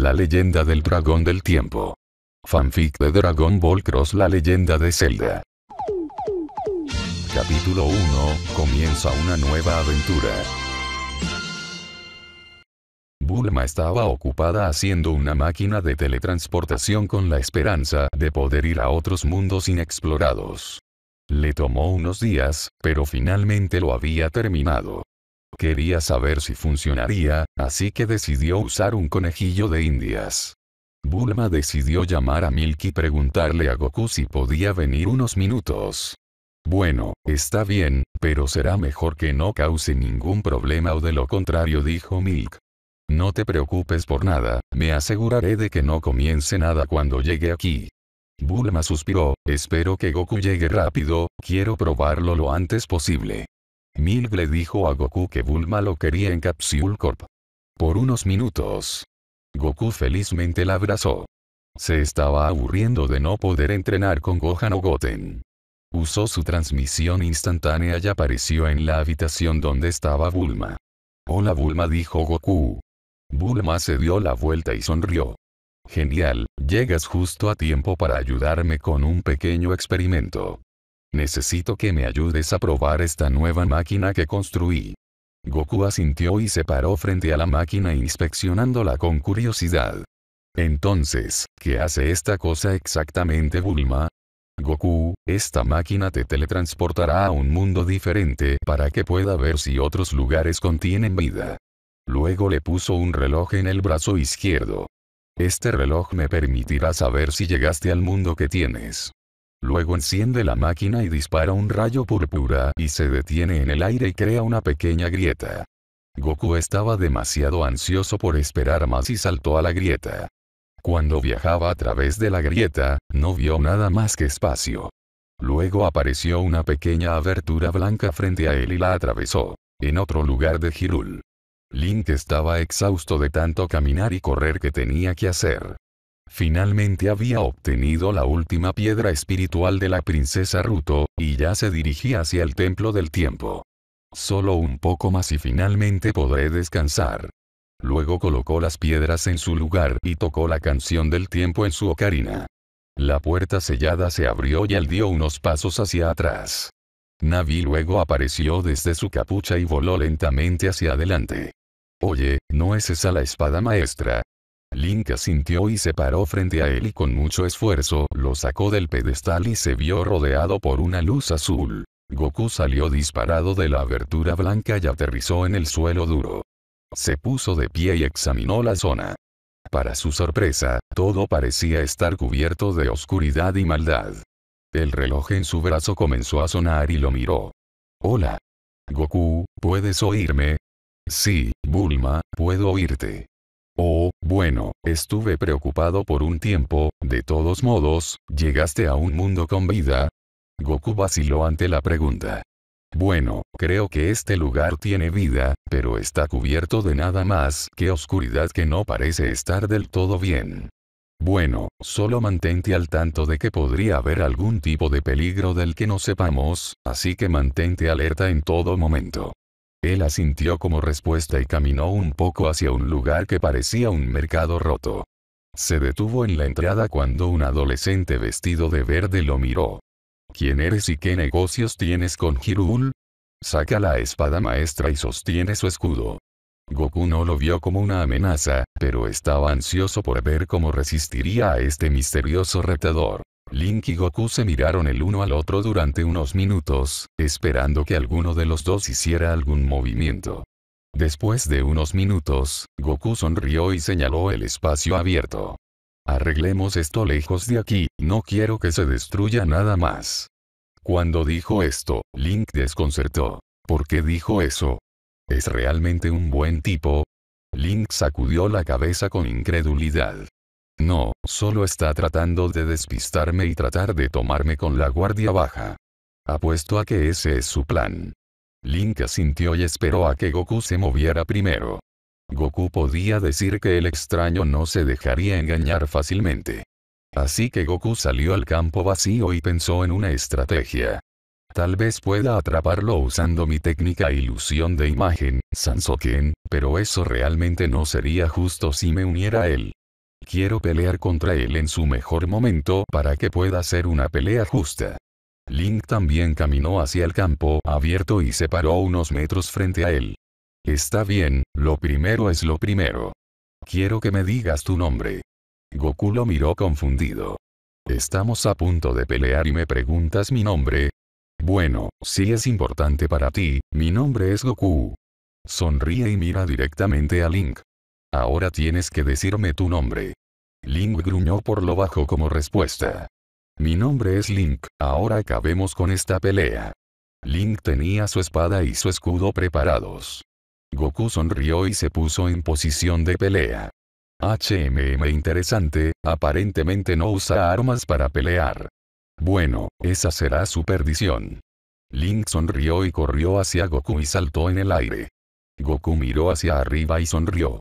La leyenda del dragón del tiempo. Fanfic de Dragon Ball Cross La leyenda de Zelda. Capítulo 1. Comienza una nueva aventura. Bulma estaba ocupada haciendo una máquina de teletransportación con la esperanza de poder ir a otros mundos inexplorados. Le tomó unos días, pero finalmente lo había terminado. Quería saber si funcionaría, así que decidió usar un conejillo de indias. Bulma decidió llamar a Milk y preguntarle a Goku si podía venir unos minutos. Bueno, está bien, pero será mejor que no cause ningún problema o de lo contrario dijo Milk. No te preocupes por nada, me aseguraré de que no comience nada cuando llegue aquí. Bulma suspiró, espero que Goku llegue rápido, quiero probarlo lo antes posible. Milk le dijo a Goku que Bulma lo quería en Capsule Corp. Por unos minutos. Goku felizmente la abrazó. Se estaba aburriendo de no poder entrenar con Gohan o Goten. Usó su transmisión instantánea y apareció en la habitación donde estaba Bulma. Hola Bulma dijo Goku. Bulma se dio la vuelta y sonrió. Genial, llegas justo a tiempo para ayudarme con un pequeño experimento. Necesito que me ayudes a probar esta nueva máquina que construí. Goku asintió y se paró frente a la máquina inspeccionándola con curiosidad. Entonces, ¿qué hace esta cosa exactamente Bulma? Goku, esta máquina te teletransportará a un mundo diferente para que pueda ver si otros lugares contienen vida. Luego le puso un reloj en el brazo izquierdo. Este reloj me permitirá saber si llegaste al mundo que tienes. Luego enciende la máquina y dispara un rayo púrpura y se detiene en el aire y crea una pequeña grieta. Goku estaba demasiado ansioso por esperar más y saltó a la grieta. Cuando viajaba a través de la grieta, no vio nada más que espacio. Luego apareció una pequeña abertura blanca frente a él y la atravesó, en otro lugar de Hirul. Link estaba exhausto de tanto caminar y correr que tenía que hacer, Finalmente había obtenido la última piedra espiritual de la princesa Ruto, y ya se dirigía hacia el templo del tiempo. Solo un poco más y finalmente podré descansar. Luego colocó las piedras en su lugar y tocó la canción del tiempo en su ocarina. La puerta sellada se abrió y él dio unos pasos hacia atrás. Navi luego apareció desde su capucha y voló lentamente hacia adelante. Oye, ¿no es esa la espada maestra? Link sintió y se paró frente a él y con mucho esfuerzo lo sacó del pedestal y se vio rodeado por una luz azul. Goku salió disparado de la abertura blanca y aterrizó en el suelo duro. Se puso de pie y examinó la zona. Para su sorpresa, todo parecía estar cubierto de oscuridad y maldad. El reloj en su brazo comenzó a sonar y lo miró. Hola. Goku, ¿puedes oírme? Sí, Bulma, puedo oírte. Oh, bueno, estuve preocupado por un tiempo, de todos modos, ¿llegaste a un mundo con vida? Goku vaciló ante la pregunta. Bueno, creo que este lugar tiene vida, pero está cubierto de nada más que oscuridad que no parece estar del todo bien. Bueno, solo mantente al tanto de que podría haber algún tipo de peligro del que no sepamos, así que mantente alerta en todo momento. Él asintió como respuesta y caminó un poco hacia un lugar que parecía un mercado roto. Se detuvo en la entrada cuando un adolescente vestido de verde lo miró. ¿Quién eres y qué negocios tienes con Hirul? Saca la espada maestra y sostiene su escudo. Goku no lo vio como una amenaza, pero estaba ansioso por ver cómo resistiría a este misterioso retador. Link y Goku se miraron el uno al otro durante unos minutos, esperando que alguno de los dos hiciera algún movimiento. Después de unos minutos, Goku sonrió y señaló el espacio abierto. Arreglemos esto lejos de aquí, no quiero que se destruya nada más. Cuando dijo esto, Link desconcertó. ¿Por qué dijo eso? ¿Es realmente un buen tipo? Link sacudió la cabeza con incredulidad. No, solo está tratando de despistarme y tratar de tomarme con la guardia baja. Apuesto a que ese es su plan. Link sintió y esperó a que Goku se moviera primero. Goku podía decir que el extraño no se dejaría engañar fácilmente. Así que Goku salió al campo vacío y pensó en una estrategia. Tal vez pueda atraparlo usando mi técnica ilusión de imagen, Sansoken, pero eso realmente no sería justo si me uniera a él. Quiero pelear contra él en su mejor momento para que pueda ser una pelea justa. Link también caminó hacia el campo abierto y se paró unos metros frente a él. Está bien, lo primero es lo primero. Quiero que me digas tu nombre. Goku lo miró confundido. Estamos a punto de pelear y me preguntas mi nombre. Bueno, si es importante para ti, mi nombre es Goku. Sonríe y mira directamente a Link. Ahora tienes que decirme tu nombre. Link gruñó por lo bajo como respuesta. Mi nombre es Link, ahora acabemos con esta pelea. Link tenía su espada y su escudo preparados. Goku sonrió y se puso en posición de pelea. HMM interesante, aparentemente no usa armas para pelear. Bueno, esa será su perdición. Link sonrió y corrió hacia Goku y saltó en el aire. Goku miró hacia arriba y sonrió.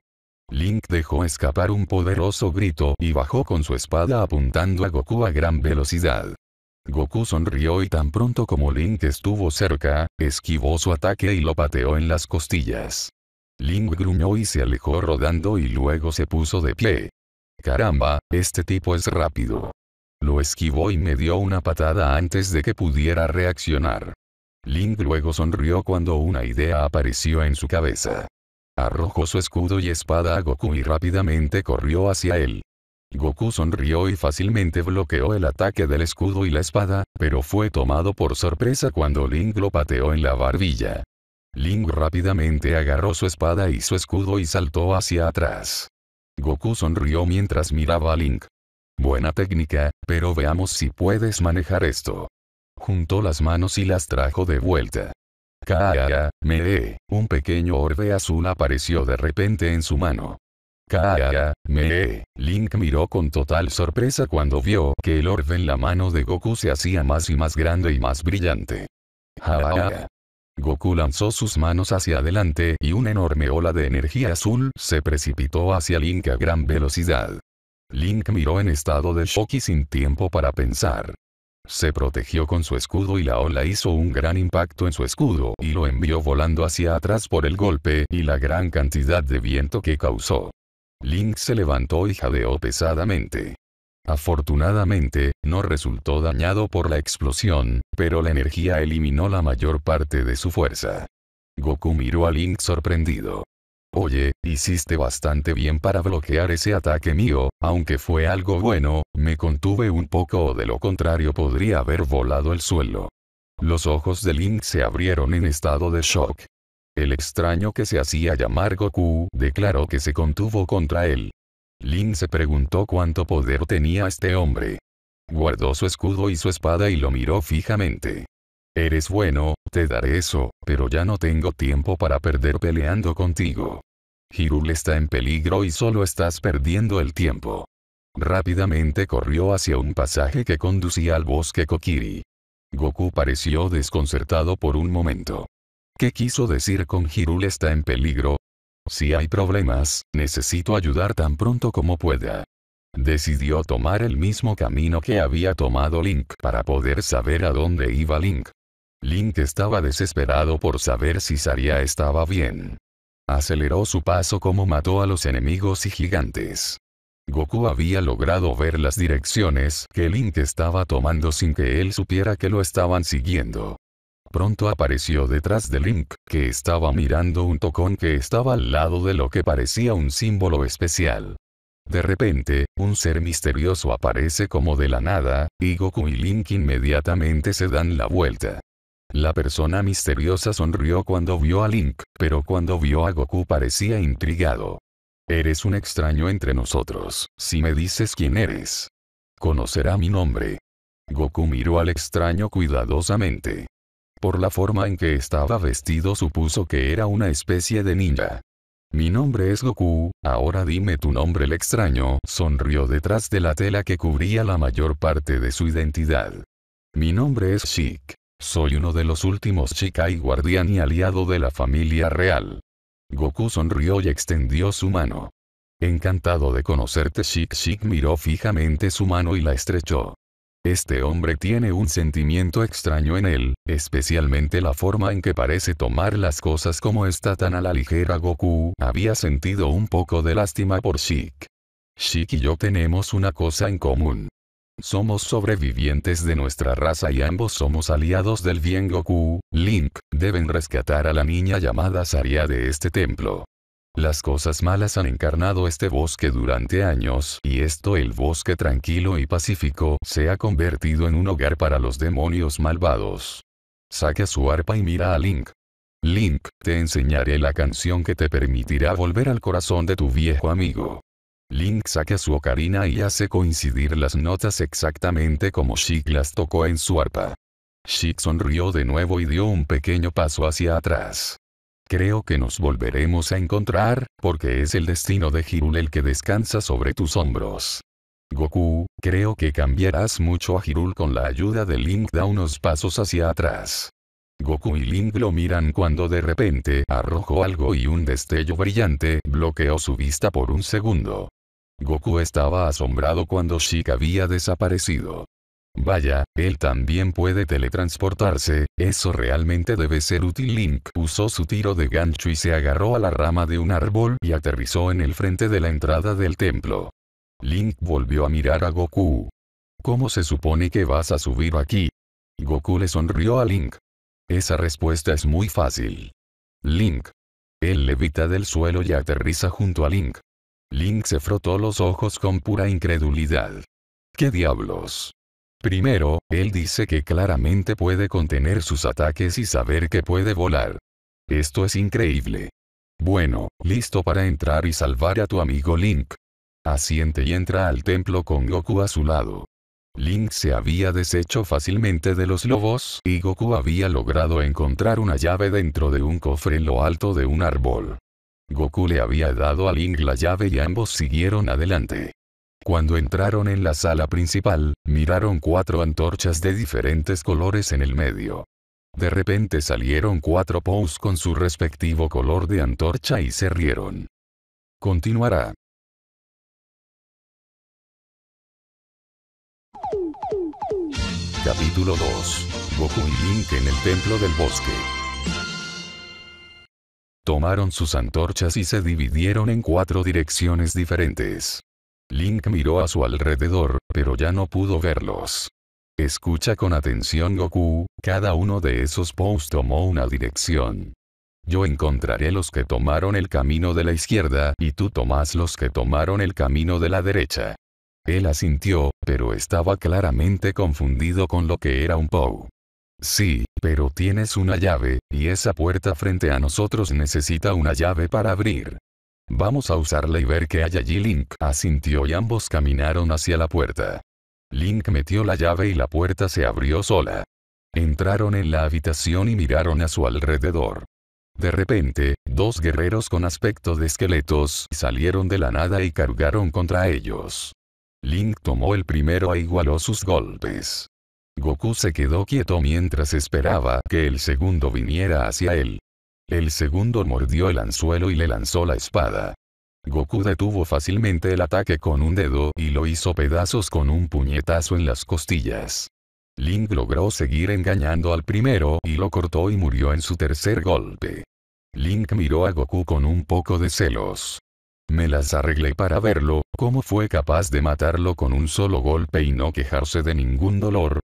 Link dejó escapar un poderoso grito y bajó con su espada apuntando a Goku a gran velocidad. Goku sonrió y tan pronto como Link estuvo cerca, esquivó su ataque y lo pateó en las costillas. Link gruñó y se alejó rodando y luego se puso de pie. Caramba, este tipo es rápido. Lo esquivó y me dio una patada antes de que pudiera reaccionar. Link luego sonrió cuando una idea apareció en su cabeza. Arrojó su escudo y espada a Goku y rápidamente corrió hacia él. Goku sonrió y fácilmente bloqueó el ataque del escudo y la espada, pero fue tomado por sorpresa cuando Link lo pateó en la barbilla. Link rápidamente agarró su espada y su escudo y saltó hacia atrás. Goku sonrió mientras miraba a Link. Buena técnica, pero veamos si puedes manejar esto. Juntó las manos y las trajo de vuelta me Mee, un pequeño orbe azul apareció de repente en su mano. me Mee, Link miró con total sorpresa cuando vio que el orbe en la mano de Goku se hacía más y más grande y más brillante. Goku lanzó sus manos hacia adelante y una enorme ola de energía azul se precipitó hacia Link a gran velocidad. Link miró en estado de shock y sin tiempo para pensar. Se protegió con su escudo y la ola hizo un gran impacto en su escudo y lo envió volando hacia atrás por el golpe y la gran cantidad de viento que causó. Link se levantó y jadeó pesadamente. Afortunadamente, no resultó dañado por la explosión, pero la energía eliminó la mayor parte de su fuerza. Goku miró a Link sorprendido. Oye, hiciste bastante bien para bloquear ese ataque mío, aunque fue algo bueno, me contuve un poco o de lo contrario podría haber volado el suelo. Los ojos de Link se abrieron en estado de shock. El extraño que se hacía llamar Goku declaró que se contuvo contra él. Link se preguntó cuánto poder tenía este hombre. Guardó su escudo y su espada y lo miró fijamente. Eres bueno, te daré eso, pero ya no tengo tiempo para perder peleando contigo. Hirul está en peligro y solo estás perdiendo el tiempo. Rápidamente corrió hacia un pasaje que conducía al bosque Kokiri. Goku pareció desconcertado por un momento. ¿Qué quiso decir con Hirul está en peligro? Si hay problemas, necesito ayudar tan pronto como pueda. Decidió tomar el mismo camino que había tomado Link para poder saber a dónde iba Link. Link estaba desesperado por saber si Saria estaba bien. Aceleró su paso como mató a los enemigos y gigantes. Goku había logrado ver las direcciones que Link estaba tomando sin que él supiera que lo estaban siguiendo. Pronto apareció detrás de Link, que estaba mirando un tocón que estaba al lado de lo que parecía un símbolo especial. De repente, un ser misterioso aparece como de la nada, y Goku y Link inmediatamente se dan la vuelta. La persona misteriosa sonrió cuando vio a Link, pero cuando vio a Goku parecía intrigado. Eres un extraño entre nosotros, si me dices quién eres. Conocerá mi nombre. Goku miró al extraño cuidadosamente. Por la forma en que estaba vestido supuso que era una especie de ninja. Mi nombre es Goku, ahora dime tu nombre el extraño, sonrió detrás de la tela que cubría la mayor parte de su identidad. Mi nombre es Sheik. Soy uno de los últimos Shikai guardián y aliado de la familia real. Goku sonrió y extendió su mano. Encantado de conocerte Shik Shik miró fijamente su mano y la estrechó. Este hombre tiene un sentimiento extraño en él, especialmente la forma en que parece tomar las cosas como está tan a la ligera Goku había sentido un poco de lástima por Shik. Shik y yo tenemos una cosa en común. Somos sobrevivientes de nuestra raza y ambos somos aliados del bien Goku, Link, deben rescatar a la niña llamada Saria de este templo. Las cosas malas han encarnado este bosque durante años y esto el bosque tranquilo y pacífico se ha convertido en un hogar para los demonios malvados. Saca su arpa y mira a Link. Link, te enseñaré la canción que te permitirá volver al corazón de tu viejo amigo. Link saca su ocarina y hace coincidir las notas exactamente como Shik las tocó en su arpa. Shik sonrió de nuevo y dio un pequeño paso hacia atrás. Creo que nos volveremos a encontrar, porque es el destino de Girul el que descansa sobre tus hombros. Goku, creo que cambiarás mucho a Hirul con la ayuda de Link da unos pasos hacia atrás. Goku y Link lo miran cuando de repente arrojó algo y un destello brillante bloqueó su vista por un segundo. Goku estaba asombrado cuando Sheik había desaparecido. Vaya, él también puede teletransportarse, eso realmente debe ser útil Link usó su tiro de gancho y se agarró a la rama de un árbol y aterrizó en el frente de la entrada del templo. Link volvió a mirar a Goku. ¿Cómo se supone que vas a subir aquí? Goku le sonrió a Link. Esa respuesta es muy fácil. Link. Él levita del suelo y aterriza junto a Link. Link se frotó los ojos con pura incredulidad. ¿Qué diablos? Primero, él dice que claramente puede contener sus ataques y saber que puede volar. Esto es increíble. Bueno, listo para entrar y salvar a tu amigo Link. Asiente y entra al templo con Goku a su lado. Link se había deshecho fácilmente de los lobos y Goku había logrado encontrar una llave dentro de un cofre en lo alto de un árbol. Goku le había dado a Link la llave y ambos siguieron adelante. Cuando entraron en la sala principal, miraron cuatro antorchas de diferentes colores en el medio. De repente salieron cuatro Pous con su respectivo color de antorcha y se rieron. Continuará. Capítulo 2. Goku y Link en el Templo del Bosque. Tomaron sus antorchas y se dividieron en cuatro direcciones diferentes. Link miró a su alrededor, pero ya no pudo verlos. Escucha con atención Goku, cada uno de esos Pous tomó una dirección. Yo encontraré los que tomaron el camino de la izquierda y tú tomás los que tomaron el camino de la derecha. Él asintió, pero estaba claramente confundido con lo que era un POW. Sí, pero tienes una llave, y esa puerta frente a nosotros necesita una llave para abrir. Vamos a usarla y ver qué hay allí. Link asintió y ambos caminaron hacia la puerta. Link metió la llave y la puerta se abrió sola. Entraron en la habitación y miraron a su alrededor. De repente, dos guerreros con aspecto de esqueletos salieron de la nada y cargaron contra ellos. Link tomó el primero e igualó sus golpes. Goku se quedó quieto mientras esperaba que el segundo viniera hacia él. El segundo mordió el anzuelo y le lanzó la espada. Goku detuvo fácilmente el ataque con un dedo y lo hizo pedazos con un puñetazo en las costillas. Link logró seguir engañando al primero y lo cortó y murió en su tercer golpe. Link miró a Goku con un poco de celos. Me las arreglé para verlo, cómo fue capaz de matarlo con un solo golpe y no quejarse de ningún dolor,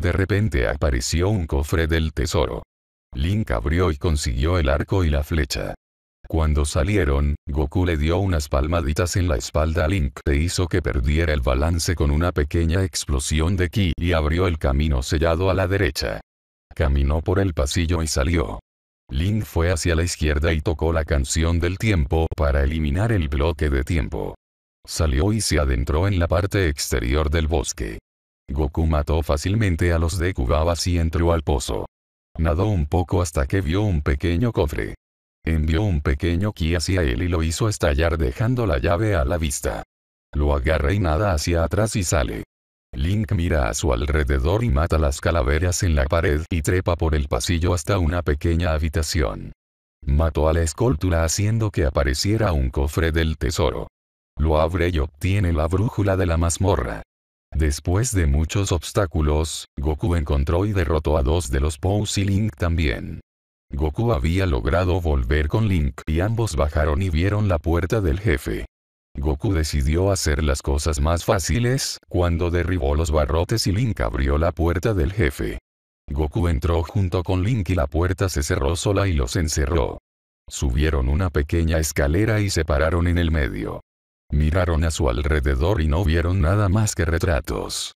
de repente apareció un cofre del tesoro. Link abrió y consiguió el arco y la flecha. Cuando salieron, Goku le dio unas palmaditas en la espalda a Link e hizo que perdiera el balance con una pequeña explosión de ki y abrió el camino sellado a la derecha. Caminó por el pasillo y salió. Link fue hacia la izquierda y tocó la canción del tiempo para eliminar el bloque de tiempo. Salió y se adentró en la parte exterior del bosque. Goku mató fácilmente a los de Kubabas y entró al pozo. Nadó un poco hasta que vio un pequeño cofre. Envió un pequeño ki hacia él y lo hizo estallar dejando la llave a la vista. Lo agarra y nada hacia atrás y sale. Link mira a su alrededor y mata las calaveras en la pared y trepa por el pasillo hasta una pequeña habitación. Mató a la escultura haciendo que apareciera un cofre del tesoro. Lo abre y obtiene la brújula de la mazmorra. Después de muchos obstáculos, Goku encontró y derrotó a dos de los Pous y Link también. Goku había logrado volver con Link y ambos bajaron y vieron la puerta del jefe. Goku decidió hacer las cosas más fáciles, cuando derribó los barrotes y Link abrió la puerta del jefe. Goku entró junto con Link y la puerta se cerró sola y los encerró. Subieron una pequeña escalera y se pararon en el medio. Miraron a su alrededor y no vieron nada más que retratos.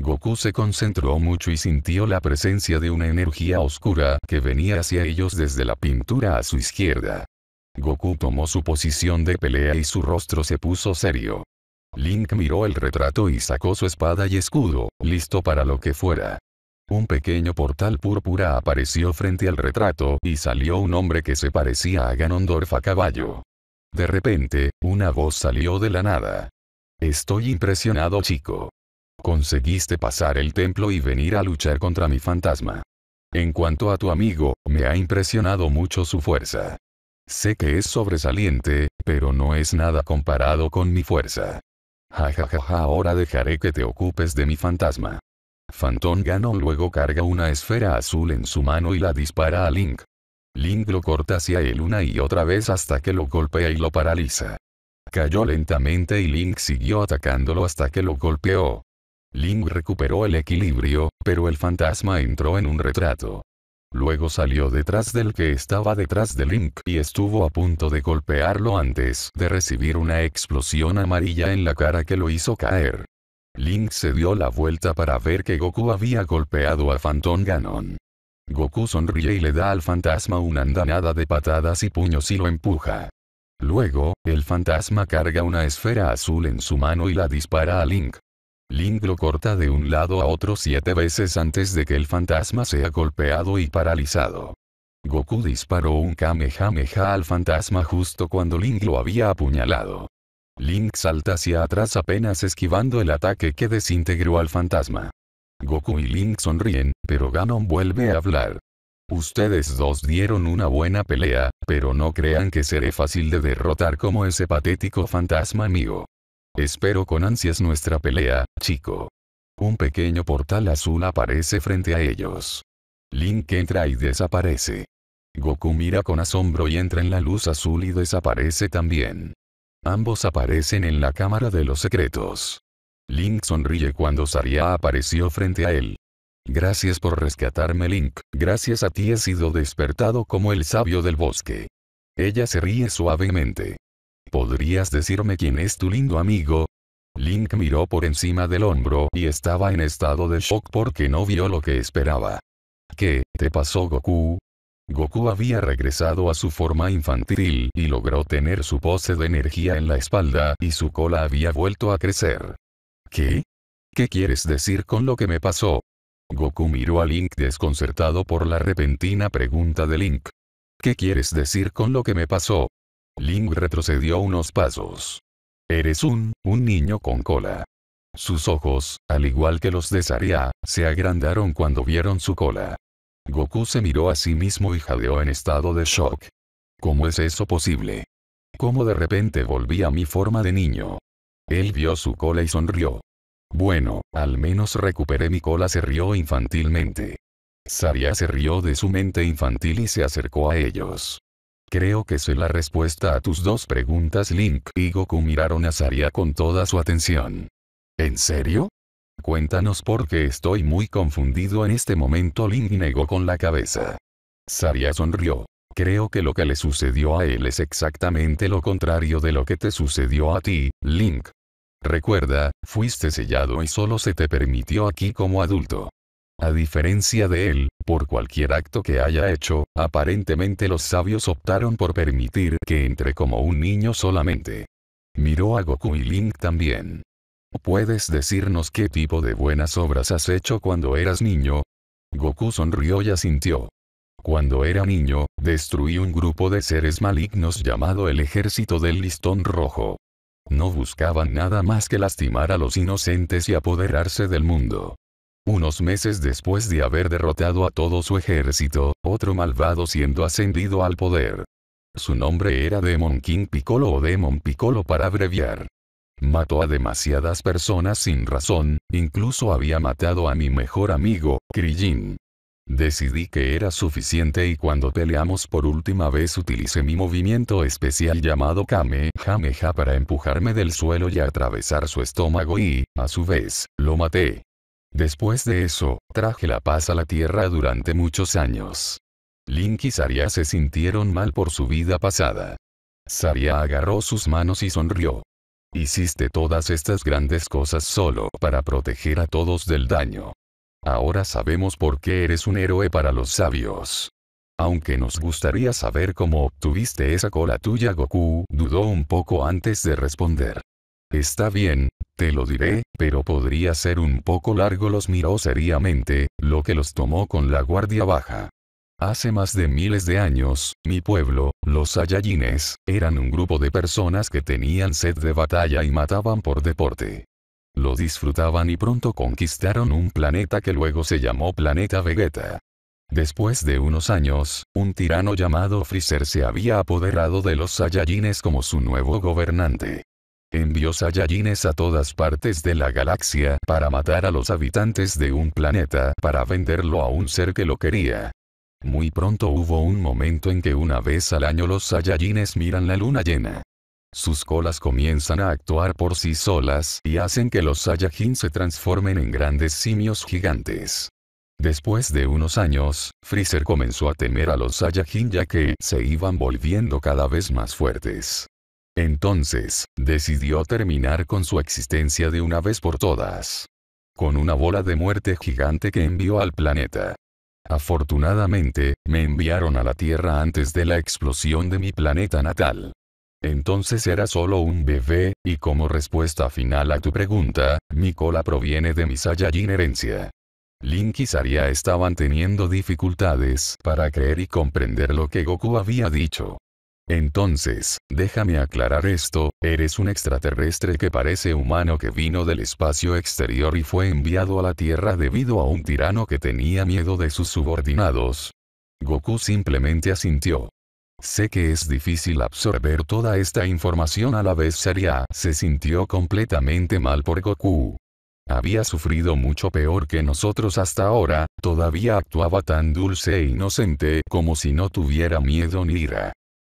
Goku se concentró mucho y sintió la presencia de una energía oscura que venía hacia ellos desde la pintura a su izquierda. Goku tomó su posición de pelea y su rostro se puso serio. Link miró el retrato y sacó su espada y escudo, listo para lo que fuera. Un pequeño portal púrpura apareció frente al retrato y salió un hombre que se parecía a Ganondorf a caballo. De repente, una voz salió de la nada. Estoy impresionado chico. Conseguiste pasar el templo y venir a luchar contra mi fantasma. En cuanto a tu amigo, me ha impresionado mucho su fuerza. Sé que es sobresaliente, pero no es nada comparado con mi fuerza. Ja ja ja ja ahora dejaré que te ocupes de mi fantasma. Phantom Ganon luego carga una esfera azul en su mano y la dispara a Link. Link lo corta hacia él una y otra vez hasta que lo golpea y lo paraliza. Cayó lentamente y Link siguió atacándolo hasta que lo golpeó. Link recuperó el equilibrio, pero el fantasma entró en un retrato. Luego salió detrás del que estaba detrás de Link y estuvo a punto de golpearlo antes de recibir una explosión amarilla en la cara que lo hizo caer. Link se dio la vuelta para ver que Goku había golpeado a Phantom Ganon. Goku sonríe y le da al fantasma una andanada de patadas y puños y lo empuja. Luego, el fantasma carga una esfera azul en su mano y la dispara a Link. Link lo corta de un lado a otro siete veces antes de que el fantasma sea golpeado y paralizado. Goku disparó un Kamehameha al fantasma justo cuando Link lo había apuñalado. Link salta hacia atrás apenas esquivando el ataque que desintegró al fantasma. Goku y Link sonríen, pero Ganon vuelve a hablar. Ustedes dos dieron una buena pelea, pero no crean que seré fácil de derrotar como ese patético fantasma mío. Espero con ansias nuestra pelea, chico. Un pequeño portal azul aparece frente a ellos. Link entra y desaparece. Goku mira con asombro y entra en la luz azul y desaparece también. Ambos aparecen en la cámara de los secretos. Link sonríe cuando Saria apareció frente a él. Gracias por rescatarme Link, gracias a ti he sido despertado como el sabio del bosque. Ella se ríe suavemente. ¿Podrías decirme quién es tu lindo amigo? Link miró por encima del hombro y estaba en estado de shock porque no vio lo que esperaba. ¿Qué te pasó Goku? Goku había regresado a su forma infantil y logró tener su pose de energía en la espalda y su cola había vuelto a crecer. ¿Qué? ¿Qué quieres decir con lo que me pasó? Goku miró a Link desconcertado por la repentina pregunta de Link. ¿Qué quieres decir con lo que me pasó? Link retrocedió unos pasos. Eres un, un niño con cola. Sus ojos, al igual que los de Saria, se agrandaron cuando vieron su cola. Goku se miró a sí mismo y jadeó en estado de shock. ¿Cómo es eso posible? ¿Cómo de repente volví a mi forma de niño? Él vio su cola y sonrió. Bueno, al menos recuperé mi cola, se rió infantilmente. Saria se rió de su mente infantil y se acercó a ellos. Creo que sé la respuesta a tus dos preguntas, Link y Goku miraron a Saria con toda su atención. ¿En serio? Cuéntanos porque estoy muy confundido en este momento, Link negó con la cabeza. Saria sonrió. Creo que lo que le sucedió a él es exactamente lo contrario de lo que te sucedió a ti, Link. Recuerda, fuiste sellado y solo se te permitió aquí como adulto. A diferencia de él, por cualquier acto que haya hecho, aparentemente los sabios optaron por permitir que entre como un niño solamente. Miró a Goku y Link también. ¿Puedes decirnos qué tipo de buenas obras has hecho cuando eras niño? Goku sonrió y asintió. Cuando era niño, destruí un grupo de seres malignos llamado el Ejército del Listón Rojo. No buscaban nada más que lastimar a los inocentes y apoderarse del mundo. Unos meses después de haber derrotado a todo su ejército, otro malvado siendo ascendido al poder. Su nombre era Demon King Piccolo o Demon Piccolo para abreviar. Mató a demasiadas personas sin razón, incluso había matado a mi mejor amigo, Krillin. Decidí que era suficiente y cuando peleamos por última vez utilicé mi movimiento especial llamado Kamehameha para empujarme del suelo y atravesar su estómago y, a su vez, lo maté. Después de eso, traje la paz a la Tierra durante muchos años. Link y Saria se sintieron mal por su vida pasada. Saria agarró sus manos y sonrió. Hiciste todas estas grandes cosas solo para proteger a todos del daño. Ahora sabemos por qué eres un héroe para los sabios. Aunque nos gustaría saber cómo obtuviste esa cola tuya, Goku dudó un poco antes de responder. Está bien, te lo diré, pero podría ser un poco largo los miró seriamente, lo que los tomó con la guardia baja. Hace más de miles de años, mi pueblo, los Saiyajines, eran un grupo de personas que tenían sed de batalla y mataban por deporte. Lo disfrutaban y pronto conquistaron un planeta que luego se llamó Planeta Vegeta. Después de unos años, un tirano llamado Freezer se había apoderado de los Saiyajines como su nuevo gobernante. Envió Saiyajines a todas partes de la galaxia para matar a los habitantes de un planeta para venderlo a un ser que lo quería. Muy pronto hubo un momento en que una vez al año los Saiyajines miran la luna llena. Sus colas comienzan a actuar por sí solas y hacen que los Saiyajin se transformen en grandes simios gigantes. Después de unos años, Freezer comenzó a temer a los Saiyajin ya que se iban volviendo cada vez más fuertes. Entonces, decidió terminar con su existencia de una vez por todas. Con una bola de muerte gigante que envió al planeta. Afortunadamente, me enviaron a la Tierra antes de la explosión de mi planeta natal. Entonces era solo un bebé, y como respuesta final a tu pregunta, mi cola proviene de mi Saiyajin herencia. Link y Saria estaban teniendo dificultades para creer y comprender lo que Goku había dicho. Entonces, déjame aclarar esto, eres un extraterrestre que parece humano que vino del espacio exterior y fue enviado a la Tierra debido a un tirano que tenía miedo de sus subordinados. Goku simplemente asintió. Sé que es difícil absorber toda esta información a la vez. Saria se sintió completamente mal por Goku. Había sufrido mucho peor que nosotros hasta ahora, todavía actuaba tan dulce e inocente como si no tuviera miedo ni ira.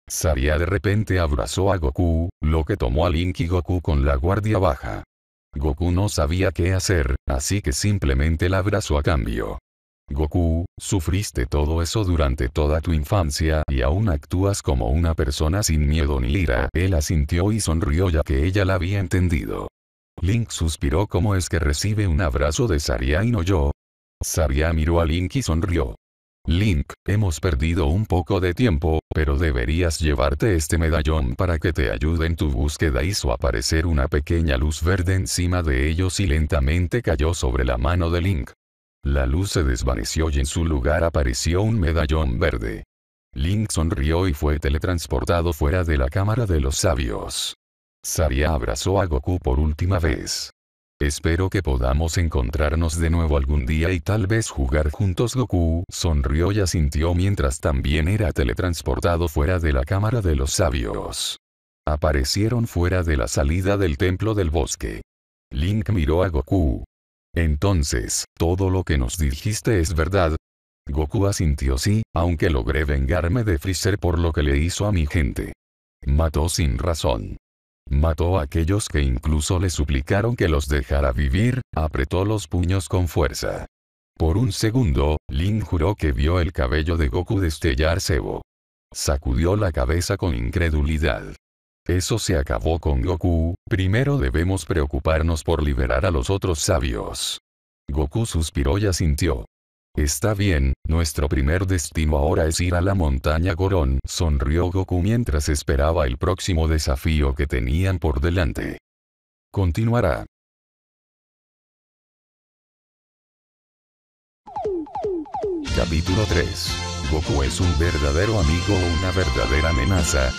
Saria de repente abrazó a Goku, lo que tomó a Link y Goku con la guardia baja. Goku no sabía qué hacer, así que simplemente la abrazó a cambio. Goku, sufriste todo eso durante toda tu infancia y aún actúas como una persona sin miedo ni ira. Él asintió y sonrió ya que ella la había entendido. Link suspiró como es que recibe un abrazo de Saria y no yo. Saria miró a Link y sonrió. Link, hemos perdido un poco de tiempo, pero deberías llevarte este medallón para que te ayude en tu búsqueda. Hizo aparecer una pequeña luz verde encima de ellos y lentamente cayó sobre la mano de Link. La luz se desvaneció y en su lugar apareció un medallón verde. Link sonrió y fue teletransportado fuera de la cámara de los sabios. Saria abrazó a Goku por última vez. Espero que podamos encontrarnos de nuevo algún día y tal vez jugar juntos Goku sonrió y asintió mientras también era teletransportado fuera de la cámara de los sabios. Aparecieron fuera de la salida del templo del bosque. Link miró a Goku, entonces, todo lo que nos dijiste es verdad. Goku asintió sí, aunque logré vengarme de Freezer por lo que le hizo a mi gente. Mató sin razón. Mató a aquellos que incluso le suplicaron que los dejara vivir, apretó los puños con fuerza. Por un segundo, Lin juró que vio el cabello de Goku destellar sebo. Sacudió la cabeza con incredulidad. Eso se acabó con Goku, primero debemos preocuparnos por liberar a los otros sabios. Goku suspiró y asintió. Está bien, nuestro primer destino ahora es ir a la montaña Gorón, sonrió Goku mientras esperaba el próximo desafío que tenían por delante. Continuará. Capítulo 3. Goku es un verdadero amigo o una verdadera amenaza,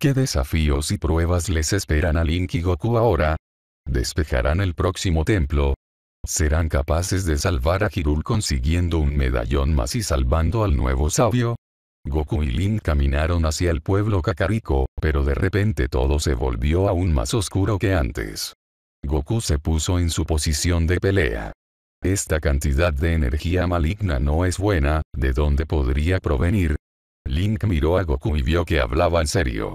¿Qué desafíos y pruebas les esperan a Link y Goku ahora? ¿Despejarán el próximo templo? ¿Serán capaces de salvar a Hirul consiguiendo un medallón más y salvando al nuevo sabio? Goku y Link caminaron hacia el pueblo Kakariko, pero de repente todo se volvió aún más oscuro que antes. Goku se puso en su posición de pelea. Esta cantidad de energía maligna no es buena, ¿de dónde podría provenir? Link miró a Goku y vio que hablaba en serio.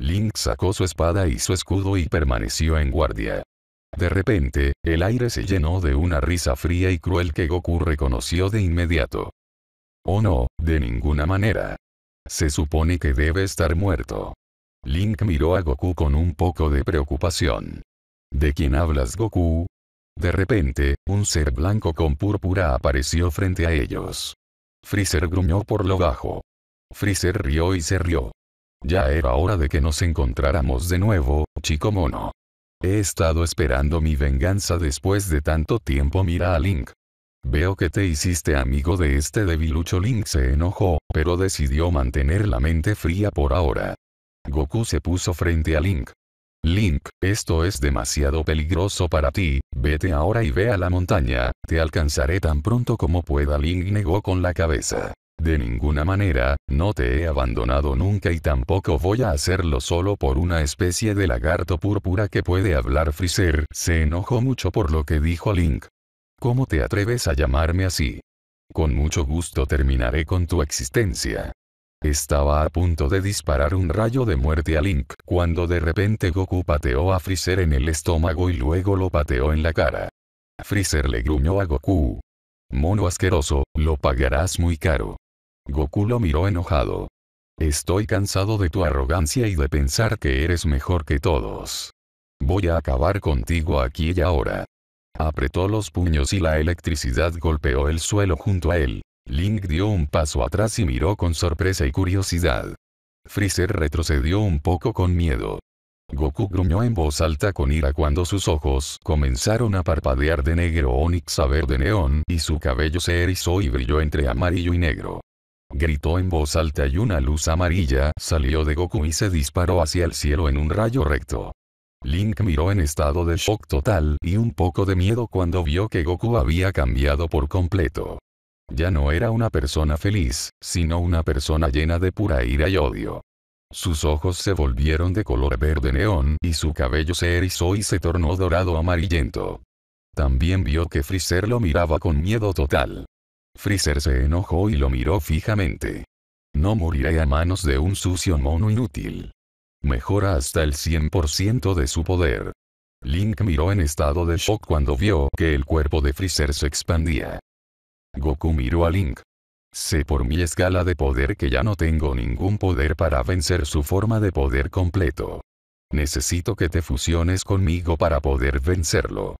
Link sacó su espada y su escudo y permaneció en guardia. De repente, el aire se llenó de una risa fría y cruel que Goku reconoció de inmediato. Oh no, de ninguna manera. Se supone que debe estar muerto. Link miró a Goku con un poco de preocupación. ¿De quién hablas Goku? De repente, un ser blanco con púrpura apareció frente a ellos. Freezer gruñó por lo bajo. Freezer rió y se rió. Ya era hora de que nos encontráramos de nuevo, chico mono. He estado esperando mi venganza después de tanto tiempo mira a Link. Veo que te hiciste amigo de este debilucho Link se enojó, pero decidió mantener la mente fría por ahora. Goku se puso frente a Link. Link, esto es demasiado peligroso para ti, vete ahora y ve a la montaña, te alcanzaré tan pronto como pueda Link negó con la cabeza. De ninguna manera, no te he abandonado nunca y tampoco voy a hacerlo solo por una especie de lagarto púrpura que puede hablar Freezer. Se enojó mucho por lo que dijo Link. ¿Cómo te atreves a llamarme así? Con mucho gusto terminaré con tu existencia. Estaba a punto de disparar un rayo de muerte a Link, cuando de repente Goku pateó a Freezer en el estómago y luego lo pateó en la cara. Freezer le gruñó a Goku. Mono asqueroso, lo pagarás muy caro. Goku lo miró enojado. Estoy cansado de tu arrogancia y de pensar que eres mejor que todos. Voy a acabar contigo aquí y ahora. Apretó los puños y la electricidad golpeó el suelo junto a él. Link dio un paso atrás y miró con sorpresa y curiosidad. Freezer retrocedió un poco con miedo. Goku gruñó en voz alta con ira cuando sus ojos comenzaron a parpadear de negro onix a verde neón y su cabello se erizó y brilló entre amarillo y negro. Gritó en voz alta y una luz amarilla salió de Goku y se disparó hacia el cielo en un rayo recto. Link miró en estado de shock total y un poco de miedo cuando vio que Goku había cambiado por completo. Ya no era una persona feliz, sino una persona llena de pura ira y odio. Sus ojos se volvieron de color verde neón y su cabello se erizó y se tornó dorado amarillento. También vio que Freezer lo miraba con miedo total. Freezer se enojó y lo miró fijamente. No moriré a manos de un sucio mono inútil. Mejora hasta el 100% de su poder. Link miró en estado de shock cuando vio que el cuerpo de Freezer se expandía. Goku miró a Link. Sé por mi escala de poder que ya no tengo ningún poder para vencer su forma de poder completo. Necesito que te fusiones conmigo para poder vencerlo.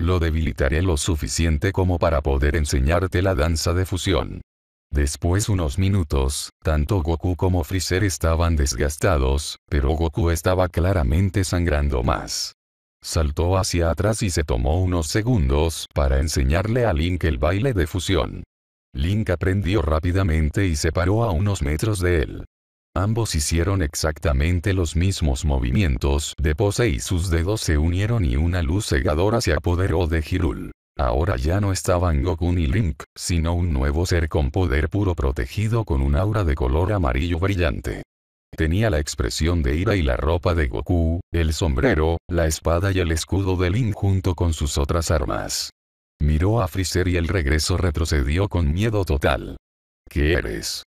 Lo debilitaré lo suficiente como para poder enseñarte la danza de fusión. Después unos minutos, tanto Goku como Freezer estaban desgastados, pero Goku estaba claramente sangrando más. Saltó hacia atrás y se tomó unos segundos para enseñarle a Link el baile de fusión. Link aprendió rápidamente y se paró a unos metros de él. Ambos hicieron exactamente los mismos movimientos de pose y sus dedos se unieron y una luz cegadora se apoderó de Hirul. Ahora ya no estaban Goku ni Link, sino un nuevo ser con poder puro protegido con un aura de color amarillo brillante. Tenía la expresión de ira y la ropa de Goku, el sombrero, la espada y el escudo de Link junto con sus otras armas. Miró a Freezer y el regreso retrocedió con miedo total. ¿Qué eres?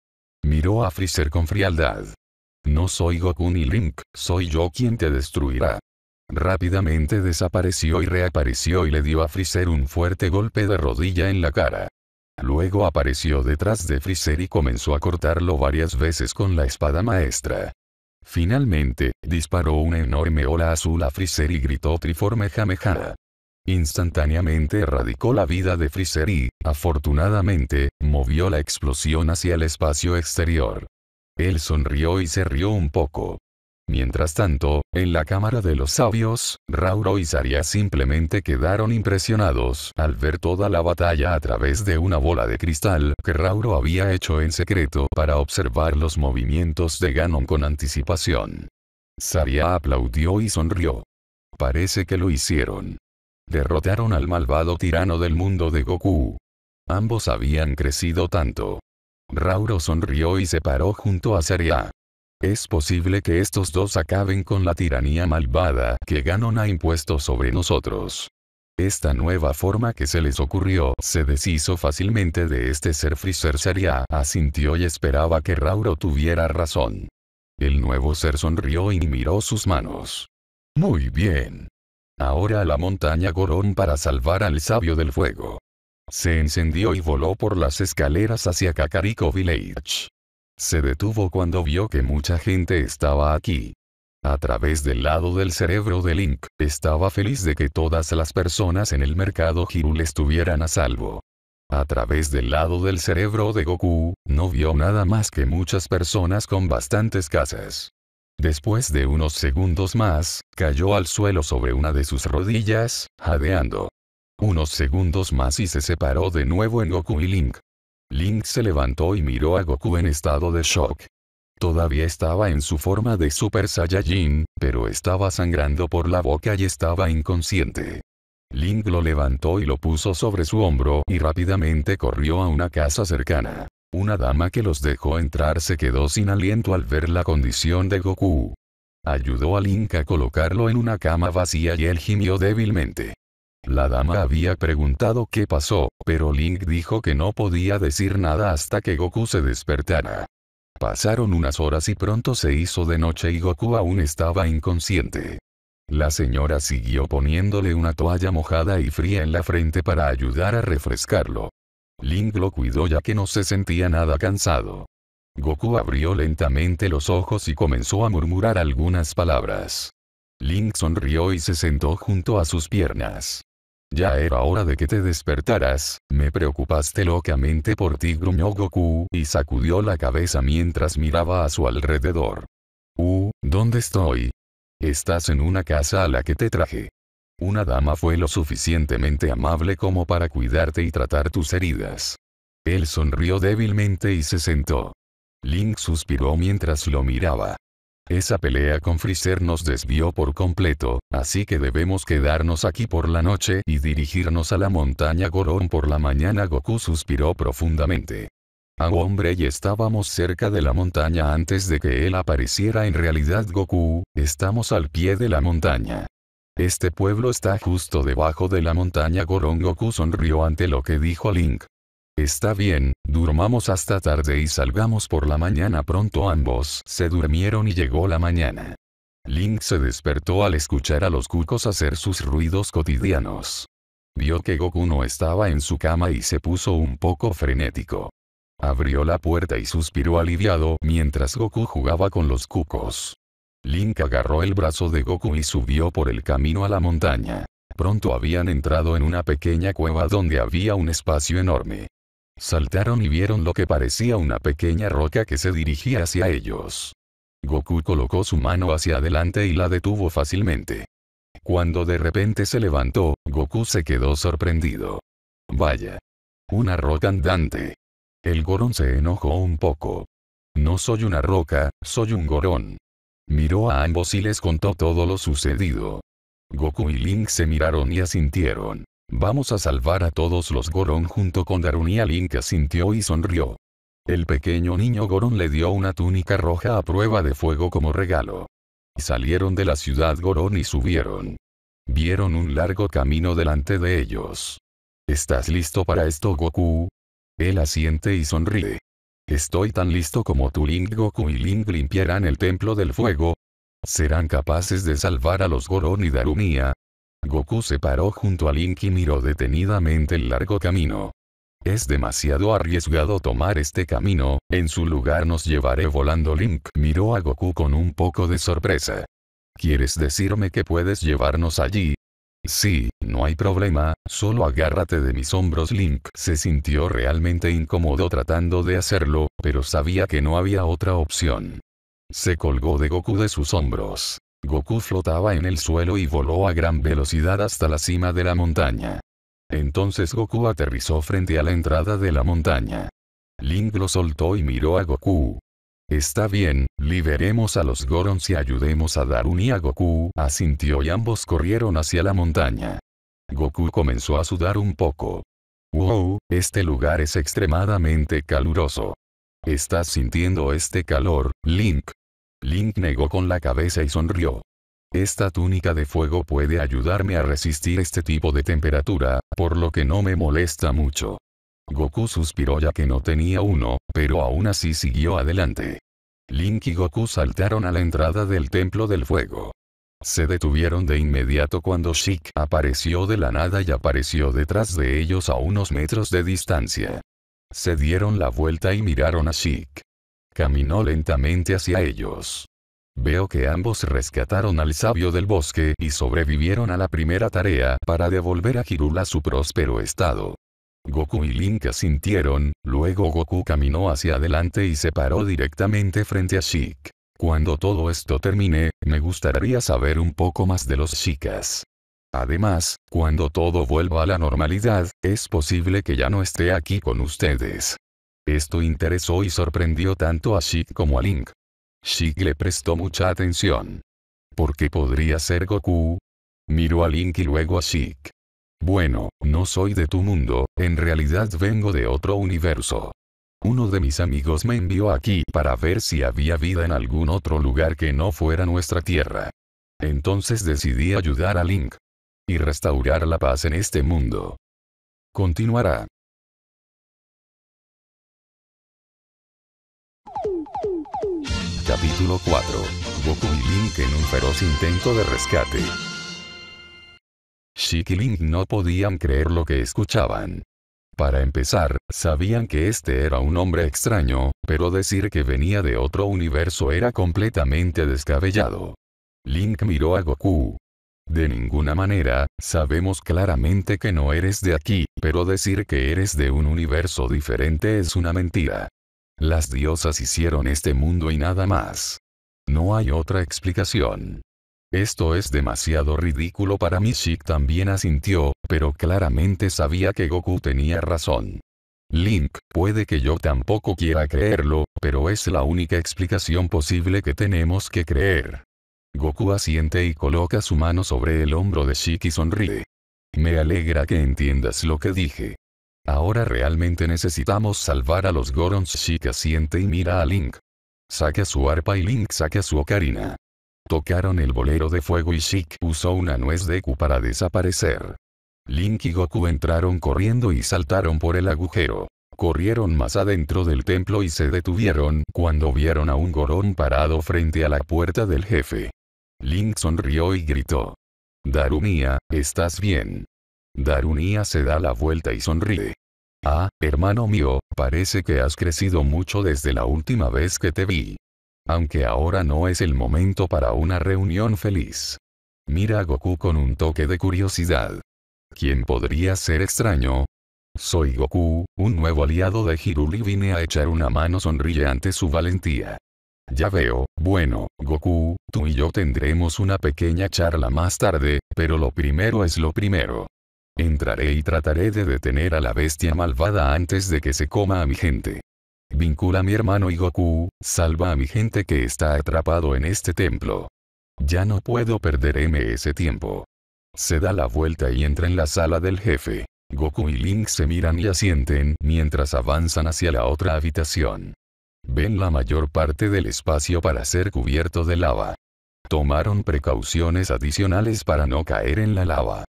Miró a Freezer con frialdad. No soy Goku ni Link, soy yo quien te destruirá. Rápidamente desapareció y reapareció y le dio a Freezer un fuerte golpe de rodilla en la cara. Luego apareció detrás de Freezer y comenzó a cortarlo varias veces con la espada maestra. Finalmente, disparó una enorme ola azul a Freezer y gritó Triforme Jameja. Instantáneamente erradicó la vida de Freezer y, afortunadamente, movió la explosión hacia el espacio exterior. Él sonrió y se rió un poco. Mientras tanto, en la Cámara de los Sabios, Rauro y Saria simplemente quedaron impresionados al ver toda la batalla a través de una bola de cristal que Rauro había hecho en secreto para observar los movimientos de Ganon con anticipación. Saria aplaudió y sonrió. Parece que lo hicieron derrotaron al malvado tirano del mundo de Goku. Ambos habían crecido tanto. Rauro sonrió y se paró junto a Seria. Es posible que estos dos acaben con la tiranía malvada que Ganon ha impuesto sobre nosotros. Esta nueva forma que se les ocurrió se deshizo fácilmente de este ser Freezer Seria asintió y esperaba que Rauro tuviera razón. El nuevo ser sonrió y miró sus manos. Muy bien. Ahora a la montaña Gorón para salvar al sabio del fuego. Se encendió y voló por las escaleras hacia Kakariko Village. Se detuvo cuando vio que mucha gente estaba aquí. A través del lado del cerebro de Link, estaba feliz de que todas las personas en el mercado Girul estuvieran a salvo. A través del lado del cerebro de Goku, no vio nada más que muchas personas con bastantes casas. Después de unos segundos más, cayó al suelo sobre una de sus rodillas, jadeando. Unos segundos más y se separó de nuevo en Goku y Link. Link se levantó y miró a Goku en estado de shock. Todavía estaba en su forma de Super Saiyajin, pero estaba sangrando por la boca y estaba inconsciente. Link lo levantó y lo puso sobre su hombro y rápidamente corrió a una casa cercana. Una dama que los dejó entrar se quedó sin aliento al ver la condición de Goku. Ayudó a Link a colocarlo en una cama vacía y él gimió débilmente. La dama había preguntado qué pasó, pero Link dijo que no podía decir nada hasta que Goku se despertara. Pasaron unas horas y pronto se hizo de noche y Goku aún estaba inconsciente. La señora siguió poniéndole una toalla mojada y fría en la frente para ayudar a refrescarlo. Link lo cuidó ya que no se sentía nada cansado. Goku abrió lentamente los ojos y comenzó a murmurar algunas palabras. Link sonrió y se sentó junto a sus piernas. Ya era hora de que te despertaras, me preocupaste locamente por ti gruñó Goku y sacudió la cabeza mientras miraba a su alrededor. Uh, ¿dónde estoy? Estás en una casa a la que te traje una dama fue lo suficientemente amable como para cuidarte y tratar tus heridas. Él sonrió débilmente y se sentó. Link suspiró mientras lo miraba. Esa pelea con Freezer nos desvió por completo, así que debemos quedarnos aquí por la noche y dirigirnos a la montaña Goron por la mañana. Goku suspiró profundamente. A hombre y estábamos cerca de la montaña antes de que él apareciera en realidad Goku, estamos al pie de la montaña. Este pueblo está justo debajo de la montaña Goku sonrió ante lo que dijo Link. Está bien, durmamos hasta tarde y salgamos por la mañana pronto ambos se durmieron y llegó la mañana. Link se despertó al escuchar a los cucos hacer sus ruidos cotidianos. Vio que Goku no estaba en su cama y se puso un poco frenético. Abrió la puerta y suspiró aliviado mientras Goku jugaba con los cucos. Link agarró el brazo de Goku y subió por el camino a la montaña. Pronto habían entrado en una pequeña cueva donde había un espacio enorme. Saltaron y vieron lo que parecía una pequeña roca que se dirigía hacia ellos. Goku colocó su mano hacia adelante y la detuvo fácilmente. Cuando de repente se levantó, Goku se quedó sorprendido. Vaya. Una roca andante. El gorón se enojó un poco. No soy una roca, soy un gorón. Miró a ambos y les contó todo lo sucedido. Goku y Link se miraron y asintieron. Vamos a salvar a todos los Goron junto con Darun y a Link asintió y sonrió. El pequeño niño Goron le dio una túnica roja a prueba de fuego como regalo. Salieron de la ciudad Goron y subieron. Vieron un largo camino delante de ellos. ¿Estás listo para esto Goku? Él asiente y sonríe. Estoy tan listo como tu Link Goku y Link limpiarán el templo del fuego. ¿Serán capaces de salvar a los Goron y Darumia Goku se paró junto a Link y miró detenidamente el largo camino. Es demasiado arriesgado tomar este camino, en su lugar nos llevaré volando Link miró a Goku con un poco de sorpresa. ¿Quieres decirme que puedes llevarnos allí? Sí, no hay problema, solo agárrate de mis hombros. Link se sintió realmente incómodo tratando de hacerlo, pero sabía que no había otra opción. Se colgó de Goku de sus hombros. Goku flotaba en el suelo y voló a gran velocidad hasta la cima de la montaña. Entonces Goku aterrizó frente a la entrada de la montaña. Link lo soltó y miró a Goku. Está bien, liberemos a los Gorons y ayudemos a Darun y a Goku, asintió y ambos corrieron hacia la montaña. Goku comenzó a sudar un poco. Wow, este lugar es extremadamente caluroso. ¿Estás sintiendo este calor, Link? Link negó con la cabeza y sonrió. Esta túnica de fuego puede ayudarme a resistir este tipo de temperatura, por lo que no me molesta mucho. Goku suspiró ya que no tenía uno, pero aún así siguió adelante. Link y Goku saltaron a la entrada del Templo del Fuego. Se detuvieron de inmediato cuando Shik apareció de la nada y apareció detrás de ellos a unos metros de distancia. Se dieron la vuelta y miraron a Shik. Caminó lentamente hacia ellos. Veo que ambos rescataron al sabio del bosque y sobrevivieron a la primera tarea para devolver a a su próspero estado. Goku y Link asintieron, luego Goku caminó hacia adelante y se paró directamente frente a Shik. Cuando todo esto termine, me gustaría saber un poco más de los chicas. Además, cuando todo vuelva a la normalidad, es posible que ya no esté aquí con ustedes. Esto interesó y sorprendió tanto a Shik como a Link. Shik le prestó mucha atención. ¿Por qué podría ser Goku? Miró a Link y luego a Shik. Bueno, no soy de tu mundo, en realidad vengo de otro universo. Uno de mis amigos me envió aquí para ver si había vida en algún otro lugar que no fuera nuestra Tierra. Entonces decidí ayudar a Link. Y restaurar la paz en este mundo. Continuará. Capítulo 4. Goku y Link en un feroz intento de rescate. Shikiling no podían creer lo que escuchaban. Para empezar, sabían que este era un hombre extraño, pero decir que venía de otro universo era completamente descabellado. Link miró a Goku. De ninguna manera, sabemos claramente que no eres de aquí, pero decir que eres de un universo diferente es una mentira. Las diosas hicieron este mundo y nada más. No hay otra explicación. Esto es demasiado ridículo para mí Shik también asintió, pero claramente sabía que Goku tenía razón. Link, puede que yo tampoco quiera creerlo, pero es la única explicación posible que tenemos que creer. Goku asiente y coloca su mano sobre el hombro de Shik y sonríe. Me alegra que entiendas lo que dije. Ahora realmente necesitamos salvar a los Gorons. Shik asiente y mira a Link. Saca su arpa y Link saca su ocarina. Tocaron el bolero de fuego y Shik usó una nuez de Q para desaparecer. Link y Goku entraron corriendo y saltaron por el agujero. Corrieron más adentro del templo y se detuvieron cuando vieron a un gorón parado frente a la puerta del jefe. Link sonrió y gritó. Darunia, ¿estás bien? Darunia se da la vuelta y sonríe. Ah, hermano mío, parece que has crecido mucho desde la última vez que te vi. Aunque ahora no es el momento para una reunión feliz. Mira a Goku con un toque de curiosidad. ¿Quién podría ser extraño? Soy Goku, un nuevo aliado de Hiruli vine a echar una mano sonríe ante su valentía. Ya veo, bueno, Goku, tú y yo tendremos una pequeña charla más tarde, pero lo primero es lo primero. Entraré y trataré de detener a la bestia malvada antes de que se coma a mi gente. Vincula a mi hermano y Goku, salva a mi gente que está atrapado en este templo. Ya no puedo perderme ese tiempo. Se da la vuelta y entra en la sala del jefe. Goku y Link se miran y asienten mientras avanzan hacia la otra habitación. Ven la mayor parte del espacio para ser cubierto de lava. Tomaron precauciones adicionales para no caer en la lava.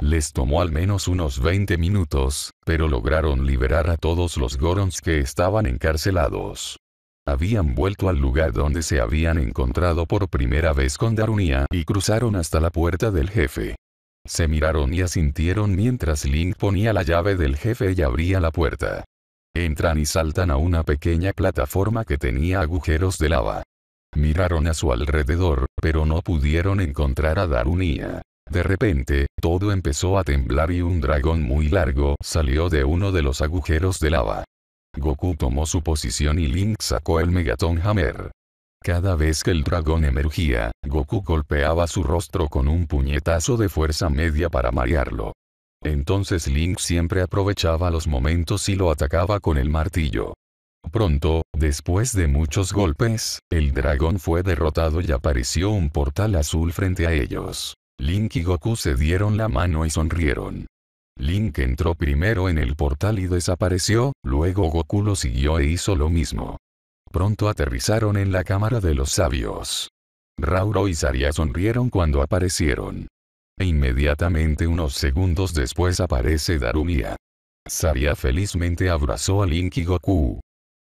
Les tomó al menos unos 20 minutos, pero lograron liberar a todos los Gorons que estaban encarcelados. Habían vuelto al lugar donde se habían encontrado por primera vez con Darunia y cruzaron hasta la puerta del jefe. Se miraron y asintieron mientras Link ponía la llave del jefe y abría la puerta. Entran y saltan a una pequeña plataforma que tenía agujeros de lava. Miraron a su alrededor, pero no pudieron encontrar a Darunia. De repente, todo empezó a temblar y un dragón muy largo salió de uno de los agujeros de lava. Goku tomó su posición y Link sacó el Megaton Hammer. Cada vez que el dragón emergía, Goku golpeaba su rostro con un puñetazo de fuerza media para marearlo. Entonces Link siempre aprovechaba los momentos y lo atacaba con el martillo. Pronto, después de muchos golpes, el dragón fue derrotado y apareció un portal azul frente a ellos. Link y Goku se dieron la mano y sonrieron. Link entró primero en el portal y desapareció, luego Goku lo siguió e hizo lo mismo. Pronto aterrizaron en la cámara de los sabios. Rauro y Saria sonrieron cuando aparecieron. E inmediatamente unos segundos después aparece Darumia. Saria felizmente abrazó a Link y Goku.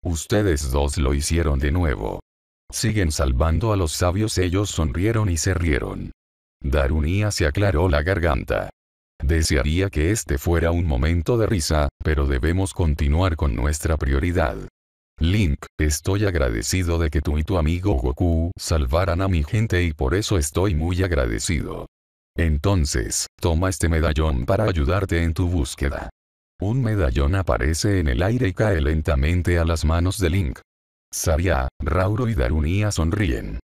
Ustedes dos lo hicieron de nuevo. Siguen salvando a los sabios ellos sonrieron y se rieron. Darunía se aclaró la garganta. Desearía que este fuera un momento de risa, pero debemos continuar con nuestra prioridad. Link, estoy agradecido de que tú y tu amigo Goku salvaran a mi gente y por eso estoy muy agradecido. Entonces, toma este medallón para ayudarte en tu búsqueda. Un medallón aparece en el aire y cae lentamente a las manos de Link. Saria, Rauro y Darunía sonríen.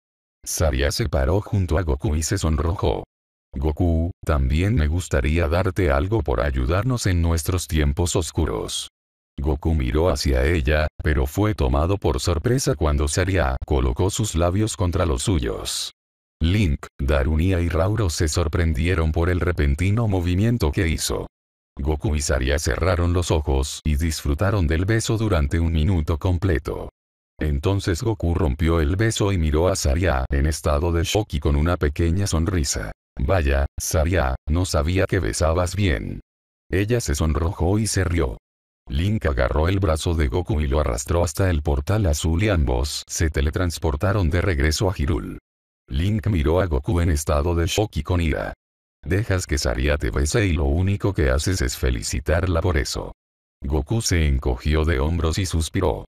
Saria se paró junto a Goku y se sonrojó. Goku, también me gustaría darte algo por ayudarnos en nuestros tiempos oscuros. Goku miró hacia ella, pero fue tomado por sorpresa cuando Saria colocó sus labios contra los suyos. Link, Darunia y Rauro se sorprendieron por el repentino movimiento que hizo. Goku y Saria cerraron los ojos y disfrutaron del beso durante un minuto completo. Entonces Goku rompió el beso y miró a Saria en estado de shock y con una pequeña sonrisa. Vaya, Saria, no sabía que besabas bien. Ella se sonrojó y se rió. Link agarró el brazo de Goku y lo arrastró hasta el portal azul y ambos se teletransportaron de regreso a Hirul. Link miró a Goku en estado de shock y con ira. Dejas que Saria te bese y lo único que haces es felicitarla por eso. Goku se encogió de hombros y suspiró.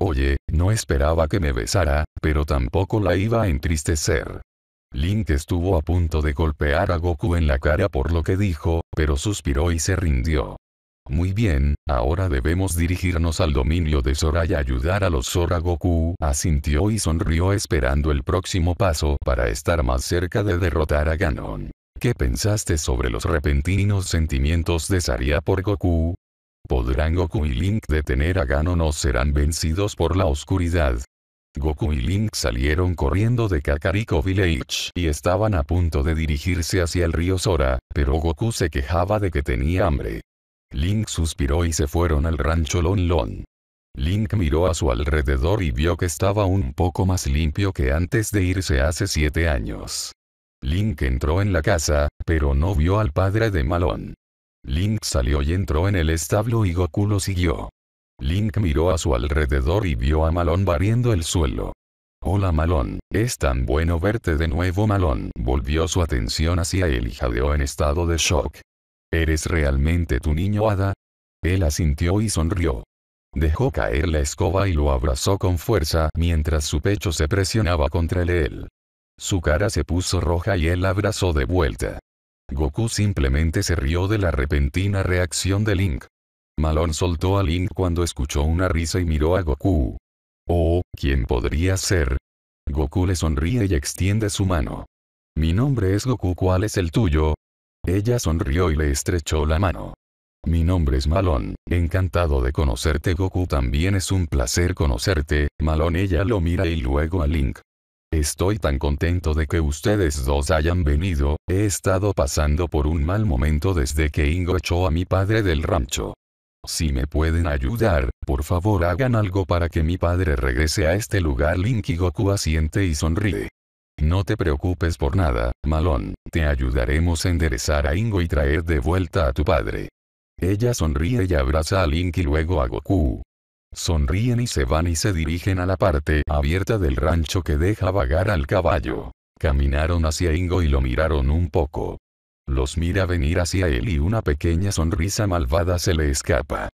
Oye, no esperaba que me besara, pero tampoco la iba a entristecer. Link estuvo a punto de golpear a Goku en la cara por lo que dijo, pero suspiró y se rindió. Muy bien, ahora debemos dirigirnos al dominio de Sora y ayudar a los Sora Goku asintió y sonrió esperando el próximo paso para estar más cerca de derrotar a Ganon. ¿Qué pensaste sobre los repentinos sentimientos de Saria por Goku? ¿Podrán Goku y Link detener a Gano, no serán vencidos por la oscuridad? Goku y Link salieron corriendo de Kakariko Village y estaban a punto de dirigirse hacia el río Sora, pero Goku se quejaba de que tenía hambre. Link suspiró y se fueron al rancho Lon Lon. Link miró a su alrededor y vio que estaba un poco más limpio que antes de irse hace siete años. Link entró en la casa, pero no vio al padre de Malon. Link salió y entró en el establo y Goku lo siguió. Link miró a su alrededor y vio a Malón barriendo el suelo. Hola Malón, es tan bueno verte de nuevo Malón. Volvió su atención hacia él y jadeó en estado de shock. ¿Eres realmente tu niño hada? Él asintió y sonrió. Dejó caer la escoba y lo abrazó con fuerza mientras su pecho se presionaba contra él. Su cara se puso roja y él la abrazó de vuelta. Goku simplemente se rió de la repentina reacción de Link. Malon soltó a Link cuando escuchó una risa y miró a Goku. Oh, ¿quién podría ser? Goku le sonríe y extiende su mano. Mi nombre es Goku, ¿cuál es el tuyo? Ella sonrió y le estrechó la mano. Mi nombre es Malon, encantado de conocerte Goku también es un placer conocerte, Malon ella lo mira y luego a Link. Estoy tan contento de que ustedes dos hayan venido, he estado pasando por un mal momento desde que Ingo echó a mi padre del rancho. Si me pueden ayudar, por favor hagan algo para que mi padre regrese a este lugar. Link y Goku asiente y sonríe. No te preocupes por nada, Malón, te ayudaremos a enderezar a Ingo y traer de vuelta a tu padre. Ella sonríe y abraza a Link y luego a Goku. Sonríen y se van y se dirigen a la parte abierta del rancho que deja vagar al caballo. Caminaron hacia Ingo y lo miraron un poco. Los mira venir hacia él y una pequeña sonrisa malvada se le escapa.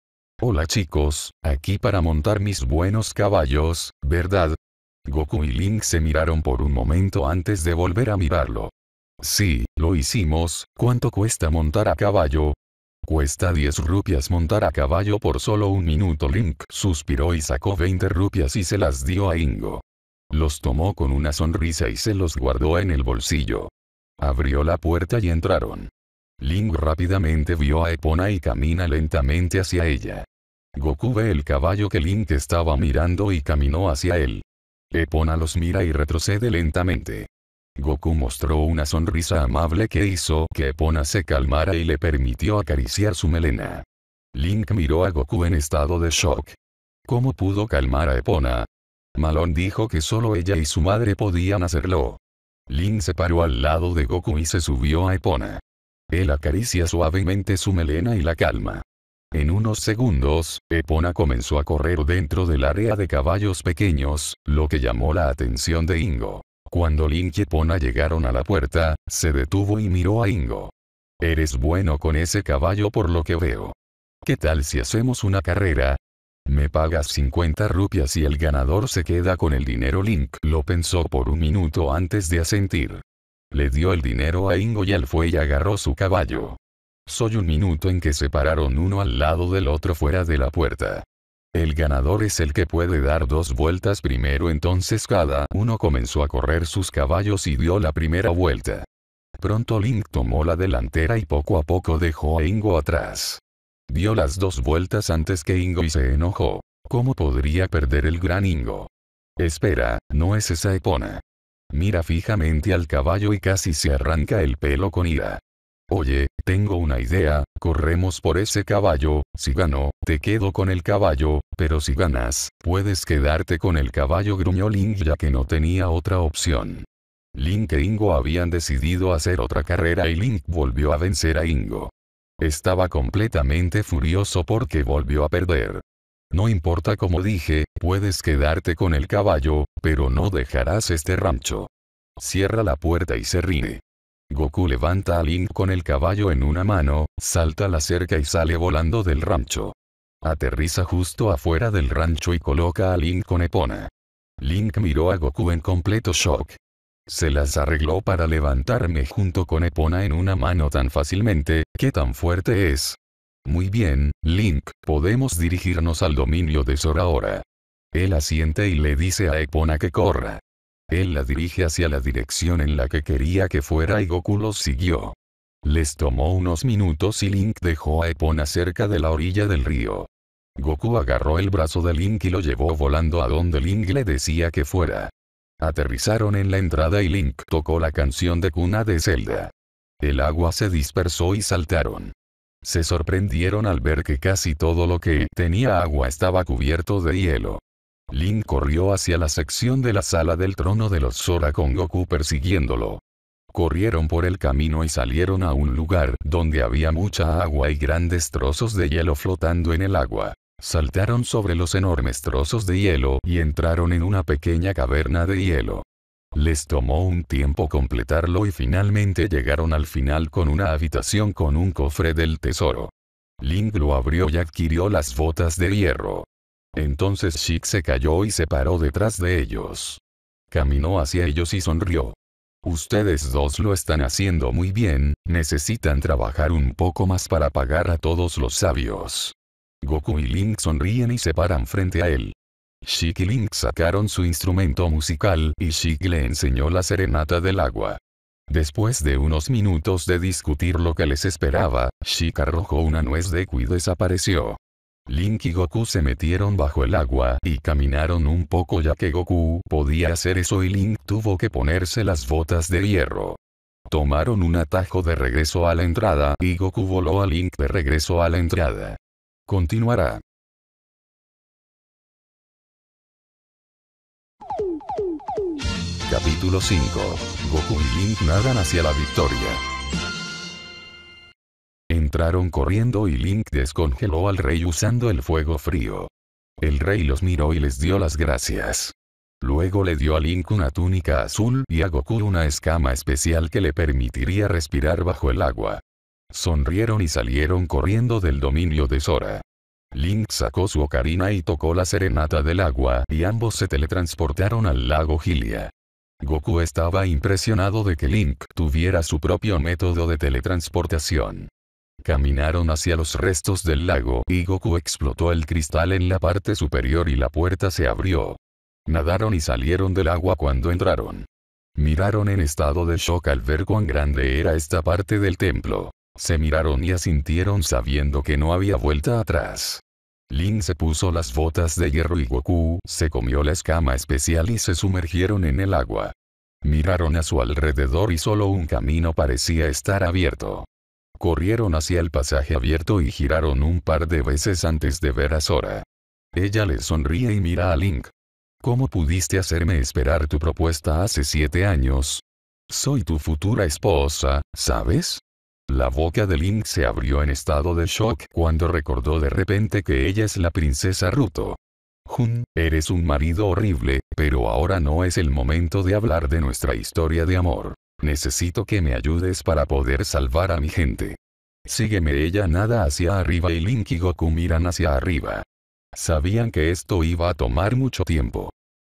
Hola chicos, aquí para montar mis buenos caballos, ¿verdad? Goku y Link se miraron por un momento antes de volver a mirarlo. Sí, lo hicimos, ¿cuánto cuesta montar a caballo? Cuesta 10 rupias montar a caballo por solo un minuto. Link suspiró y sacó 20 rupias y se las dio a Ingo. Los tomó con una sonrisa y se los guardó en el bolsillo. Abrió la puerta y entraron. Link rápidamente vio a Epona y camina lentamente hacia ella. Goku ve el caballo que Link estaba mirando y caminó hacia él. Epona los mira y retrocede lentamente. Goku mostró una sonrisa amable que hizo que Epona se calmara y le permitió acariciar su melena. Link miró a Goku en estado de shock. ¿Cómo pudo calmar a Epona? Malon dijo que solo ella y su madre podían hacerlo. Link se paró al lado de Goku y se subió a Epona. Él acaricia suavemente su melena y la calma. En unos segundos, Epona comenzó a correr dentro del área de caballos pequeños, lo que llamó la atención de Ingo. Cuando Link y Pona llegaron a la puerta, se detuvo y miró a Ingo. Eres bueno con ese caballo por lo que veo. ¿Qué tal si hacemos una carrera? Me pagas 50 rupias y el ganador se queda con el dinero Link lo pensó por un minuto antes de asentir. Le dio el dinero a Ingo y él fue y agarró su caballo. Soy un minuto en que se pararon uno al lado del otro fuera de la puerta. El ganador es el que puede dar dos vueltas primero entonces cada uno comenzó a correr sus caballos y dio la primera vuelta. Pronto Link tomó la delantera y poco a poco dejó a Ingo atrás. Dio las dos vueltas antes que Ingo y se enojó. ¿Cómo podría perder el gran Ingo? Espera, no es esa Epona. Mira fijamente al caballo y casi se arranca el pelo con ira. Oye, tengo una idea, corremos por ese caballo, si gano, te quedo con el caballo, pero si ganas, puedes quedarte con el caballo gruñó Link ya que no tenía otra opción. Link e Ingo habían decidido hacer otra carrera y Link volvió a vencer a Ingo. Estaba completamente furioso porque volvió a perder. No importa como dije, puedes quedarte con el caballo, pero no dejarás este rancho. Cierra la puerta y se ríe. Goku levanta a Link con el caballo en una mano, salta la cerca y sale volando del rancho. Aterriza justo afuera del rancho y coloca a Link con Epona. Link miró a Goku en completo shock. Se las arregló para levantarme junto con Epona en una mano tan fácilmente, ¿qué tan fuerte es? Muy bien, Link, podemos dirigirnos al dominio de Sora ahora. Él asiente y le dice a Epona que corra. Él la dirige hacia la dirección en la que quería que fuera y Goku los siguió. Les tomó unos minutos y Link dejó a Epona cerca de la orilla del río. Goku agarró el brazo de Link y lo llevó volando a donde Link le decía que fuera. Aterrizaron en la entrada y Link tocó la canción de cuna de Zelda. El agua se dispersó y saltaron. Se sorprendieron al ver que casi todo lo que tenía agua estaba cubierto de hielo. Link corrió hacia la sección de la sala del trono de los Sora con Goku persiguiéndolo. Corrieron por el camino y salieron a un lugar donde había mucha agua y grandes trozos de hielo flotando en el agua. Saltaron sobre los enormes trozos de hielo y entraron en una pequeña caverna de hielo. Les tomó un tiempo completarlo y finalmente llegaron al final con una habitación con un cofre del tesoro. Link lo abrió y adquirió las botas de hierro. Entonces Shik se cayó y se paró detrás de ellos. Caminó hacia ellos y sonrió. Ustedes dos lo están haciendo muy bien, necesitan trabajar un poco más para pagar a todos los sabios. Goku y Link sonríen y se paran frente a él. Shik y Link sacaron su instrumento musical y Shik le enseñó la serenata del agua. Después de unos minutos de discutir lo que les esperaba, Shik arrojó una nuez de Q y desapareció. Link y Goku se metieron bajo el agua y caminaron un poco ya que Goku podía hacer eso y Link tuvo que ponerse las botas de hierro. Tomaron un atajo de regreso a la entrada y Goku voló a Link de regreso a la entrada. Continuará. Capítulo 5. Goku y Link nadan hacia la victoria. Entraron corriendo y Link descongeló al rey usando el fuego frío. El rey los miró y les dio las gracias. Luego le dio a Link una túnica azul y a Goku una escama especial que le permitiría respirar bajo el agua. Sonrieron y salieron corriendo del dominio de Sora. Link sacó su ocarina y tocó la serenata del agua y ambos se teletransportaron al lago Gilia. Goku estaba impresionado de que Link tuviera su propio método de teletransportación. Caminaron hacia los restos del lago y Goku explotó el cristal en la parte superior y la puerta se abrió. Nadaron y salieron del agua cuando entraron. Miraron en estado de shock al ver cuán grande era esta parte del templo. Se miraron y asintieron sabiendo que no había vuelta atrás. Lin se puso las botas de hierro y Goku se comió la escama especial y se sumergieron en el agua. Miraron a su alrededor y solo un camino parecía estar abierto. Corrieron hacia el pasaje abierto y giraron un par de veces antes de ver a Sora. Ella le sonríe y mira a Link. ¿Cómo pudiste hacerme esperar tu propuesta hace siete años? Soy tu futura esposa, ¿sabes? La boca de Link se abrió en estado de shock cuando recordó de repente que ella es la princesa Ruto. Jun, eres un marido horrible, pero ahora no es el momento de hablar de nuestra historia de amor. Necesito que me ayudes para poder salvar a mi gente. Sígueme ella nada hacia arriba y Link y Goku miran hacia arriba. Sabían que esto iba a tomar mucho tiempo.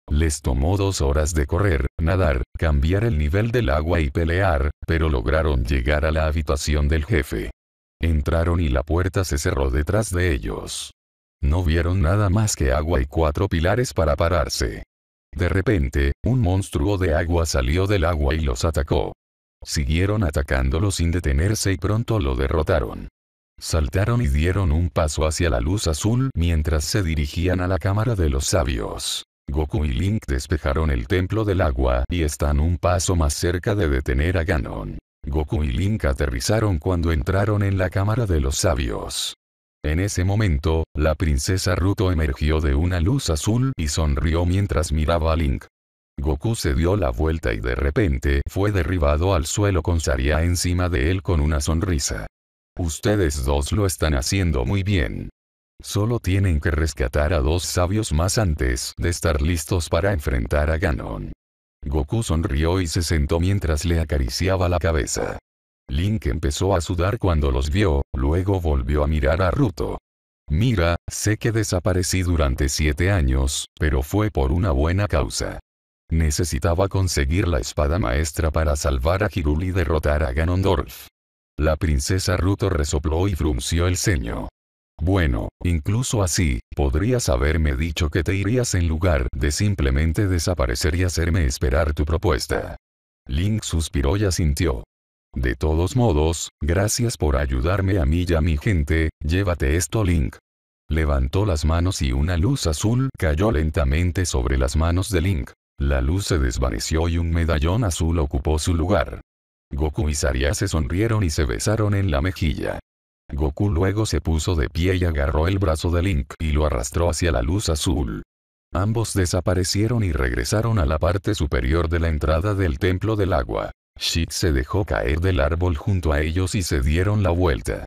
Les tomó dos horas de correr, nadar, cambiar el nivel del agua y pelear, pero lograron llegar a la habitación del jefe. Entraron y la puerta se cerró detrás de ellos. No vieron nada más que agua y cuatro pilares para pararse. De repente, un monstruo de agua salió del agua y los atacó. Siguieron atacándolo sin detenerse y pronto lo derrotaron. Saltaron y dieron un paso hacia la luz azul mientras se dirigían a la cámara de los sabios. Goku y Link despejaron el templo del agua y están un paso más cerca de detener a Ganon. Goku y Link aterrizaron cuando entraron en la cámara de los sabios. En ese momento, la princesa Ruto emergió de una luz azul y sonrió mientras miraba a Link. Goku se dio la vuelta y de repente fue derribado al suelo con Saria encima de él con una sonrisa. Ustedes dos lo están haciendo muy bien. Solo tienen que rescatar a dos sabios más antes de estar listos para enfrentar a Ganon. Goku sonrió y se sentó mientras le acariciaba la cabeza. Link empezó a sudar cuando los vio, luego volvió a mirar a Ruto. Mira, sé que desaparecí durante siete años, pero fue por una buena causa. Necesitaba conseguir la espada maestra para salvar a Hirul y derrotar a Ganondorf. La princesa Ruto resopló y frunció el ceño. Bueno, incluso así, podrías haberme dicho que te irías en lugar de simplemente desaparecer y hacerme esperar tu propuesta. Link suspiró y asintió. De todos modos, gracias por ayudarme a mí y a mi gente, llévate esto Link. Levantó las manos y una luz azul cayó lentamente sobre las manos de Link. La luz se desvaneció y un medallón azul ocupó su lugar. Goku y Saria se sonrieron y se besaron en la mejilla. Goku luego se puso de pie y agarró el brazo de Link y lo arrastró hacia la luz azul. Ambos desaparecieron y regresaron a la parte superior de la entrada del Templo del Agua. Shik se dejó caer del árbol junto a ellos y se dieron la vuelta.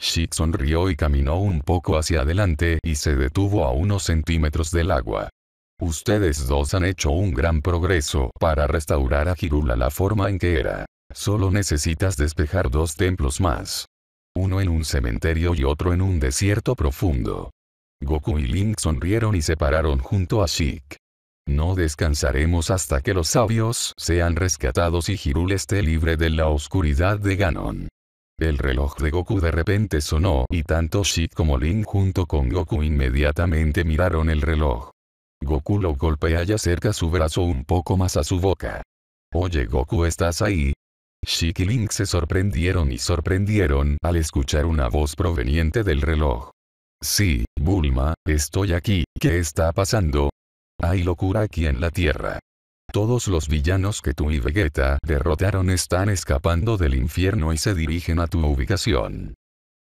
Shik sonrió y caminó un poco hacia adelante y se detuvo a unos centímetros del agua. Ustedes dos han hecho un gran progreso para restaurar a Hirula la forma en que era. Solo necesitas despejar dos templos más. Uno en un cementerio y otro en un desierto profundo. Goku y Link sonrieron y se pararon junto a Shik. No descansaremos hasta que los sabios sean rescatados y Hirul esté libre de la oscuridad de Ganon. El reloj de Goku de repente sonó y tanto Shik como Link junto con Goku inmediatamente miraron el reloj. Goku lo golpea y acerca su brazo un poco más a su boca. Oye Goku ¿estás ahí? Shik y Link se sorprendieron y sorprendieron al escuchar una voz proveniente del reloj. Sí, Bulma, estoy aquí, ¿qué está pasando? Hay locura aquí en la Tierra. Todos los villanos que tú y Vegeta derrotaron están escapando del infierno y se dirigen a tu ubicación.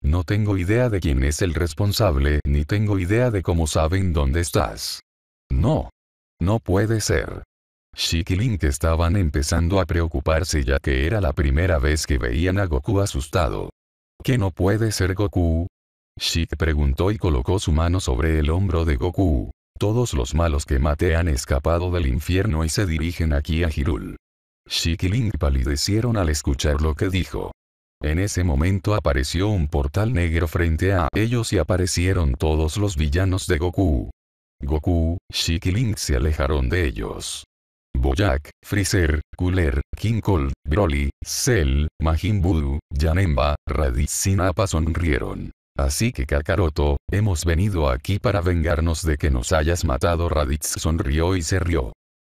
No tengo idea de quién es el responsable ni tengo idea de cómo saben dónde estás. No. No puede ser. Shiki y Link estaban empezando a preocuparse ya que era la primera vez que veían a Goku asustado. ¿Qué no puede ser Goku? Shik preguntó y colocó su mano sobre el hombro de Goku. Todos los malos que maté han escapado del infierno y se dirigen aquí a Hirul. Shikiling palidecieron al escuchar lo que dijo. En ese momento apareció un portal negro frente a ellos y aparecieron todos los villanos de Goku. Goku, Shikiling se alejaron de ellos. Boyak, Freezer, Cooler, King Cold, Broly, Cell, Majin Buu, Janemba, Raditz y Nappa sonrieron. Así que Kakaroto, hemos venido aquí para vengarnos de que nos hayas matado Raditz sonrió y se rió.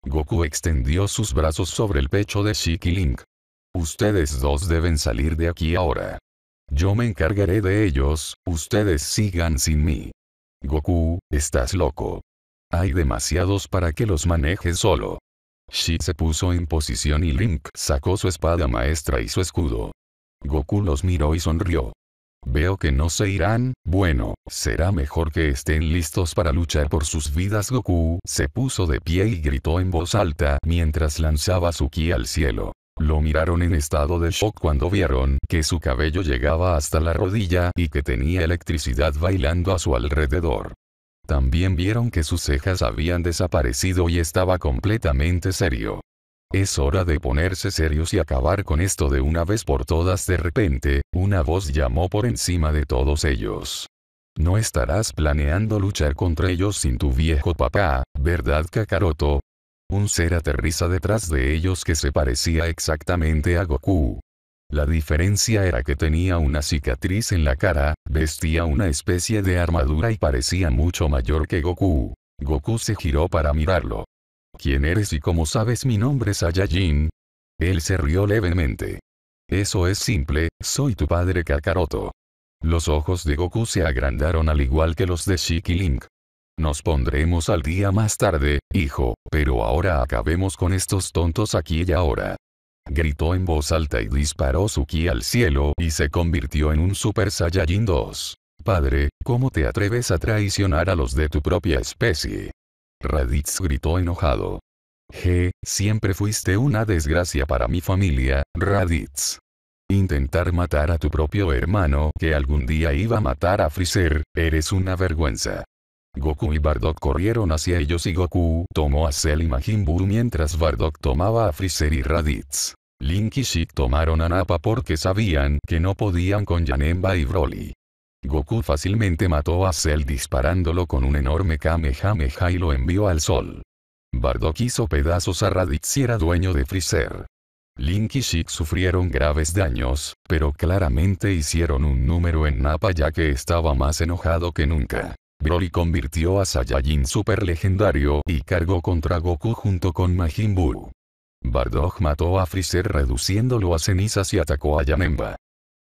Goku extendió sus brazos sobre el pecho de Shiki Link. Ustedes dos deben salir de aquí ahora. Yo me encargaré de ellos, ustedes sigan sin mí. Goku, estás loco. Hay demasiados para que los manejes solo. Shiki se puso en posición y Link sacó su espada maestra y su escudo. Goku los miró y sonrió. Veo que no se irán, bueno, será mejor que estén listos para luchar por sus vidas. Goku se puso de pie y gritó en voz alta mientras lanzaba su ki al cielo. Lo miraron en estado de shock cuando vieron que su cabello llegaba hasta la rodilla y que tenía electricidad bailando a su alrededor. También vieron que sus cejas habían desaparecido y estaba completamente serio. Es hora de ponerse serios y acabar con esto de una vez por todas. De repente, una voz llamó por encima de todos ellos. No estarás planeando luchar contra ellos sin tu viejo papá, ¿verdad Kakaroto? Un ser aterriza detrás de ellos que se parecía exactamente a Goku. La diferencia era que tenía una cicatriz en la cara, vestía una especie de armadura y parecía mucho mayor que Goku. Goku se giró para mirarlo. ¿Quién eres y cómo sabes mi nombre Saiyajin? Él se rió levemente. Eso es simple, soy tu padre Kakaroto. Los ojos de Goku se agrandaron al igual que los de Shiki Link. Nos pondremos al día más tarde, hijo, pero ahora acabemos con estos tontos aquí y ahora. Gritó en voz alta y disparó su ki al cielo y se convirtió en un Super Saiyajin 2. Padre, ¿cómo te atreves a traicionar a los de tu propia especie? Raditz gritó enojado. Je, siempre fuiste una desgracia para mi familia, Raditz. Intentar matar a tu propio hermano que algún día iba a matar a Freezer, eres una vergüenza. Goku y Bardock corrieron hacia ellos y Goku tomó a Cell y Majin Buu mientras Bardock tomaba a Freezer y Raditz. Link y Sheik tomaron a Nappa porque sabían que no podían con Janemba y Broly. Goku fácilmente mató a Cell disparándolo con un enorme Kamehameha y lo envió al sol. Bardock hizo pedazos a Raditz y era dueño de Freezer. Link y Shik sufrieron graves daños, pero claramente hicieron un número en Nappa ya que estaba más enojado que nunca. Broly convirtió a Saiyajin super legendario y cargó contra Goku junto con Majin Buu. Bardock mató a Freezer reduciéndolo a cenizas y atacó a Yamemba.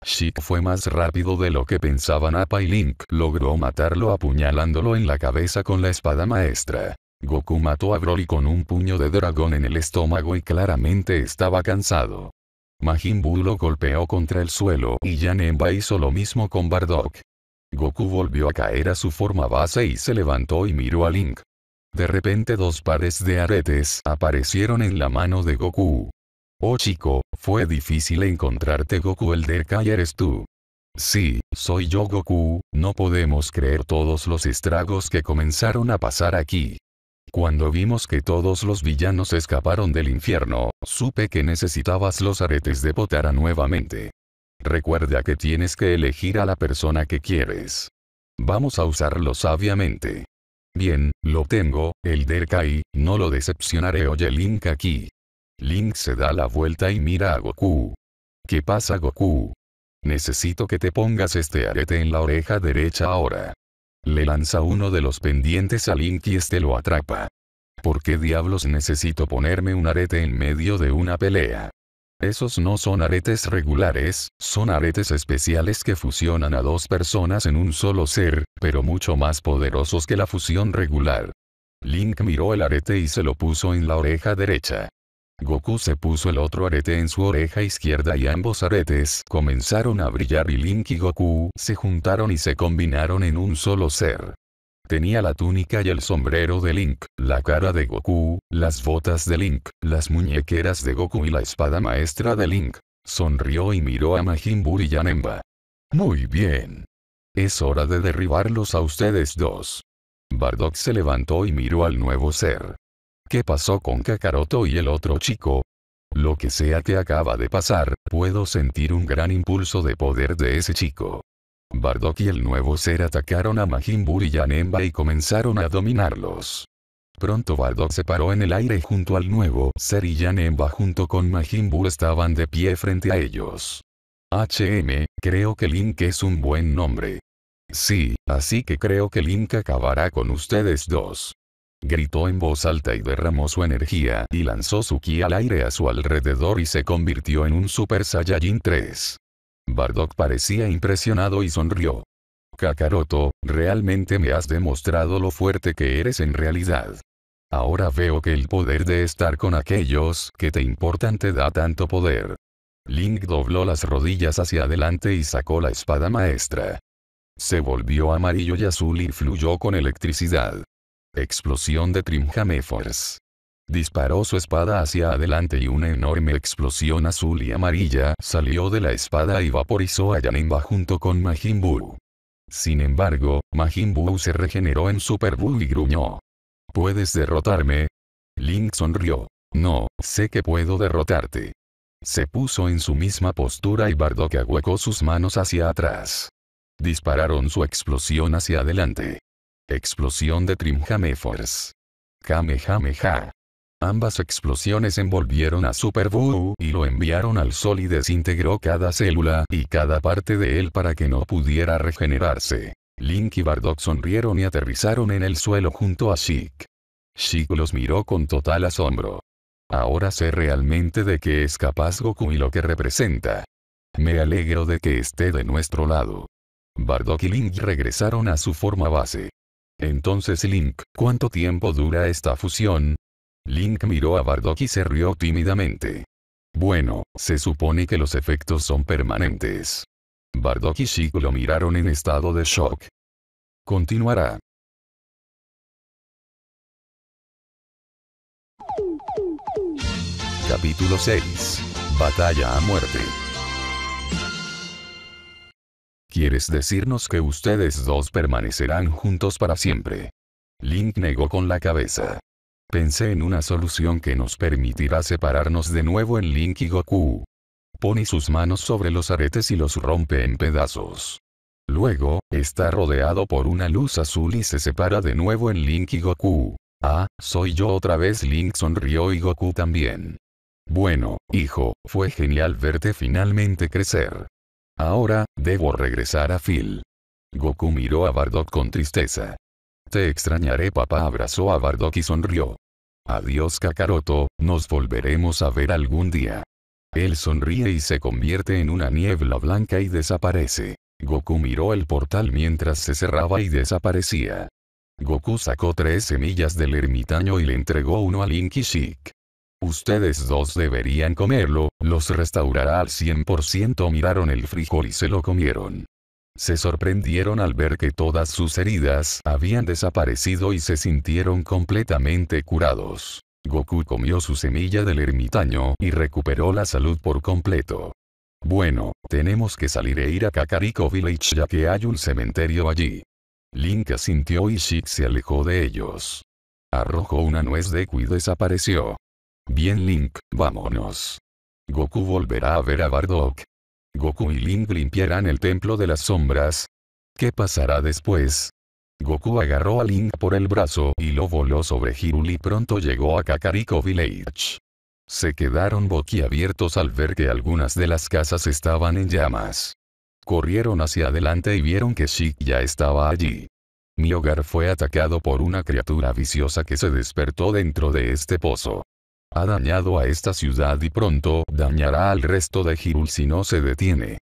Shik fue más rápido de lo que pensaban Appa y Link logró matarlo apuñalándolo en la cabeza con la espada maestra. Goku mató a Broly con un puño de dragón en el estómago y claramente estaba cansado. Majin Buu lo golpeó contra el suelo y Janemba hizo lo mismo con Bardock. Goku volvió a caer a su forma base y se levantó y miró a Link. De repente dos pares de aretes aparecieron en la mano de Goku. Oh chico, fue difícil encontrarte Goku el Derkai eres tú. Sí, soy yo Goku, no podemos creer todos los estragos que comenzaron a pasar aquí. Cuando vimos que todos los villanos escaparon del infierno, supe que necesitabas los aretes de Potara nuevamente. Recuerda que tienes que elegir a la persona que quieres. Vamos a usarlo sabiamente. Bien, lo tengo, el Derkai, no lo decepcionaré oye Link aquí. Link se da la vuelta y mira a Goku. ¿Qué pasa Goku? Necesito que te pongas este arete en la oreja derecha ahora. Le lanza uno de los pendientes a Link y este lo atrapa. ¿Por qué diablos necesito ponerme un arete en medio de una pelea? Esos no son aretes regulares, son aretes especiales que fusionan a dos personas en un solo ser, pero mucho más poderosos que la fusión regular. Link miró el arete y se lo puso en la oreja derecha. Goku se puso el otro arete en su oreja izquierda y ambos aretes comenzaron a brillar y Link y Goku se juntaron y se combinaron en un solo ser. Tenía la túnica y el sombrero de Link, la cara de Goku, las botas de Link, las muñequeras de Goku y la espada maestra de Link. Sonrió y miró a Majin Buu y Nemba. Muy bien. Es hora de derribarlos a ustedes dos. Bardock se levantó y miró al nuevo ser. ¿Qué pasó con Kakaroto y el otro chico? Lo que sea que acaba de pasar, puedo sentir un gran impulso de poder de ese chico. Bardock y el nuevo ser atacaron a Majin Buu y Yanemba y comenzaron a dominarlos. Pronto Bardock se paró en el aire junto al nuevo ser y Yanemba junto con Majin Buu estaban de pie frente a ellos. HM, creo que Link es un buen nombre. Sí, así que creo que Link acabará con ustedes dos gritó en voz alta y derramó su energía y lanzó su ki al aire a su alrededor y se convirtió en un Super Saiyajin 3. Bardock parecía impresionado y sonrió. Kakaroto, realmente me has demostrado lo fuerte que eres en realidad. Ahora veo que el poder de estar con aquellos que te importan te da tanto poder. Link dobló las rodillas hacia adelante y sacó la espada maestra. Se volvió amarillo y azul y fluyó con electricidad. Explosión de Trimhamefors. Disparó su espada hacia adelante y una enorme explosión azul y amarilla salió de la espada y vaporizó a Yanemba junto con Majin Buu. Sin embargo, Majin Buu se regeneró en Super Buu y gruñó. ¿Puedes derrotarme? Link sonrió. No, sé que puedo derrotarte. Se puso en su misma postura y Bardock ahuecó sus manos hacia atrás. Dispararon su explosión hacia adelante. Explosión de force Kamehameha. Ambas explosiones envolvieron a Super Buu y lo enviaron al sol y desintegró cada célula y cada parte de él para que no pudiera regenerarse. Link y Bardock sonrieron y aterrizaron en el suelo junto a Sheik. Sheik los miró con total asombro. Ahora sé realmente de qué es capaz Goku y lo que representa. Me alegro de que esté de nuestro lado. Bardock y Link regresaron a su forma base. Entonces Link, ¿cuánto tiempo dura esta fusión? Link miró a Bardock y se rió tímidamente. Bueno, se supone que los efectos son permanentes. Bardock y Shiko lo miraron en estado de shock. Continuará. Capítulo 6. Batalla a muerte. ¿Quieres decirnos que ustedes dos permanecerán juntos para siempre? Link negó con la cabeza. Pensé en una solución que nos permitirá separarnos de nuevo en Link y Goku. Pone sus manos sobre los aretes y los rompe en pedazos. Luego, está rodeado por una luz azul y se separa de nuevo en Link y Goku. Ah, soy yo otra vez Link sonrió y Goku también. Bueno, hijo, fue genial verte finalmente crecer. Ahora, debo regresar a Phil. Goku miró a Bardock con tristeza. Te extrañaré papá abrazó a Bardock y sonrió. Adiós Kakaroto, nos volveremos a ver algún día. Él sonríe y se convierte en una niebla blanca y desaparece. Goku miró el portal mientras se cerraba y desaparecía. Goku sacó tres semillas del ermitaño y le entregó uno a Linky Shik. Ustedes dos deberían comerlo, los restaurará al 100% miraron el frijol y se lo comieron. Se sorprendieron al ver que todas sus heridas habían desaparecido y se sintieron completamente curados. Goku comió su semilla del ermitaño y recuperó la salud por completo. Bueno, tenemos que salir e ir a Kakariko Village ya que hay un cementerio allí. Link sintió y Shik se alejó de ellos. Arrojó una nuez de Deku y desapareció. Bien Link, vámonos. Goku volverá a ver a Bardock. Goku y Link limpiarán el templo de las sombras. ¿Qué pasará después? Goku agarró a Link por el brazo y lo voló sobre Hirul y pronto llegó a Kakariko Village. Se quedaron boquiabiertos al ver que algunas de las casas estaban en llamas. Corrieron hacia adelante y vieron que Shik ya estaba allí. Mi hogar fue atacado por una criatura viciosa que se despertó dentro de este pozo. Ha dañado a esta ciudad y pronto dañará al resto de Hirul si no se detiene.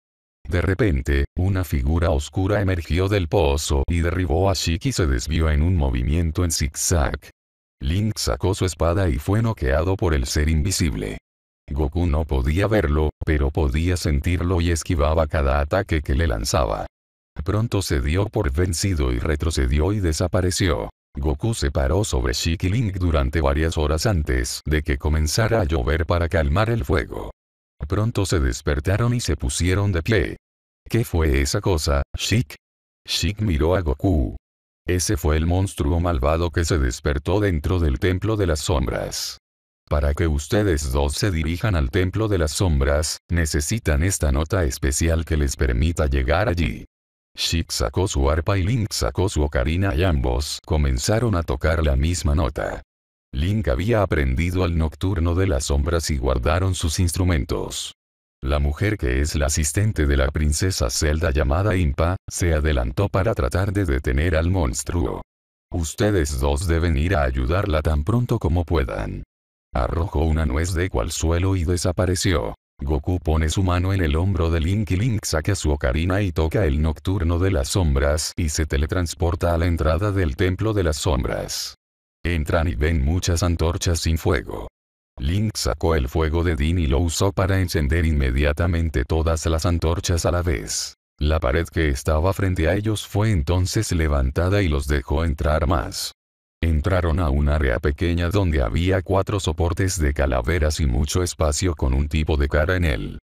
De repente, una figura oscura emergió del pozo y derribó a Shiki y se desvió en un movimiento en zigzag. Link sacó su espada y fue noqueado por el ser invisible. Goku no podía verlo, pero podía sentirlo y esquivaba cada ataque que le lanzaba. Pronto se dio por vencido y retrocedió y desapareció. Goku se paró sobre Shikiling durante varias horas antes de que comenzara a llover para calmar el fuego. Pronto se despertaron y se pusieron de pie. ¿Qué fue esa cosa, Shik? Shik miró a Goku. Ese fue el monstruo malvado que se despertó dentro del Templo de las Sombras. Para que ustedes dos se dirijan al Templo de las Sombras, necesitan esta nota especial que les permita llegar allí. Shik sacó su arpa y Link sacó su ocarina y ambos comenzaron a tocar la misma nota. Link había aprendido al nocturno de las sombras y guardaron sus instrumentos. La mujer que es la asistente de la princesa Zelda llamada Impa, se adelantó para tratar de detener al monstruo. Ustedes dos deben ir a ayudarla tan pronto como puedan. Arrojó una nuez de cual suelo y desapareció. Goku pone su mano en el hombro de Link y Link saca su ocarina y toca el Nocturno de las Sombras y se teletransporta a la entrada del Templo de las Sombras. Entran y ven muchas antorchas sin fuego. Link sacó el fuego de Din y lo usó para encender inmediatamente todas las antorchas a la vez. La pared que estaba frente a ellos fue entonces levantada y los dejó entrar más. Entraron a un área pequeña donde había cuatro soportes de calaveras y mucho espacio con un tipo de cara en él.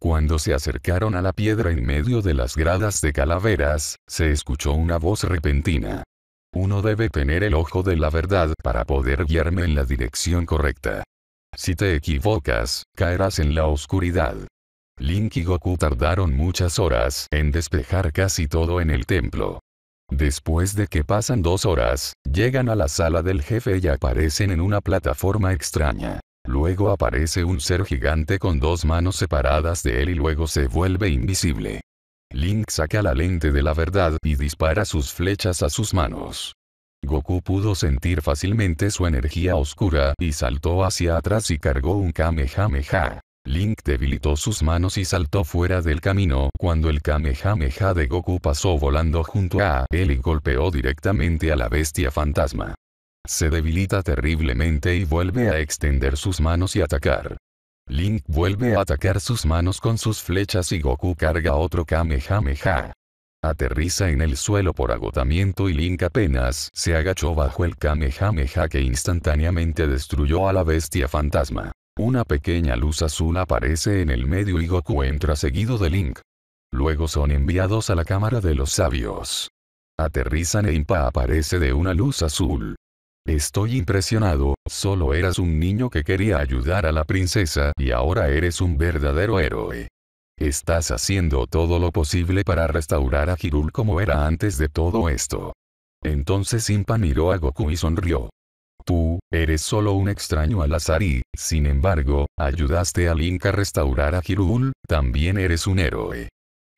Cuando se acercaron a la piedra en medio de las gradas de calaveras, se escuchó una voz repentina. Uno debe tener el ojo de la verdad para poder guiarme en la dirección correcta. Si te equivocas, caerás en la oscuridad. Link y Goku tardaron muchas horas en despejar casi todo en el templo. Después de que pasan dos horas, llegan a la sala del jefe y aparecen en una plataforma extraña. Luego aparece un ser gigante con dos manos separadas de él y luego se vuelve invisible. Link saca la lente de la verdad y dispara sus flechas a sus manos. Goku pudo sentir fácilmente su energía oscura y saltó hacia atrás y cargó un Kamehameha. Link debilitó sus manos y saltó fuera del camino cuando el Kamehameha de Goku pasó volando junto a él y golpeó directamente a la bestia fantasma. Se debilita terriblemente y vuelve a extender sus manos y atacar. Link vuelve a atacar sus manos con sus flechas y Goku carga otro Kamehameha. Aterriza en el suelo por agotamiento y Link apenas se agachó bajo el Kamehameha que instantáneamente destruyó a la bestia fantasma. Una pequeña luz azul aparece en el medio y Goku entra seguido de Link. Luego son enviados a la cámara de los sabios. Aterrizan e Impa aparece de una luz azul. Estoy impresionado, solo eras un niño que quería ayudar a la princesa y ahora eres un verdadero héroe. Estás haciendo todo lo posible para restaurar a Hirul como era antes de todo esto. Entonces Impa miró a Goku y sonrió. Tú, eres solo un extraño al azar y, sin embargo, ayudaste a Link a restaurar a Hirul, también eres un héroe.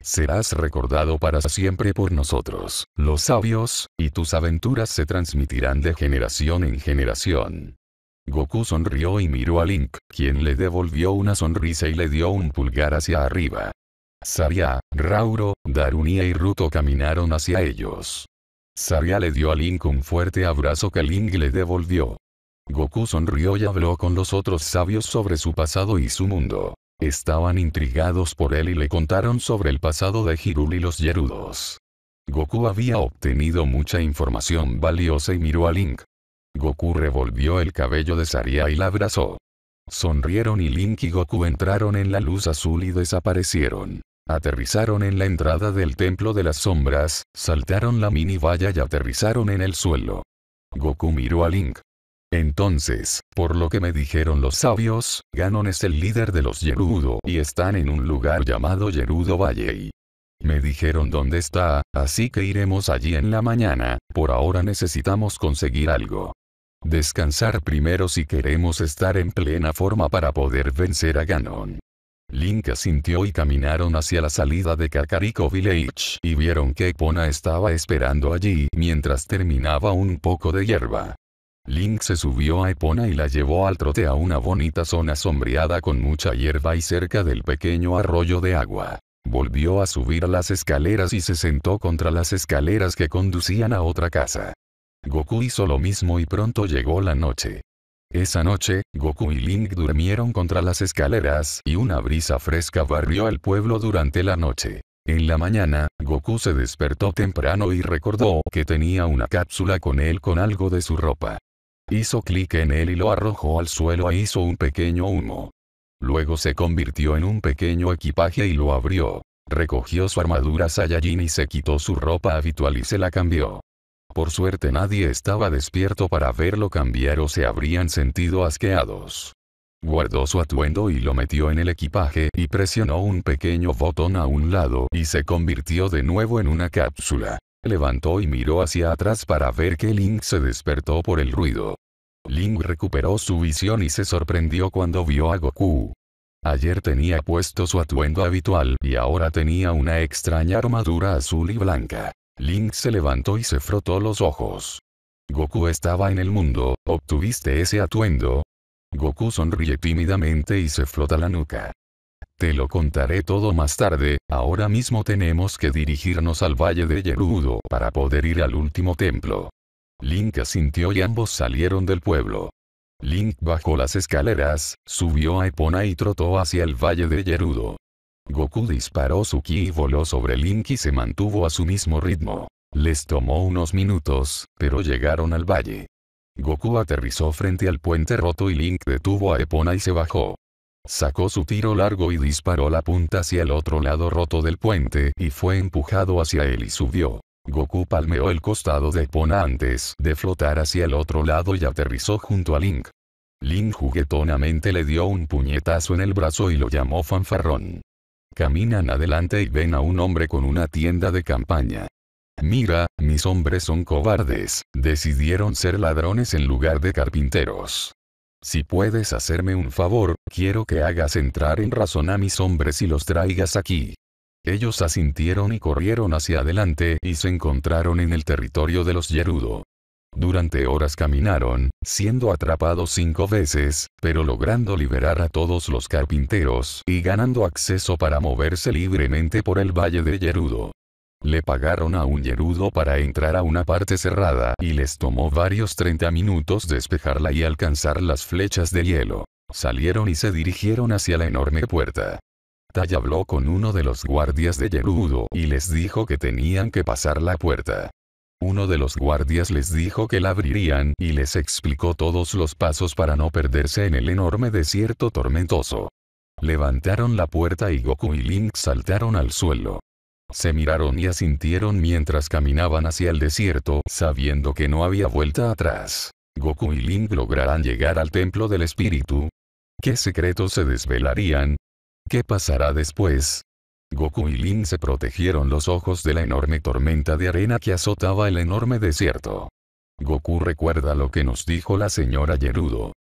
Serás recordado para siempre por nosotros, los sabios, y tus aventuras se transmitirán de generación en generación. Goku sonrió y miró a Link, quien le devolvió una sonrisa y le dio un pulgar hacia arriba. Saria, Rauro, Darunia y e Ruto caminaron hacia ellos. Saria le dio a Link un fuerte abrazo que Link le devolvió. Goku sonrió y habló con los otros sabios sobre su pasado y su mundo. Estaban intrigados por él y le contaron sobre el pasado de Hirul y los Yerudos. Goku había obtenido mucha información valiosa y miró a Link. Goku revolvió el cabello de Saria y la abrazó. Sonrieron y Link y Goku entraron en la luz azul y desaparecieron. Aterrizaron en la entrada del templo de las sombras, saltaron la mini valla y aterrizaron en el suelo. Goku miró a Link. Entonces, por lo que me dijeron los sabios, Ganon es el líder de los Gerudo y están en un lugar llamado Gerudo Valley. Me dijeron dónde está, así que iremos allí en la mañana, por ahora necesitamos conseguir algo. Descansar primero si queremos estar en plena forma para poder vencer a Ganon. Link asintió y caminaron hacia la salida de Kakariko Village y vieron que Epona estaba esperando allí mientras terminaba un poco de hierba. Link se subió a Epona y la llevó al trote a una bonita zona sombreada con mucha hierba y cerca del pequeño arroyo de agua. Volvió a subir a las escaleras y se sentó contra las escaleras que conducían a otra casa. Goku hizo lo mismo y pronto llegó la noche. Esa noche, Goku y Link durmieron contra las escaleras y una brisa fresca barrió al pueblo durante la noche. En la mañana, Goku se despertó temprano y recordó que tenía una cápsula con él con algo de su ropa. Hizo clic en él y lo arrojó al suelo e hizo un pequeño humo. Luego se convirtió en un pequeño equipaje y lo abrió. Recogió su armadura Saiyajin y se quitó su ropa habitual y se la cambió. Por suerte nadie estaba despierto para verlo cambiar o se habrían sentido asqueados. Guardó su atuendo y lo metió en el equipaje y presionó un pequeño botón a un lado y se convirtió de nuevo en una cápsula. Levantó y miró hacia atrás para ver que Link se despertó por el ruido. Link recuperó su visión y se sorprendió cuando vio a Goku. Ayer tenía puesto su atuendo habitual y ahora tenía una extraña armadura azul y blanca. Link se levantó y se frotó los ojos. Goku estaba en el mundo, ¿obtuviste ese atuendo? Goku sonríe tímidamente y se flota la nuca. Te lo contaré todo más tarde, ahora mismo tenemos que dirigirnos al valle de Yerudo para poder ir al último templo. Link asintió y ambos salieron del pueblo. Link bajó las escaleras, subió a Epona y trotó hacia el valle de Yerudo. Goku disparó su ki y voló sobre Link y se mantuvo a su mismo ritmo. Les tomó unos minutos, pero llegaron al valle. Goku aterrizó frente al puente roto y Link detuvo a Epona y se bajó. Sacó su tiro largo y disparó la punta hacia el otro lado roto del puente y fue empujado hacia él y subió. Goku palmeó el costado de Epona antes de flotar hacia el otro lado y aterrizó junto a Link. Link juguetonamente le dio un puñetazo en el brazo y lo llamó fanfarrón. Caminan adelante y ven a un hombre con una tienda de campaña. Mira, mis hombres son cobardes, decidieron ser ladrones en lugar de carpinteros. Si puedes hacerme un favor, quiero que hagas entrar en razón a mis hombres y los traigas aquí. Ellos asintieron y corrieron hacia adelante y se encontraron en el territorio de los Yerudo. Durante horas caminaron, siendo atrapados cinco veces, pero logrando liberar a todos los carpinteros y ganando acceso para moverse libremente por el valle de Yerudo. Le pagaron a un Yerudo para entrar a una parte cerrada y les tomó varios 30 minutos despejarla y alcanzar las flechas de hielo. Salieron y se dirigieron hacia la enorme puerta. Tai habló con uno de los guardias de Yerudo y les dijo que tenían que pasar la puerta. Uno de los guardias les dijo que la abrirían y les explicó todos los pasos para no perderse en el enorme desierto tormentoso. Levantaron la puerta y Goku y Link saltaron al suelo. Se miraron y asintieron mientras caminaban hacia el desierto sabiendo que no había vuelta atrás. Goku y Link lograrán llegar al templo del espíritu. ¿Qué secretos se desvelarían? ¿Qué pasará después? Goku y Lin se protegieron los ojos de la enorme tormenta de arena que azotaba el enorme desierto. Goku recuerda lo que nos dijo la señora Gerudo.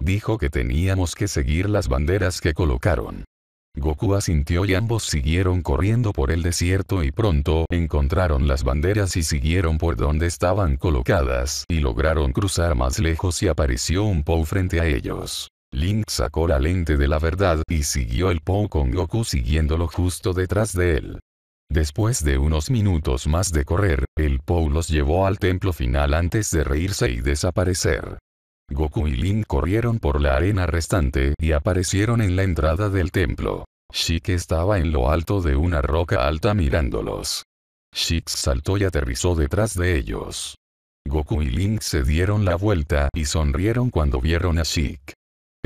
Dijo que teníamos que seguir las banderas que colocaron. Goku asintió y ambos siguieron corriendo por el desierto y pronto encontraron las banderas y siguieron por donde estaban colocadas y lograron cruzar más lejos y apareció un Pou frente a ellos. Link sacó la lente de la verdad y siguió el Po con Goku siguiéndolo justo detrás de él. Después de unos minutos más de correr, el Po los llevó al templo final antes de reírse y desaparecer. Goku y Link corrieron por la arena restante y aparecieron en la entrada del templo. Shik estaba en lo alto de una roca alta mirándolos. Shik saltó y aterrizó detrás de ellos. Goku y Link se dieron la vuelta y sonrieron cuando vieron a Shik.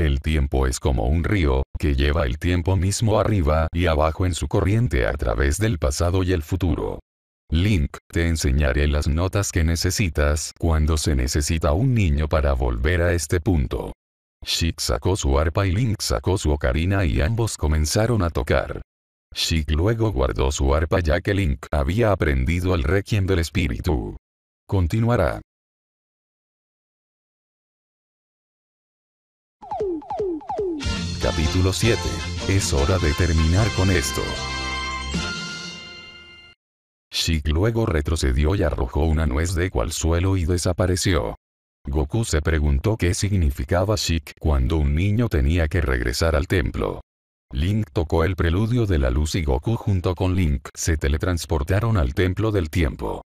El tiempo es como un río, que lleva el tiempo mismo arriba y abajo en su corriente a través del pasado y el futuro. Link, te enseñaré las notas que necesitas cuando se necesita un niño para volver a este punto. Shik sacó su arpa y Link sacó su ocarina y ambos comenzaron a tocar. Shik luego guardó su arpa ya que Link había aprendido el requiem del espíritu. Continuará. capítulo 7. Es hora de terminar con esto. Shik luego retrocedió y arrojó una nuez de al suelo y desapareció. Goku se preguntó qué significaba Shik cuando un niño tenía que regresar al templo. Link tocó el preludio de la luz y Goku junto con Link se teletransportaron al templo del tiempo.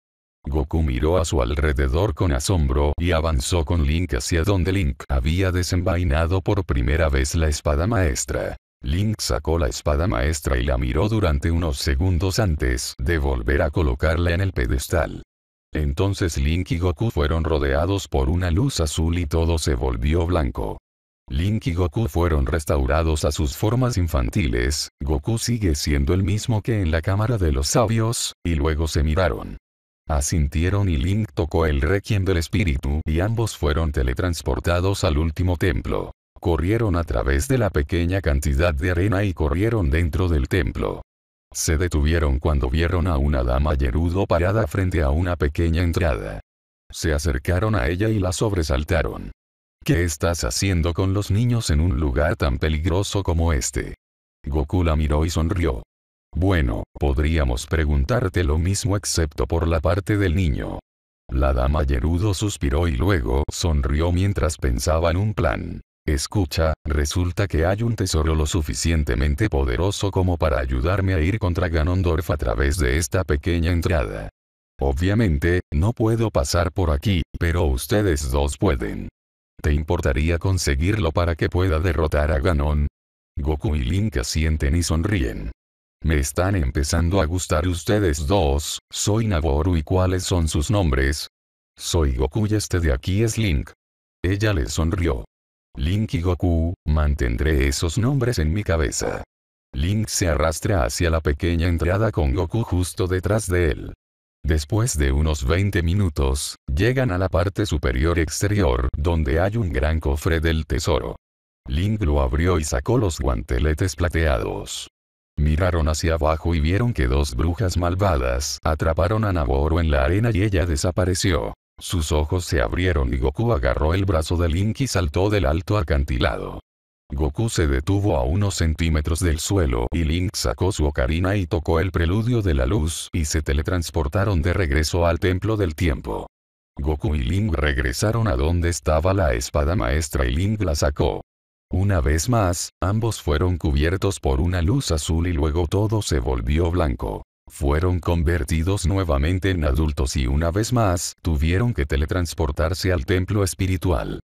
Goku miró a su alrededor con asombro y avanzó con Link hacia donde Link había desenvainado por primera vez la espada maestra. Link sacó la espada maestra y la miró durante unos segundos antes de volver a colocarla en el pedestal. Entonces Link y Goku fueron rodeados por una luz azul y todo se volvió blanco. Link y Goku fueron restaurados a sus formas infantiles, Goku sigue siendo el mismo que en la cámara de los sabios, y luego se miraron. Asintieron y Link tocó el requiem del espíritu y ambos fueron teletransportados al último templo. Corrieron a través de la pequeña cantidad de arena y corrieron dentro del templo. Se detuvieron cuando vieron a una dama yerudo parada frente a una pequeña entrada. Se acercaron a ella y la sobresaltaron. ¿Qué estás haciendo con los niños en un lugar tan peligroso como este? Goku la miró y sonrió. Bueno, podríamos preguntarte lo mismo excepto por la parte del niño. La dama yerudo suspiró y luego sonrió mientras pensaba en un plan. Escucha, resulta que hay un tesoro lo suficientemente poderoso como para ayudarme a ir contra Ganondorf a través de esta pequeña entrada. Obviamente, no puedo pasar por aquí, pero ustedes dos pueden. ¿Te importaría conseguirlo para que pueda derrotar a Ganon? Goku y Link asienten y sonríen. Me están empezando a gustar ustedes dos, soy Naboru y cuáles son sus nombres. Soy Goku y este de aquí es Link. Ella le sonrió. Link y Goku, mantendré esos nombres en mi cabeza. Link se arrastra hacia la pequeña entrada con Goku justo detrás de él. Después de unos 20 minutos, llegan a la parte superior exterior donde hay un gran cofre del tesoro. Link lo abrió y sacó los guanteletes plateados. Miraron hacia abajo y vieron que dos brujas malvadas atraparon a Naboro en la arena y ella desapareció. Sus ojos se abrieron y Goku agarró el brazo de Link y saltó del alto acantilado. Goku se detuvo a unos centímetros del suelo y Link sacó su ocarina y tocó el preludio de la luz y se teletransportaron de regreso al templo del tiempo. Goku y Link regresaron a donde estaba la espada maestra y Link la sacó. Una vez más, ambos fueron cubiertos por una luz azul y luego todo se volvió blanco. Fueron convertidos nuevamente en adultos y una vez más, tuvieron que teletransportarse al templo espiritual.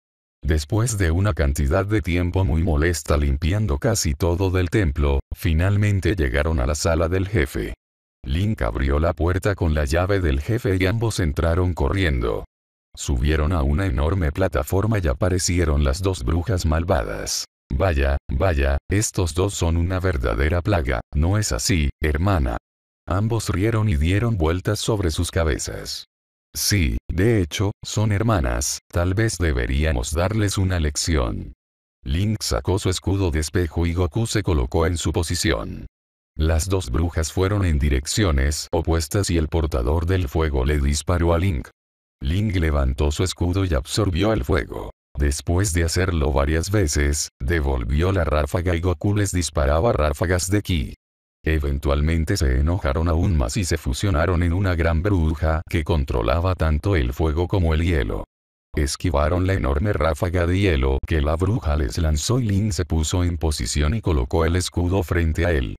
Después de una cantidad de tiempo muy molesta limpiando casi todo del templo, finalmente llegaron a la sala del jefe. Link abrió la puerta con la llave del jefe y ambos entraron corriendo. Subieron a una enorme plataforma y aparecieron las dos brujas malvadas. Vaya, vaya, estos dos son una verdadera plaga, ¿no es así, hermana? Ambos rieron y dieron vueltas sobre sus cabezas. Sí, de hecho, son hermanas, tal vez deberíamos darles una lección. Link sacó su escudo de espejo y Goku se colocó en su posición. Las dos brujas fueron en direcciones opuestas y el portador del fuego le disparó a Link. Ling levantó su escudo y absorbió el fuego. Después de hacerlo varias veces, devolvió la ráfaga y Goku les disparaba ráfagas de ki. Eventualmente se enojaron aún más y se fusionaron en una gran bruja que controlaba tanto el fuego como el hielo. Esquivaron la enorme ráfaga de hielo que la bruja les lanzó y Lin se puso en posición y colocó el escudo frente a él.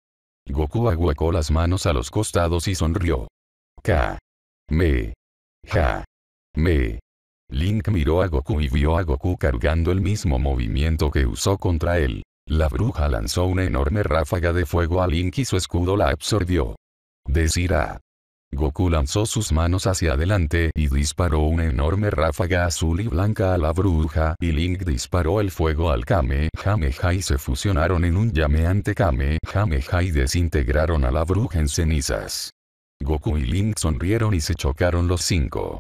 Goku ahuecó las manos a los costados y sonrió. K. Me. Ja. Me. Link miró a Goku y vio a Goku cargando el mismo movimiento que usó contra él. La bruja lanzó una enorme ráfaga de fuego a Link y su escudo la absorbió. Decirá. Goku lanzó sus manos hacia adelante y disparó una enorme ráfaga azul y blanca a la bruja y Link disparó el fuego al Kamehameha y se fusionaron en un llameante Kamehameha y desintegraron a la bruja en cenizas. Goku y Link sonrieron y se chocaron los cinco.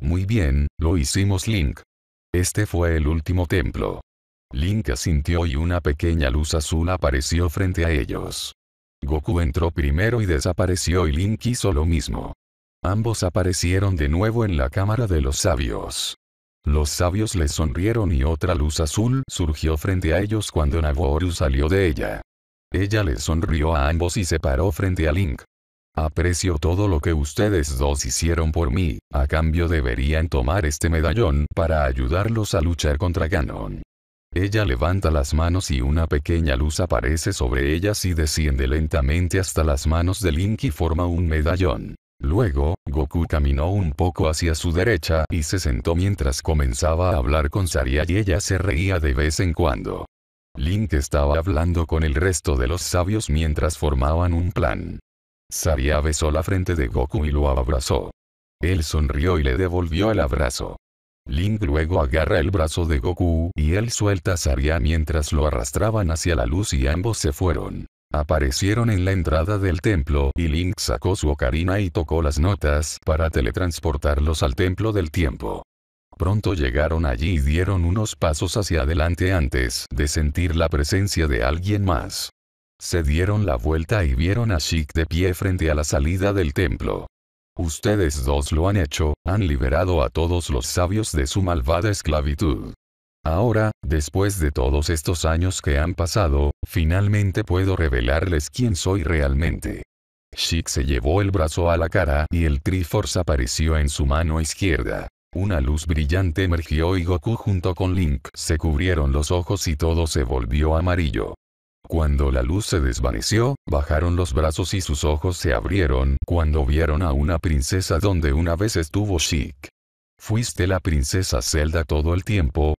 Muy bien, lo hicimos Link. Este fue el último templo. Link asintió y una pequeña luz azul apareció frente a ellos. Goku entró primero y desapareció y Link hizo lo mismo. Ambos aparecieron de nuevo en la cámara de los sabios. Los sabios les sonrieron y otra luz azul surgió frente a ellos cuando Naboru salió de ella. Ella les sonrió a ambos y se paró frente a Link. Aprecio todo lo que ustedes dos hicieron por mí, a cambio deberían tomar este medallón para ayudarlos a luchar contra Ganon. Ella levanta las manos y una pequeña luz aparece sobre ellas y desciende lentamente hasta las manos de Link y forma un medallón. Luego, Goku caminó un poco hacia su derecha y se sentó mientras comenzaba a hablar con Saria y ella se reía de vez en cuando. Link estaba hablando con el resto de los sabios mientras formaban un plan. Saria besó la frente de Goku y lo abrazó. Él sonrió y le devolvió el abrazo. Link luego agarra el brazo de Goku y él suelta a Saria mientras lo arrastraban hacia la luz y ambos se fueron. Aparecieron en la entrada del templo y Link sacó su ocarina y tocó las notas para teletransportarlos al templo del tiempo. Pronto llegaron allí y dieron unos pasos hacia adelante antes de sentir la presencia de alguien más. Se dieron la vuelta y vieron a Shik de pie frente a la salida del templo. Ustedes dos lo han hecho, han liberado a todos los sabios de su malvada esclavitud. Ahora, después de todos estos años que han pasado, finalmente puedo revelarles quién soy realmente. Shik se llevó el brazo a la cara y el Triforce apareció en su mano izquierda. Una luz brillante emergió y Goku junto con Link se cubrieron los ojos y todo se volvió amarillo. Cuando la luz se desvaneció, bajaron los brazos y sus ojos se abrieron cuando vieron a una princesa donde una vez estuvo Chic. ¿Fuiste la princesa Zelda todo el tiempo?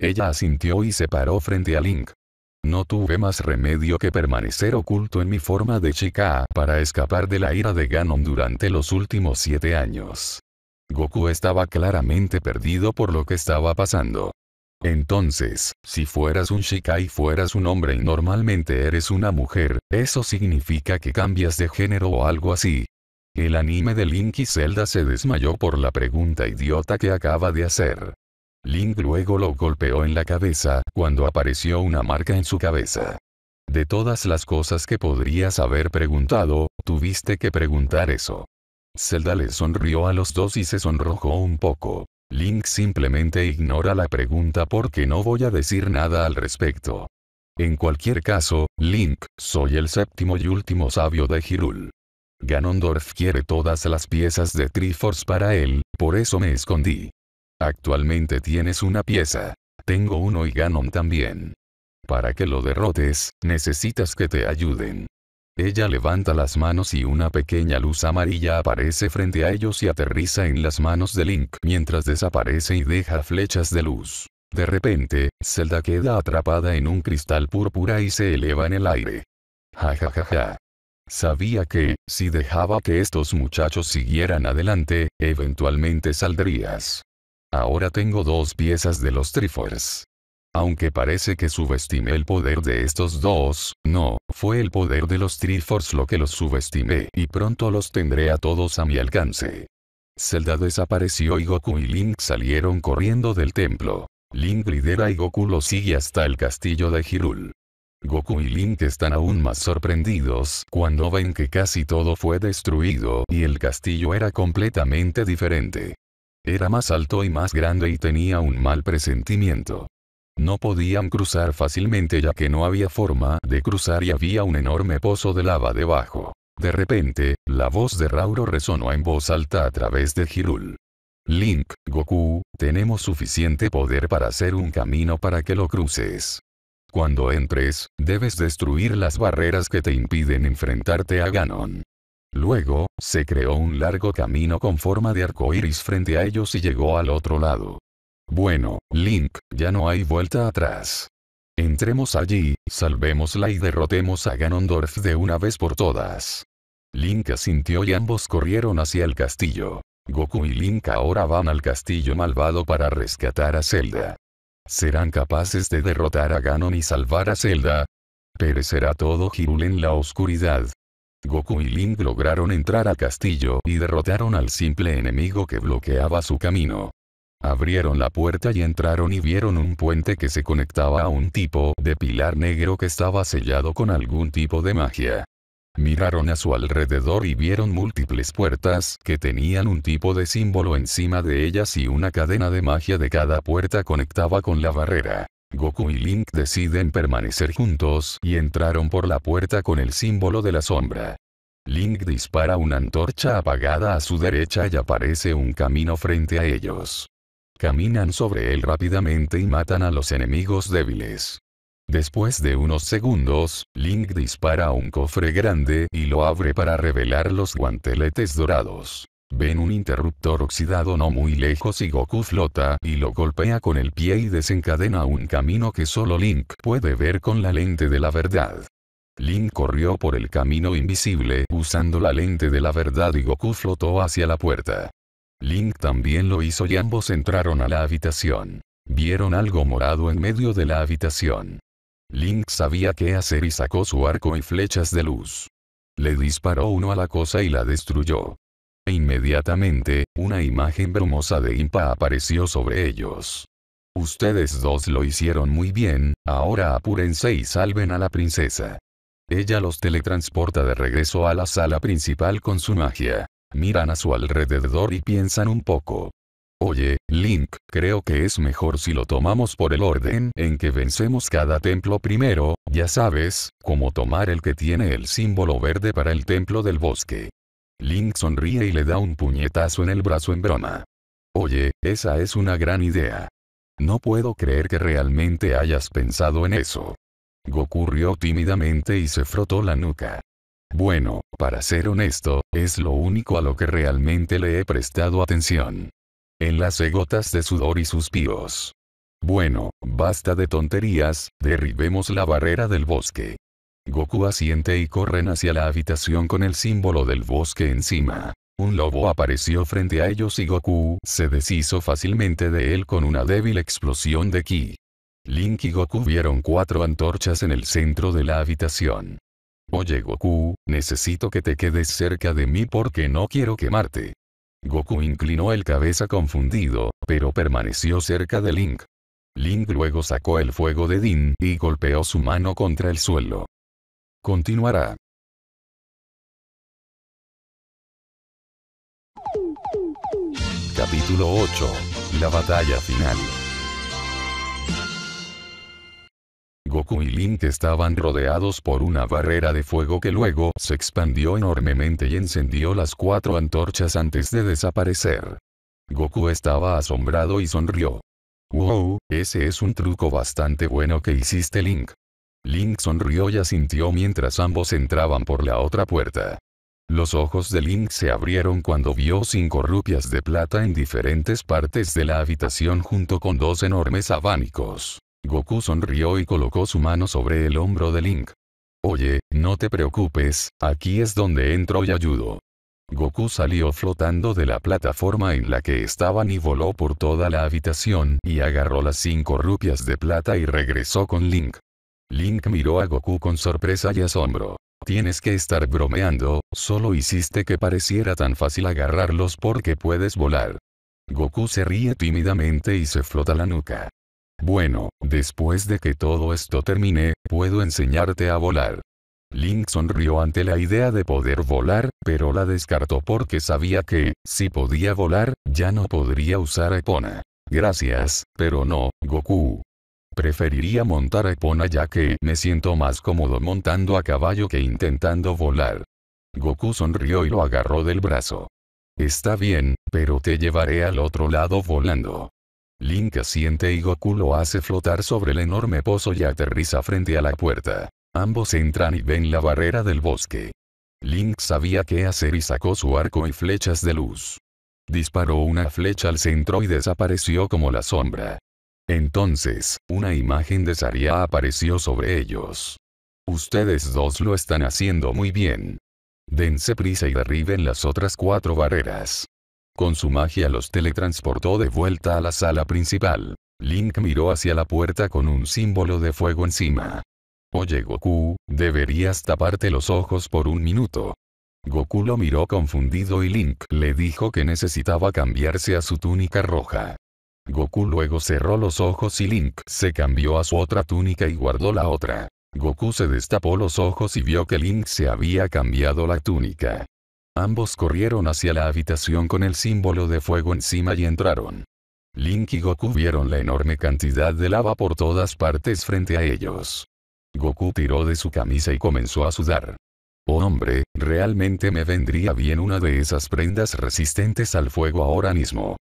Ella asintió y se paró frente a Link. No tuve más remedio que permanecer oculto en mi forma de chica para escapar de la ira de Ganon durante los últimos siete años. Goku estaba claramente perdido por lo que estaba pasando. Entonces, si fueras un Shikai fueras un hombre y normalmente eres una mujer, eso significa que cambias de género o algo así. El anime de Link y Zelda se desmayó por la pregunta idiota que acaba de hacer. Link luego lo golpeó en la cabeza, cuando apareció una marca en su cabeza. De todas las cosas que podrías haber preguntado, tuviste que preguntar eso. Zelda le sonrió a los dos y se sonrojó un poco. Link simplemente ignora la pregunta porque no voy a decir nada al respecto. En cualquier caso, Link, soy el séptimo y último sabio de Hyrule. Ganondorf quiere todas las piezas de Triforce para él, por eso me escondí. Actualmente tienes una pieza. Tengo uno y Ganon también. Para que lo derrotes, necesitas que te ayuden. Ella levanta las manos y una pequeña luz amarilla aparece frente a ellos y aterriza en las manos de Link mientras desaparece y deja flechas de luz. De repente, Zelda queda atrapada en un cristal púrpura y se eleva en el aire. Ja ja ja ja. Sabía que, si dejaba que estos muchachos siguieran adelante, eventualmente saldrías. Ahora tengo dos piezas de los Triforce. Aunque parece que subestimé el poder de estos dos, no, fue el poder de los Triforce lo que los subestimé y pronto los tendré a todos a mi alcance. Zelda desapareció y Goku y Link salieron corriendo del templo. Link lidera y Goku lo sigue hasta el castillo de Hyrule. Goku y Link están aún más sorprendidos cuando ven que casi todo fue destruido y el castillo era completamente diferente. Era más alto y más grande y tenía un mal presentimiento. No podían cruzar fácilmente ya que no había forma de cruzar y había un enorme pozo de lava debajo. De repente, la voz de Rauro resonó en voz alta a través de Girul. Link, Goku, tenemos suficiente poder para hacer un camino para que lo cruces. Cuando entres, debes destruir las barreras que te impiden enfrentarte a Ganon. Luego, se creó un largo camino con forma de arco iris frente a ellos y llegó al otro lado. Bueno, Link, ya no hay vuelta atrás. Entremos allí, salvémosla y derrotemos a Ganondorf de una vez por todas. Link asintió y ambos corrieron hacia el castillo. Goku y Link ahora van al castillo malvado para rescatar a Zelda. ¿Serán capaces de derrotar a Ganon y salvar a Zelda? Perecerá todo Hyrule en la oscuridad. Goku y Link lograron entrar al castillo y derrotaron al simple enemigo que bloqueaba su camino. Abrieron la puerta y entraron y vieron un puente que se conectaba a un tipo de pilar negro que estaba sellado con algún tipo de magia. Miraron a su alrededor y vieron múltiples puertas que tenían un tipo de símbolo encima de ellas y una cadena de magia de cada puerta conectaba con la barrera. Goku y Link deciden permanecer juntos y entraron por la puerta con el símbolo de la sombra. Link dispara una antorcha apagada a su derecha y aparece un camino frente a ellos. Caminan sobre él rápidamente y matan a los enemigos débiles. Después de unos segundos, Link dispara un cofre grande y lo abre para revelar los guanteletes dorados. Ven un interruptor oxidado no muy lejos y Goku flota y lo golpea con el pie y desencadena un camino que solo Link puede ver con la lente de la verdad. Link corrió por el camino invisible usando la lente de la verdad y Goku flotó hacia la puerta. Link también lo hizo y ambos entraron a la habitación. Vieron algo morado en medio de la habitación. Link sabía qué hacer y sacó su arco y flechas de luz. Le disparó uno a la cosa y la destruyó. E Inmediatamente, una imagen brumosa de Impa apareció sobre ellos. Ustedes dos lo hicieron muy bien, ahora apúrense y salven a la princesa. Ella los teletransporta de regreso a la sala principal con su magia miran a su alrededor y piensan un poco. Oye, Link, creo que es mejor si lo tomamos por el orden en que vencemos cada templo primero, ya sabes, como tomar el que tiene el símbolo verde para el templo del bosque. Link sonríe y le da un puñetazo en el brazo en broma. Oye, esa es una gran idea. No puedo creer que realmente hayas pensado en eso. Goku rió tímidamente y se frotó la nuca. Bueno, para ser honesto, es lo único a lo que realmente le he prestado atención. en las gotas de sudor y suspiros. Bueno, basta de tonterías, derribemos la barrera del bosque. Goku asiente y corren hacia la habitación con el símbolo del bosque encima. Un lobo apareció frente a ellos y Goku se deshizo fácilmente de él con una débil explosión de ki. Link y Goku vieron cuatro antorchas en el centro de la habitación. Oye Goku, necesito que te quedes cerca de mí porque no quiero quemarte. Goku inclinó el cabeza confundido, pero permaneció cerca de Link. Link luego sacó el fuego de Din y golpeó su mano contra el suelo. Continuará. Capítulo 8. La batalla final. Goku y Link estaban rodeados por una barrera de fuego que luego se expandió enormemente y encendió las cuatro antorchas antes de desaparecer. Goku estaba asombrado y sonrió. ¡Wow! Ese es un truco bastante bueno que hiciste Link. Link sonrió y asintió mientras ambos entraban por la otra puerta. Los ojos de Link se abrieron cuando vio cinco rupias de plata en diferentes partes de la habitación junto con dos enormes abanicos. Goku sonrió y colocó su mano sobre el hombro de Link. Oye, no te preocupes, aquí es donde entro y ayudo. Goku salió flotando de la plataforma en la que estaban y voló por toda la habitación y agarró las cinco rupias de plata y regresó con Link. Link miró a Goku con sorpresa y asombro. Tienes que estar bromeando, solo hiciste que pareciera tan fácil agarrarlos porque puedes volar. Goku se ríe tímidamente y se flota la nuca. Bueno, después de que todo esto termine, puedo enseñarte a volar. Link sonrió ante la idea de poder volar, pero la descartó porque sabía que, si podía volar, ya no podría usar Epona. Gracias, pero no, Goku. Preferiría montar a Epona ya que me siento más cómodo montando a caballo que intentando volar. Goku sonrió y lo agarró del brazo. Está bien, pero te llevaré al otro lado volando. Link asiente y Goku lo hace flotar sobre el enorme pozo y aterriza frente a la puerta. Ambos entran y ven la barrera del bosque. Link sabía qué hacer y sacó su arco y flechas de luz. Disparó una flecha al centro y desapareció como la sombra. Entonces, una imagen de Saria apareció sobre ellos. Ustedes dos lo están haciendo muy bien. Dense prisa y derriben las otras cuatro barreras. Con su magia los teletransportó de vuelta a la sala principal. Link miró hacia la puerta con un símbolo de fuego encima. Oye Goku, deberías taparte los ojos por un minuto. Goku lo miró confundido y Link le dijo que necesitaba cambiarse a su túnica roja. Goku luego cerró los ojos y Link se cambió a su otra túnica y guardó la otra. Goku se destapó los ojos y vio que Link se había cambiado la túnica. Ambos corrieron hacia la habitación con el símbolo de fuego encima y entraron. Link y Goku vieron la enorme cantidad de lava por todas partes frente a ellos. Goku tiró de su camisa y comenzó a sudar. Oh hombre, realmente me vendría bien una de esas prendas resistentes al fuego ahora mismo.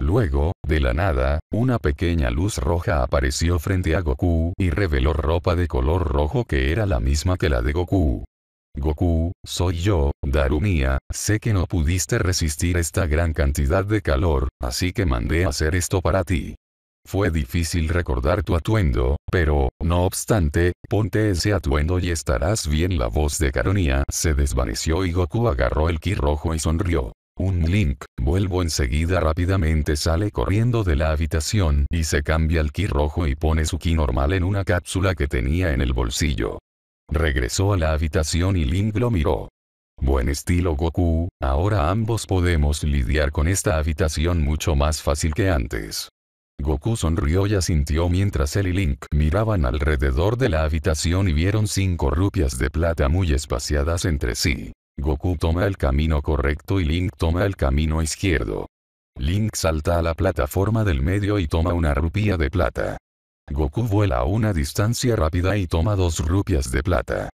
Luego, de la nada, una pequeña luz roja apareció frente a Goku y reveló ropa de color rojo que era la misma que la de Goku. Goku, soy yo, Darumia. sé que no pudiste resistir esta gran cantidad de calor, así que mandé hacer esto para ti. Fue difícil recordar tu atuendo, pero, no obstante, ponte ese atuendo y estarás bien. La voz de Caronia se desvaneció y Goku agarró el ki rojo y sonrió. Un link, vuelvo enseguida rápidamente sale corriendo de la habitación y se cambia el ki rojo y pone su ki normal en una cápsula que tenía en el bolsillo. Regresó a la habitación y Link lo miró. Buen estilo Goku, ahora ambos podemos lidiar con esta habitación mucho más fácil que antes. Goku sonrió y asintió mientras él y Link miraban alrededor de la habitación y vieron cinco rupias de plata muy espaciadas entre sí. Goku toma el camino correcto y Link toma el camino izquierdo. Link salta a la plataforma del medio y toma una rupia de plata. Goku vuela a una distancia rápida y toma dos rupias de plata.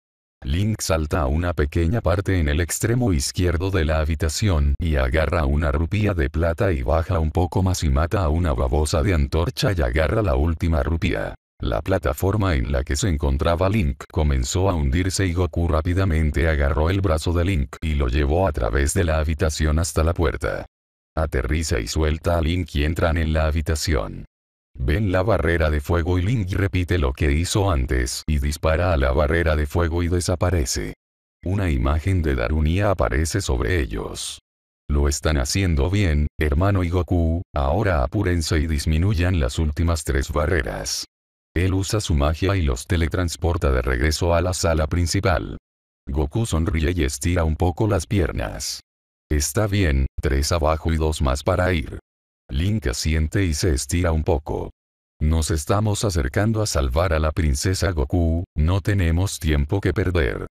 Link salta a una pequeña parte en el extremo izquierdo de la habitación y agarra una rupia de plata y baja un poco más y mata a una babosa de antorcha y agarra la última rupia. La plataforma en la que se encontraba Link comenzó a hundirse y Goku rápidamente agarró el brazo de Link y lo llevó a través de la habitación hasta la puerta. Aterriza y suelta a Link y entran en la habitación. Ven la barrera de fuego y Link repite lo que hizo antes y dispara a la barrera de fuego y desaparece. Una imagen de Darunia aparece sobre ellos. Lo están haciendo bien, hermano y Goku, ahora apúrense y disminuyan las últimas tres barreras. Él usa su magia y los teletransporta de regreso a la sala principal. Goku sonríe y estira un poco las piernas. Está bien, tres abajo y dos más para ir. Link asiente y se estira un poco. Nos estamos acercando a salvar a la princesa Goku, no tenemos tiempo que perder.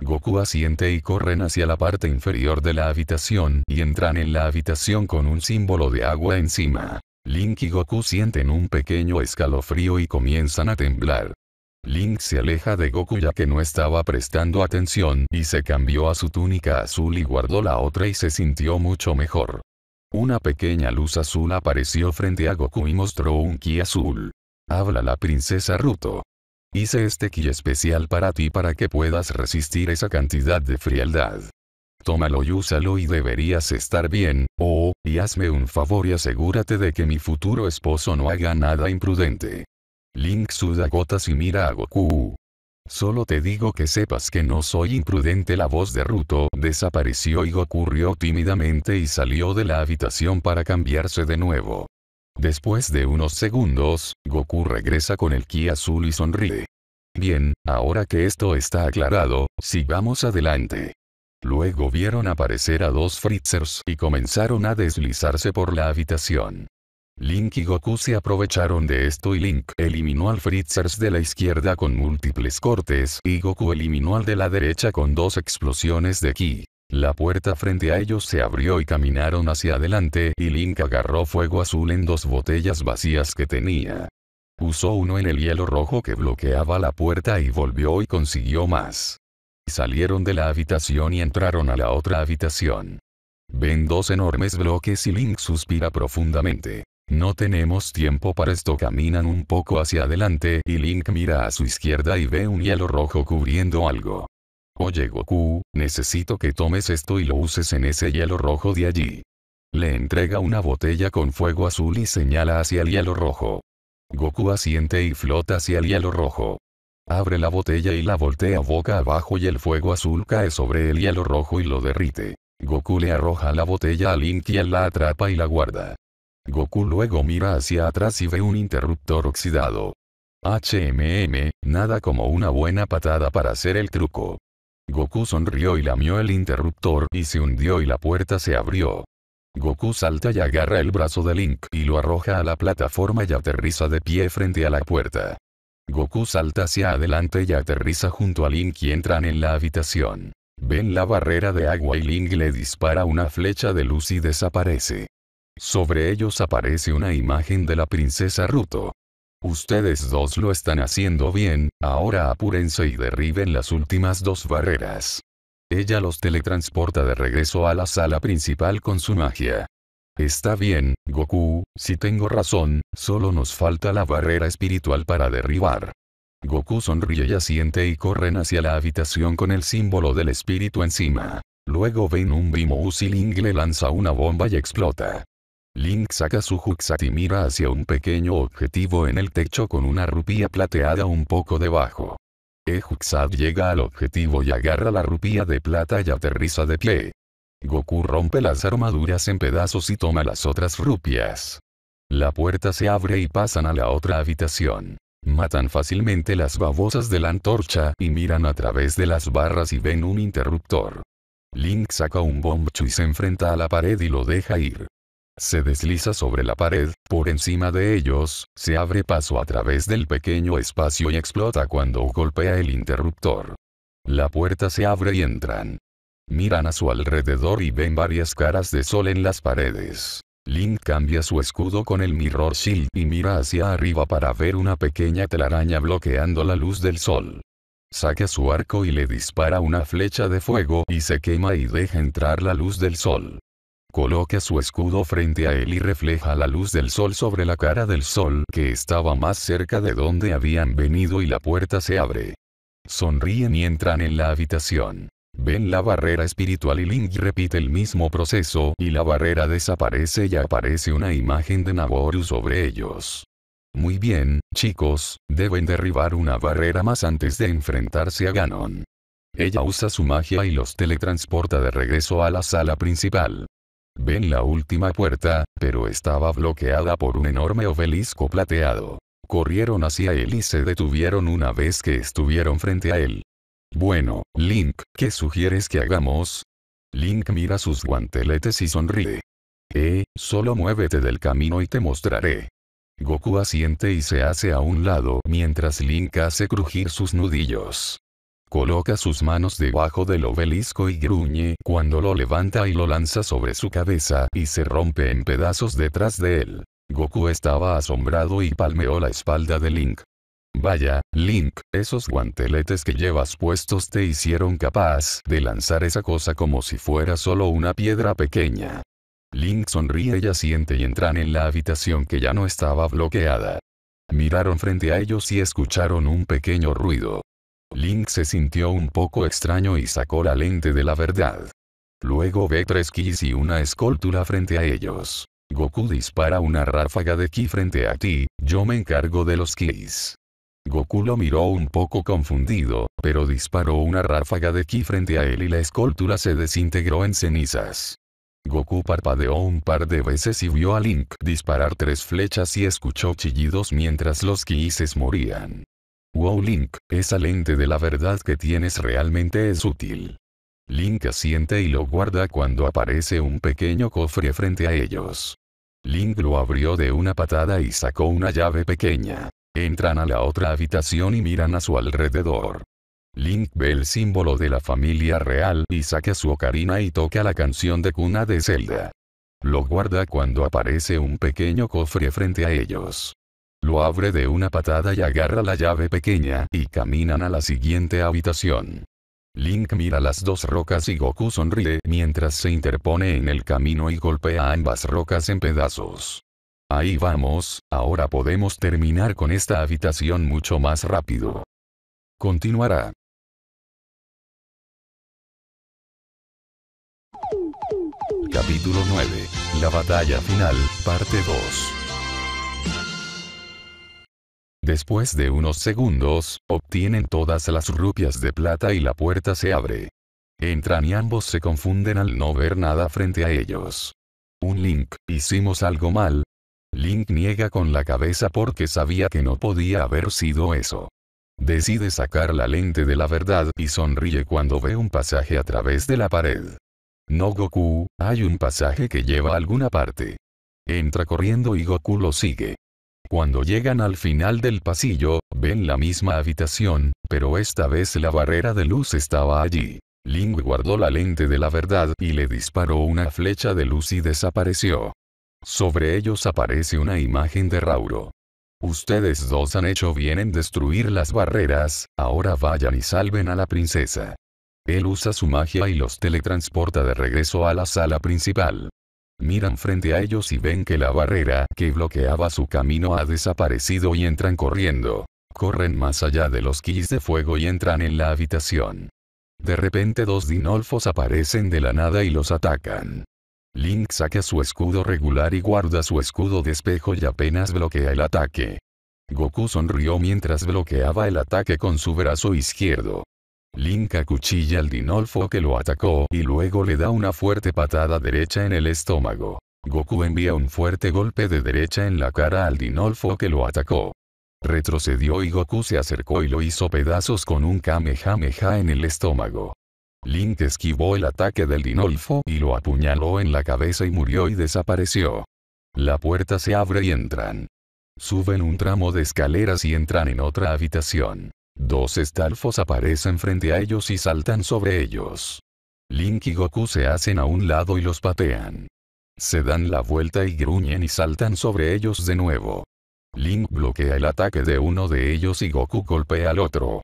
Goku asiente y corren hacia la parte inferior de la habitación y entran en la habitación con un símbolo de agua encima. Link y Goku sienten un pequeño escalofrío y comienzan a temblar. Link se aleja de Goku ya que no estaba prestando atención y se cambió a su túnica azul y guardó la otra y se sintió mucho mejor. Una pequeña luz azul apareció frente a Goku y mostró un ki azul. Habla la princesa Ruto. Hice este ki especial para ti para que puedas resistir esa cantidad de frialdad. Tómalo y úsalo y deberías estar bien, oh, y hazme un favor y asegúrate de que mi futuro esposo no haga nada imprudente. Link suda gotas y mira a Goku, Solo te digo que sepas que no soy imprudente. La voz de Ruto desapareció y Goku rió tímidamente y salió de la habitación para cambiarse de nuevo. Después de unos segundos, Goku regresa con el ki azul y sonríe. Bien, ahora que esto está aclarado, sigamos adelante. Luego vieron aparecer a dos Fritzers y comenzaron a deslizarse por la habitación. Link y Goku se aprovecharon de esto y Link eliminó al Fritzers de la izquierda con múltiples cortes y Goku eliminó al de la derecha con dos explosiones de ki. La puerta frente a ellos se abrió y caminaron hacia adelante y Link agarró fuego azul en dos botellas vacías que tenía. Usó uno en el hielo rojo que bloqueaba la puerta y volvió y consiguió más. Salieron de la habitación y entraron a la otra habitación. Ven dos enormes bloques y Link suspira profundamente. No tenemos tiempo para esto. Caminan un poco hacia adelante y Link mira a su izquierda y ve un hielo rojo cubriendo algo. Oye Goku, necesito que tomes esto y lo uses en ese hielo rojo de allí. Le entrega una botella con fuego azul y señala hacia el hielo rojo. Goku asiente y flota hacia el hielo rojo. Abre la botella y la voltea boca abajo y el fuego azul cae sobre el hielo rojo y lo derrite. Goku le arroja la botella a Link y él la atrapa y la guarda. Goku luego mira hacia atrás y ve un interruptor oxidado. HMM, nada como una buena patada para hacer el truco. Goku sonrió y lamió el interruptor y se hundió y la puerta se abrió. Goku salta y agarra el brazo de Link y lo arroja a la plataforma y aterriza de pie frente a la puerta. Goku salta hacia adelante y aterriza junto a Link y entran en la habitación. Ven la barrera de agua y Link le dispara una flecha de luz y desaparece. Sobre ellos aparece una imagen de la princesa Ruto. Ustedes dos lo están haciendo bien, ahora apúrense y derriben las últimas dos barreras. Ella los teletransporta de regreso a la sala principal con su magia. Está bien, Goku, si tengo razón, solo nos falta la barrera espiritual para derribar. Goku sonríe y asiente y corren hacia la habitación con el símbolo del espíritu encima. Luego ven un y le lanza una bomba y explota. Link saca su Juxat y mira hacia un pequeño objetivo en el techo con una rupía plateada un poco debajo. E Juxat llega al objetivo y agarra la rupía de plata y aterriza de pie. Goku rompe las armaduras en pedazos y toma las otras rupias. La puerta se abre y pasan a la otra habitación. Matan fácilmente las babosas de la antorcha y miran a través de las barras y ven un interruptor. Link saca un bombchu y se enfrenta a la pared y lo deja ir. Se desliza sobre la pared, por encima de ellos, se abre paso a través del pequeño espacio y explota cuando golpea el interruptor. La puerta se abre y entran. Miran a su alrededor y ven varias caras de sol en las paredes. Link cambia su escudo con el Mirror Shield y mira hacia arriba para ver una pequeña telaraña bloqueando la luz del sol. Saca su arco y le dispara una flecha de fuego y se quema y deja entrar la luz del sol. Coloca su escudo frente a él y refleja la luz del sol sobre la cara del sol que estaba más cerca de donde habían venido y la puerta se abre. Sonríen y entran en la habitación. Ven la barrera espiritual y Link repite el mismo proceso y la barrera desaparece y aparece una imagen de Naboru sobre ellos. Muy bien, chicos, deben derribar una barrera más antes de enfrentarse a Ganon. Ella usa su magia y los teletransporta de regreso a la sala principal. Ven la última puerta, pero estaba bloqueada por un enorme obelisco plateado. Corrieron hacia él y se detuvieron una vez que estuvieron frente a él. Bueno, Link, ¿qué sugieres que hagamos? Link mira sus guanteletes y sonríe. Eh, solo muévete del camino y te mostraré. Goku asiente y se hace a un lado mientras Link hace crujir sus nudillos. Coloca sus manos debajo del obelisco y gruñe cuando lo levanta y lo lanza sobre su cabeza y se rompe en pedazos detrás de él. Goku estaba asombrado y palmeó la espalda de Link. Vaya, Link, esos guanteletes que llevas puestos te hicieron capaz de lanzar esa cosa como si fuera solo una piedra pequeña. Link sonríe y asiente y entran en la habitación que ya no estaba bloqueada. Miraron frente a ellos y escucharon un pequeño ruido. Link se sintió un poco extraño y sacó la lente de la verdad. Luego ve tres Kis y una escultura frente a ellos. Goku dispara una ráfaga de ki frente a ti, yo me encargo de los kis. Goku lo miró un poco confundido, pero disparó una ráfaga de ki frente a él y la escultura se desintegró en cenizas. Goku parpadeó un par de veces y vio a Link disparar tres flechas y escuchó chillidos mientras los kises morían. Wow Link, esa lente de la verdad que tienes realmente es útil. Link asiente y lo guarda cuando aparece un pequeño cofre frente a ellos. Link lo abrió de una patada y sacó una llave pequeña. Entran a la otra habitación y miran a su alrededor. Link ve el símbolo de la familia real y saca su ocarina y toca la canción de cuna de Zelda. Lo guarda cuando aparece un pequeño cofre frente a ellos lo abre de una patada y agarra la llave pequeña y caminan a la siguiente habitación. Link mira las dos rocas y Goku sonríe mientras se interpone en el camino y golpea ambas rocas en pedazos. Ahí vamos, ahora podemos terminar con esta habitación mucho más rápido. Continuará. Capítulo 9. La batalla final, parte 2. Después de unos segundos, obtienen todas las rupias de plata y la puerta se abre. Entran y ambos se confunden al no ver nada frente a ellos. Un Link, hicimos algo mal. Link niega con la cabeza porque sabía que no podía haber sido eso. Decide sacar la lente de la verdad y sonríe cuando ve un pasaje a través de la pared. No Goku, hay un pasaje que lleva a alguna parte. Entra corriendo y Goku lo sigue. Cuando llegan al final del pasillo, ven la misma habitación, pero esta vez la barrera de luz estaba allí. Ling guardó la lente de la verdad y le disparó una flecha de luz y desapareció. Sobre ellos aparece una imagen de Rauro. Ustedes dos han hecho bien en destruir las barreras, ahora vayan y salven a la princesa. Él usa su magia y los teletransporta de regreso a la sala principal. Miran frente a ellos y ven que la barrera que bloqueaba su camino ha desaparecido y entran corriendo. Corren más allá de los keys de fuego y entran en la habitación. De repente dos dinolfos aparecen de la nada y los atacan. Link saca su escudo regular y guarda su escudo de espejo y apenas bloquea el ataque. Goku sonrió mientras bloqueaba el ataque con su brazo izquierdo. Link acuchilla al Dinolfo que lo atacó y luego le da una fuerte patada derecha en el estómago. Goku envía un fuerte golpe de derecha en la cara al Dinolfo que lo atacó. Retrocedió y Goku se acercó y lo hizo pedazos con un Kamehameha en el estómago. Link esquivó el ataque del Dinolfo y lo apuñaló en la cabeza y murió y desapareció. La puerta se abre y entran. Suben un tramo de escaleras y entran en otra habitación. Dos estalfos aparecen frente a ellos y saltan sobre ellos. Link y Goku se hacen a un lado y los patean. Se dan la vuelta y gruñen y saltan sobre ellos de nuevo. Link bloquea el ataque de uno de ellos y Goku golpea al otro.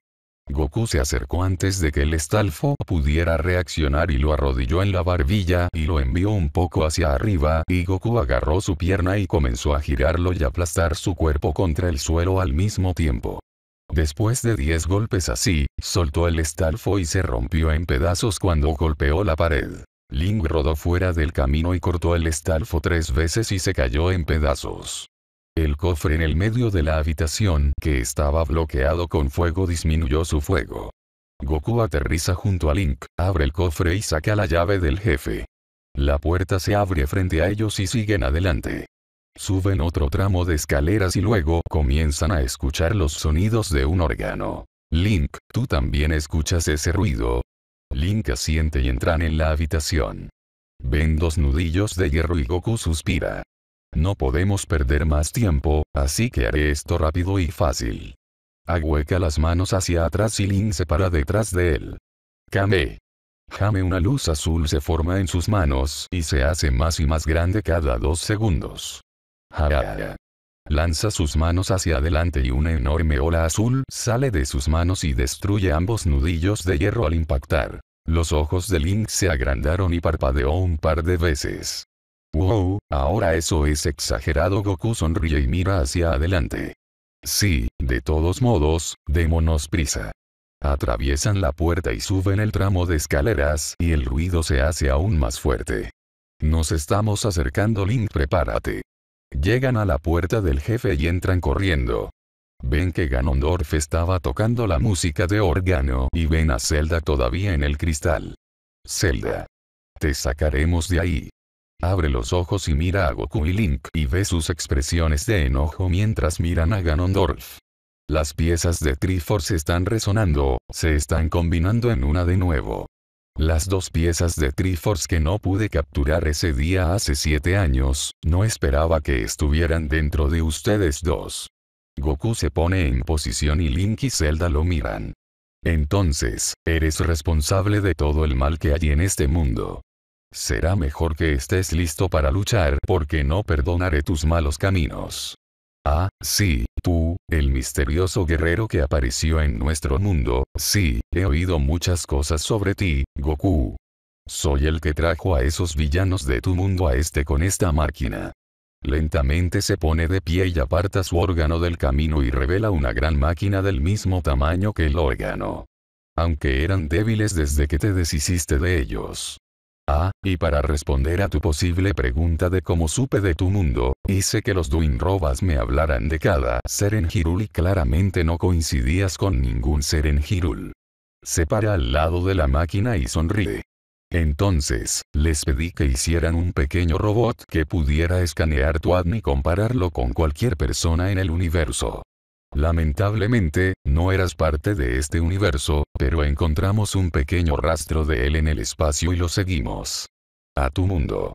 Goku se acercó antes de que el estalfo pudiera reaccionar y lo arrodilló en la barbilla y lo envió un poco hacia arriba y Goku agarró su pierna y comenzó a girarlo y aplastar su cuerpo contra el suelo al mismo tiempo. Después de 10 golpes así, soltó el estalfo y se rompió en pedazos cuando golpeó la pared. Link rodó fuera del camino y cortó el estalfo tres veces y se cayó en pedazos. El cofre en el medio de la habitación que estaba bloqueado con fuego disminuyó su fuego. Goku aterriza junto a Link, abre el cofre y saca la llave del jefe. La puerta se abre frente a ellos y siguen adelante. Suben otro tramo de escaleras y luego comienzan a escuchar los sonidos de un órgano. Link, tú también escuchas ese ruido. Link asiente y entran en la habitación. Ven dos nudillos de hierro y Goku suspira. No podemos perder más tiempo, así que haré esto rápido y fácil. Agueca las manos hacia atrás y Link se para detrás de él. Kame. Jame una luz azul se forma en sus manos y se hace más y más grande cada dos segundos. Lanza sus manos hacia adelante y una enorme ola azul sale de sus manos y destruye ambos nudillos de hierro al impactar. Los ojos de Link se agrandaron y parpadeó un par de veces. Wow, ahora eso es exagerado. Goku sonríe y mira hacia adelante. Sí, de todos modos, démonos prisa. Atraviesan la puerta y suben el tramo de escaleras y el ruido se hace aún más fuerte. Nos estamos acercando Link prepárate. Llegan a la puerta del jefe y entran corriendo. Ven que Ganondorf estaba tocando la música de órgano y ven a Zelda todavía en el cristal. Zelda. Te sacaremos de ahí. Abre los ojos y mira a Goku y Link y ve sus expresiones de enojo mientras miran a Ganondorf. Las piezas de Triforce están resonando, se están combinando en una de nuevo. Las dos piezas de Triforce que no pude capturar ese día hace siete años, no esperaba que estuvieran dentro de ustedes dos. Goku se pone en posición y Link y Zelda lo miran. Entonces, eres responsable de todo el mal que hay en este mundo. Será mejor que estés listo para luchar porque no perdonaré tus malos caminos. Ah, sí, tú, el misterioso guerrero que apareció en nuestro mundo, sí, he oído muchas cosas sobre ti, Goku. Soy el que trajo a esos villanos de tu mundo a este con esta máquina. Lentamente se pone de pie y aparta su órgano del camino y revela una gran máquina del mismo tamaño que el órgano. Aunque eran débiles desde que te deshiciste de ellos. Ah, y para responder a tu posible pregunta de cómo supe de tu mundo, hice que los robas me hablaran de cada ser en Hirul y claramente no coincidías con ningún ser en Hirul. Se para al lado de la máquina y sonríe. Entonces, les pedí que hicieran un pequeño robot que pudiera escanear tu ADN y compararlo con cualquier persona en el universo. Lamentablemente, no eras parte de este universo, pero encontramos un pequeño rastro de él en el espacio y lo seguimos. A tu mundo.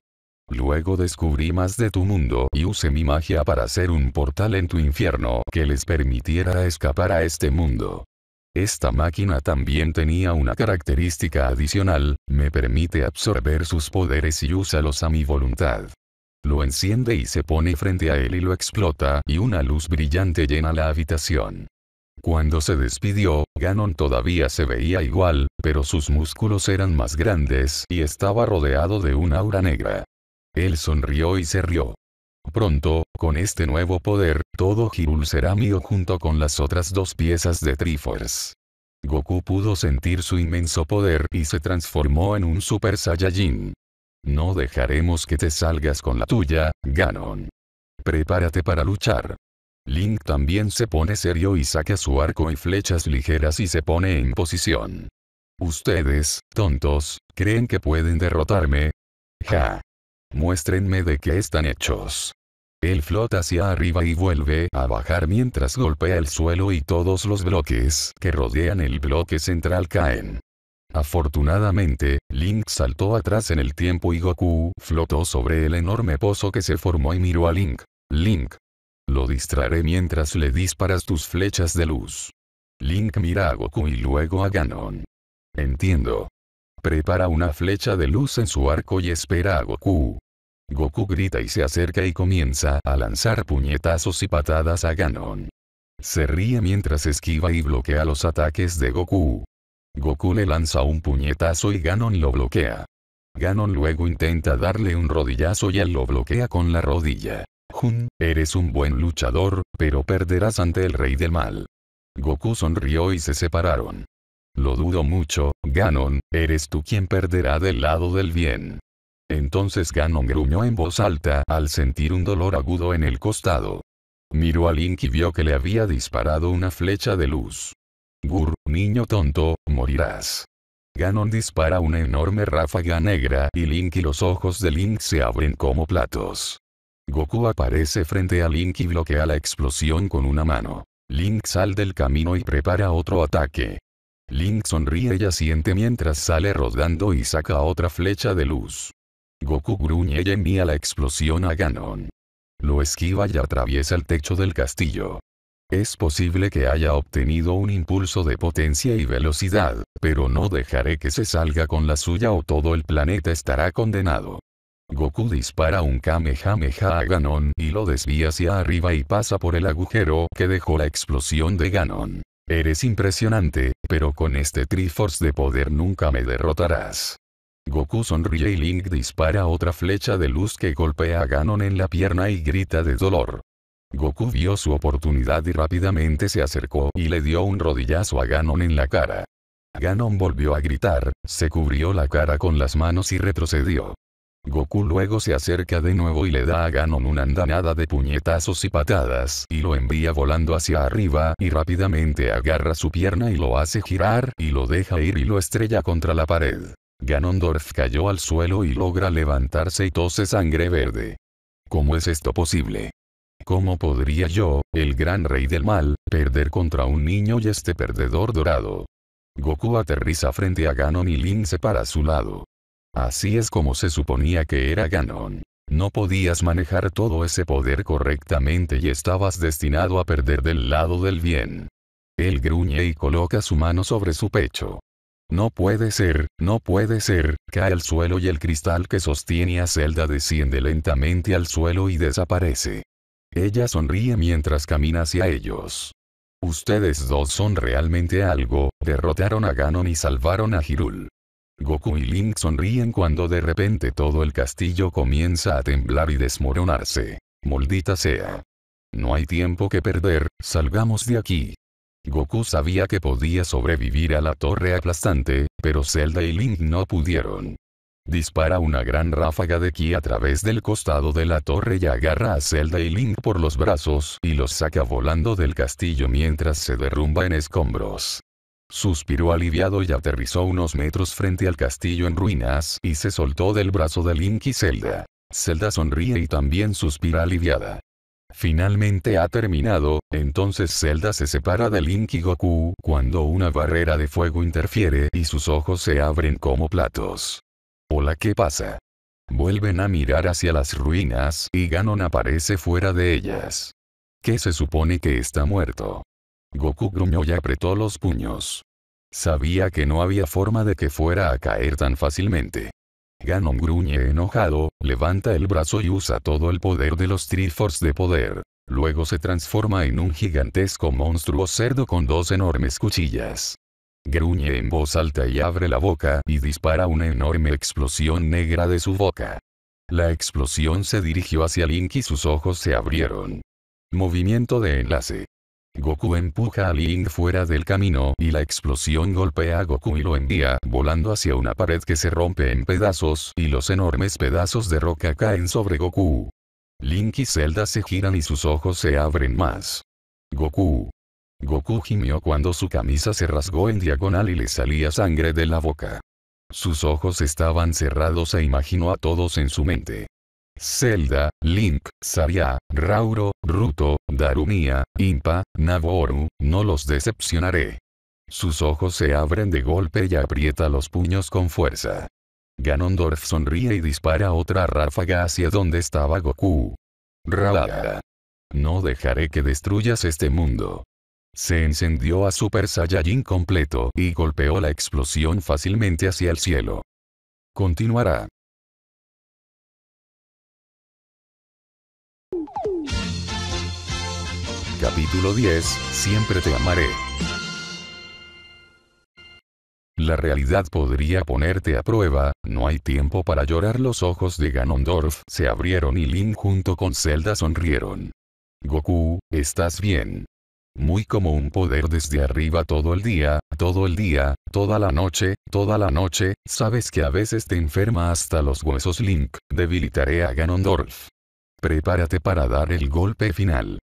Luego descubrí más de tu mundo y usé mi magia para hacer un portal en tu infierno que les permitiera escapar a este mundo. Esta máquina también tenía una característica adicional, me permite absorber sus poderes y úsalos a mi voluntad. Lo enciende y se pone frente a él y lo explota, y una luz brillante llena la habitación. Cuando se despidió, Ganon todavía se veía igual, pero sus músculos eran más grandes y estaba rodeado de un aura negra. Él sonrió y se rió. Pronto, con este nuevo poder, todo Hyrule será mío junto con las otras dos piezas de Triforce. Goku pudo sentir su inmenso poder y se transformó en un Super Saiyajin. No dejaremos que te salgas con la tuya, Ganon. Prepárate para luchar. Link también se pone serio y saca su arco y flechas ligeras y se pone en posición. Ustedes, tontos, ¿creen que pueden derrotarme? Ja. Muéstrenme de qué están hechos. Él flota hacia arriba y vuelve a bajar mientras golpea el suelo y todos los bloques que rodean el bloque central caen. Afortunadamente, Link saltó atrás en el tiempo y Goku flotó sobre el enorme pozo que se formó y miró a Link. Link. Lo distraeré mientras le disparas tus flechas de luz. Link mira a Goku y luego a Ganon. Entiendo. Prepara una flecha de luz en su arco y espera a Goku. Goku grita y se acerca y comienza a lanzar puñetazos y patadas a Ganon. Se ríe mientras esquiva y bloquea los ataques de Goku. Goku le lanza un puñetazo y Ganon lo bloquea. Ganon luego intenta darle un rodillazo y él lo bloquea con la rodilla. Jun, eres un buen luchador, pero perderás ante el rey del mal. Goku sonrió y se separaron. Lo dudo mucho, Ganon, eres tú quien perderá del lado del bien. Entonces Ganon gruñó en voz alta al sentir un dolor agudo en el costado. Miró a Link y vio que le había disparado una flecha de luz. Gur, niño tonto, morirás. Ganon dispara una enorme ráfaga negra y Link y los ojos de Link se abren como platos. Goku aparece frente a Link y bloquea la explosión con una mano. Link sale del camino y prepara otro ataque. Link sonríe y asiente mientras sale rodando y saca otra flecha de luz. Goku gruñe y envía la explosión a Ganon. Lo esquiva y atraviesa el techo del castillo. Es posible que haya obtenido un impulso de potencia y velocidad, pero no dejaré que se salga con la suya o todo el planeta estará condenado. Goku dispara un Kamehameha a Ganon y lo desvía hacia arriba y pasa por el agujero que dejó la explosión de Ganon. Eres impresionante, pero con este Triforce de poder nunca me derrotarás. Goku sonríe y Link dispara otra flecha de luz que golpea a Ganon en la pierna y grita de dolor. Goku vio su oportunidad y rápidamente se acercó y le dio un rodillazo a Ganon en la cara. Ganon volvió a gritar, se cubrió la cara con las manos y retrocedió. Goku luego se acerca de nuevo y le da a Ganon una andanada de puñetazos y patadas y lo envía volando hacia arriba y rápidamente agarra su pierna y lo hace girar y lo deja ir y lo estrella contra la pared. Ganondorf cayó al suelo y logra levantarse y tose sangre verde. ¿Cómo es esto posible? ¿Cómo podría yo, el gran rey del mal, perder contra un niño y este perdedor dorado? Goku aterriza frente a Ganon y Lin se para a su lado. Así es como se suponía que era Ganon. No podías manejar todo ese poder correctamente y estabas destinado a perder del lado del bien. Él gruñe y coloca su mano sobre su pecho. No puede ser, no puede ser, cae al suelo y el cristal que sostiene a Zelda desciende lentamente al suelo y desaparece. Ella sonríe mientras camina hacia ellos. Ustedes dos son realmente algo, derrotaron a Ganon y salvaron a Hirul. Goku y Link sonríen cuando de repente todo el castillo comienza a temblar y desmoronarse. Maldita sea. No hay tiempo que perder, salgamos de aquí. Goku sabía que podía sobrevivir a la torre aplastante, pero Zelda y Link no pudieron dispara una gran ráfaga de ki a través del costado de la torre y agarra a Zelda y Link por los brazos y los saca volando del castillo mientras se derrumba en escombros. Suspiró aliviado y aterrizó unos metros frente al castillo en ruinas y se soltó del brazo de Link y Zelda. Zelda sonríe y también suspira aliviada. Finalmente ha terminado, entonces Zelda se separa de Link y Goku cuando una barrera de fuego interfiere y sus ojos se abren como platos. Hola, ¿qué pasa? Vuelven a mirar hacia las ruinas y Ganon aparece fuera de ellas. ¿Qué se supone que está muerto? Goku gruñó y apretó los puños. Sabía que no había forma de que fuera a caer tan fácilmente. Ganon gruñe enojado, levanta el brazo y usa todo el poder de los Triforce de poder. Luego se transforma en un gigantesco monstruo cerdo con dos enormes cuchillas. Gruñe en voz alta y abre la boca y dispara una enorme explosión negra de su boca. La explosión se dirigió hacia Link y sus ojos se abrieron. Movimiento de enlace. Goku empuja a Link fuera del camino y la explosión golpea a Goku y lo envía volando hacia una pared que se rompe en pedazos y los enormes pedazos de roca caen sobre Goku. Link y Zelda se giran y sus ojos se abren más. Goku. Goku gimió cuando su camisa se rasgó en diagonal y le salía sangre de la boca. Sus ojos estaban cerrados e imaginó a todos en su mente. Zelda, Link, Saria, Rauro, Ruto, Darumia, Impa, Naboru, no los decepcionaré. Sus ojos se abren de golpe y aprieta los puños con fuerza. Ganondorf sonríe y dispara otra ráfaga hacia donde estaba Goku. Rara. No dejaré que destruyas este mundo. Se encendió a Super Saiyajin completo y golpeó la explosión fácilmente hacia el cielo. Continuará. Capítulo 10, Siempre te amaré. La realidad podría ponerte a prueba, no hay tiempo para llorar los ojos de Ganondorf se abrieron y Link junto con Zelda sonrieron. Goku, estás bien muy como un poder desde arriba todo el día, todo el día, toda la noche, toda la noche, sabes que a veces te enferma hasta los huesos Link, debilitaré a Ganondorf. Prepárate para dar el golpe final.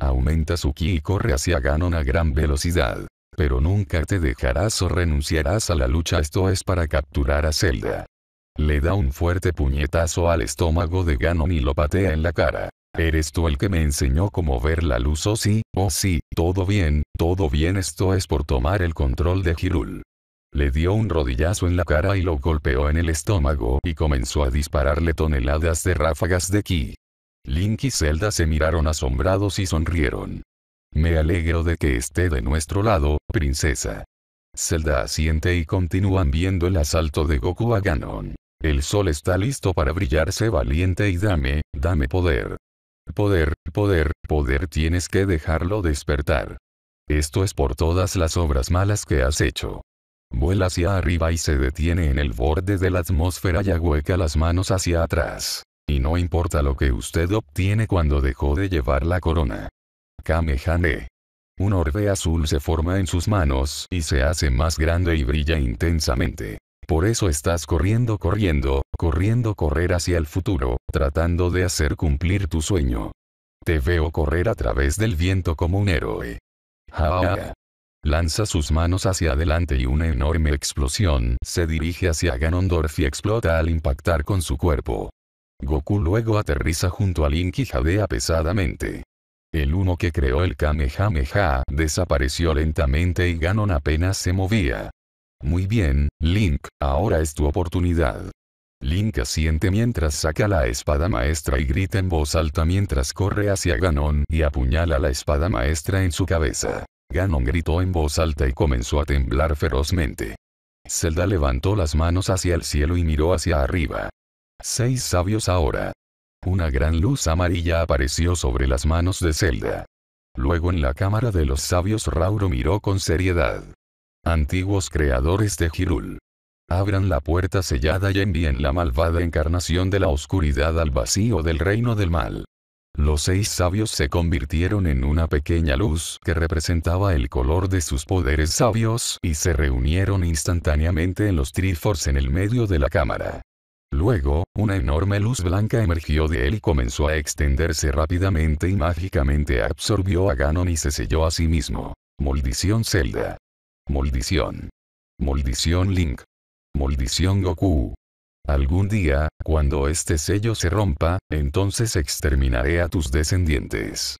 Aumenta su ki y corre hacia Ganon a gran velocidad. Pero nunca te dejarás o renunciarás a la lucha esto es para capturar a Zelda. Le da un fuerte puñetazo al estómago de Ganon y lo patea en la cara. ¿Eres tú el que me enseñó cómo ver la luz o oh, sí, o oh, sí, todo bien, todo bien esto es por tomar el control de Girul? Le dio un rodillazo en la cara y lo golpeó en el estómago y comenzó a dispararle toneladas de ráfagas de ki. Link y Zelda se miraron asombrados y sonrieron. Me alegro de que esté de nuestro lado, princesa. Zelda asiente y continúan viendo el asalto de Goku a Ganon. El sol está listo para brillarse valiente y dame, dame poder. Poder, poder, poder tienes que dejarlo despertar. Esto es por todas las obras malas que has hecho. Vuela hacia arriba y se detiene en el borde de la atmósfera y ahueca las manos hacia atrás. Y no importa lo que usted obtiene cuando dejó de llevar la corona. Kamehane. Un orbe azul se forma en sus manos y se hace más grande y brilla intensamente. Por eso estás corriendo, corriendo, corriendo, correr hacia el futuro, tratando de hacer cumplir tu sueño. Te veo correr a través del viento como un héroe. Lanza sus manos hacia adelante y una enorme explosión se dirige hacia Ganondorf y explota al impactar con su cuerpo. Goku luego aterriza junto a Link y jadea pesadamente. El uno que creó el Kamehameha desapareció lentamente y Ganon apenas se movía. Muy bien, Link, ahora es tu oportunidad. Link asiente mientras saca la espada maestra y grita en voz alta mientras corre hacia Ganon y apuñala la espada maestra en su cabeza. Ganon gritó en voz alta y comenzó a temblar ferozmente. Zelda levantó las manos hacia el cielo y miró hacia arriba. Seis sabios ahora. Una gran luz amarilla apareció sobre las manos de Zelda. Luego en la cámara de los sabios Rauro miró con seriedad antiguos creadores de Girul. Abran la puerta sellada y envíen la malvada encarnación de la oscuridad al vacío del reino del mal. Los seis sabios se convirtieron en una pequeña luz que representaba el color de sus poderes sabios y se reunieron instantáneamente en los Triforce en el medio de la cámara. Luego, una enorme luz blanca emergió de él y comenzó a extenderse rápidamente y mágicamente absorbió a Ganon y se selló a sí mismo. Maldición, Zelda. Maldición. Maldición Link. Maldición Goku. Algún día, cuando este sello se rompa, entonces exterminaré a tus descendientes.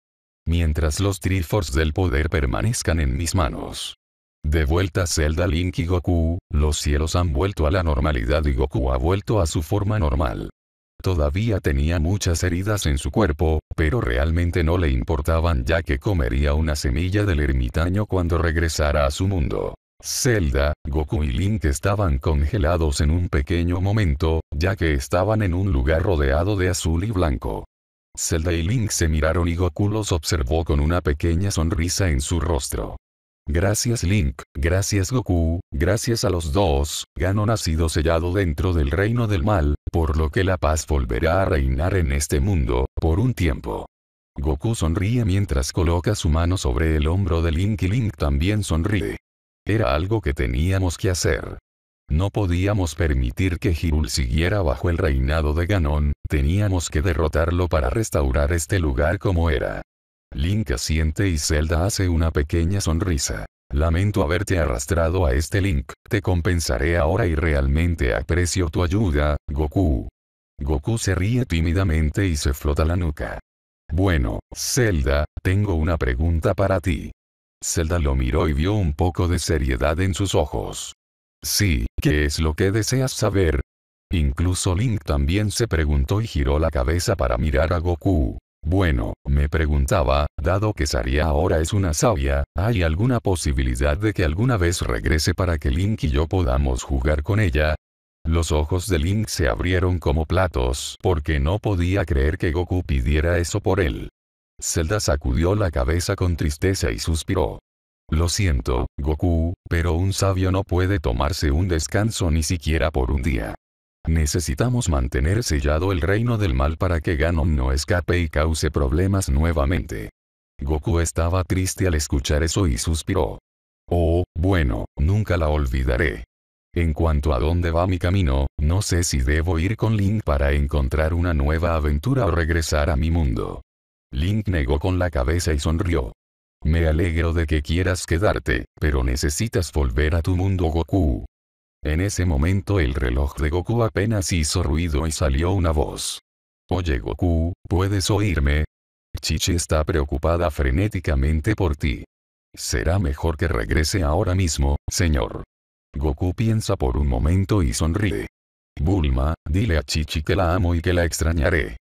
Mientras los Triforce del poder permanezcan en mis manos. De vuelta Zelda Link y Goku, los cielos han vuelto a la normalidad y Goku ha vuelto a su forma normal. Todavía tenía muchas heridas en su cuerpo, pero realmente no le importaban ya que comería una semilla del ermitaño cuando regresara a su mundo. Zelda, Goku y Link estaban congelados en un pequeño momento, ya que estaban en un lugar rodeado de azul y blanco. Zelda y Link se miraron y Goku los observó con una pequeña sonrisa en su rostro. Gracias Link, gracias Goku, gracias a los dos, Ganon ha sido sellado dentro del reino del mal, por lo que la paz volverá a reinar en este mundo, por un tiempo. Goku sonríe mientras coloca su mano sobre el hombro de Link y Link también sonríe. Era algo que teníamos que hacer. No podíamos permitir que Hyrule siguiera bajo el reinado de Ganon, teníamos que derrotarlo para restaurar este lugar como era. Link asiente y Zelda hace una pequeña sonrisa. Lamento haberte arrastrado a este Link, te compensaré ahora y realmente aprecio tu ayuda, Goku. Goku se ríe tímidamente y se flota la nuca. Bueno, Zelda, tengo una pregunta para ti. Zelda lo miró y vio un poco de seriedad en sus ojos. Sí, ¿qué es lo que deseas saber? Incluso Link también se preguntó y giró la cabeza para mirar a Goku. Bueno, me preguntaba, dado que Saria ahora es una sabia, ¿hay alguna posibilidad de que alguna vez regrese para que Link y yo podamos jugar con ella? Los ojos de Link se abrieron como platos porque no podía creer que Goku pidiera eso por él. Zelda sacudió la cabeza con tristeza y suspiró. Lo siento, Goku, pero un sabio no puede tomarse un descanso ni siquiera por un día. Necesitamos mantener sellado el reino del mal para que Ganon no escape y cause problemas nuevamente. Goku estaba triste al escuchar eso y suspiró. Oh, bueno, nunca la olvidaré. En cuanto a dónde va mi camino, no sé si debo ir con Link para encontrar una nueva aventura o regresar a mi mundo. Link negó con la cabeza y sonrió. Me alegro de que quieras quedarte, pero necesitas volver a tu mundo Goku. En ese momento el reloj de Goku apenas hizo ruido y salió una voz. Oye Goku, ¿puedes oírme? Chichi está preocupada frenéticamente por ti. Será mejor que regrese ahora mismo, señor. Goku piensa por un momento y sonríe. Bulma, dile a Chichi que la amo y que la extrañaré.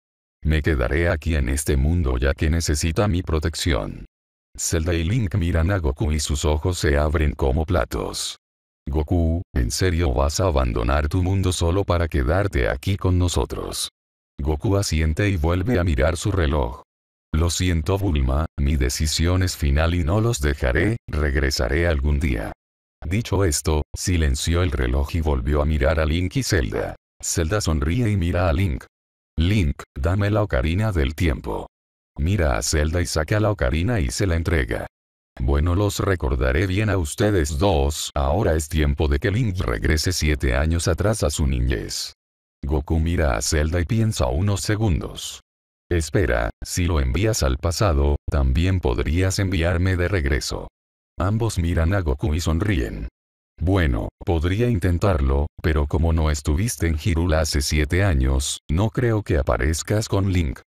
Me quedaré aquí en este mundo ya que necesita mi protección. Zelda y Link miran a Goku y sus ojos se abren como platos. Goku, ¿en serio vas a abandonar tu mundo solo para quedarte aquí con nosotros? Goku asiente y vuelve a mirar su reloj. Lo siento Bulma, mi decisión es final y no los dejaré, regresaré algún día. Dicho esto, silenció el reloj y volvió a mirar a Link y Zelda. Zelda sonríe y mira a Link. Link, dame la ocarina del tiempo. Mira a Zelda y saca la ocarina y se la entrega. Bueno los recordaré bien a ustedes dos, ahora es tiempo de que Link regrese 7 años atrás a su niñez. Goku mira a Zelda y piensa unos segundos. Espera, si lo envías al pasado, también podrías enviarme de regreso. Ambos miran a Goku y sonríen. Bueno, podría intentarlo, pero como no estuviste en Hirula hace 7 años, no creo que aparezcas con Link.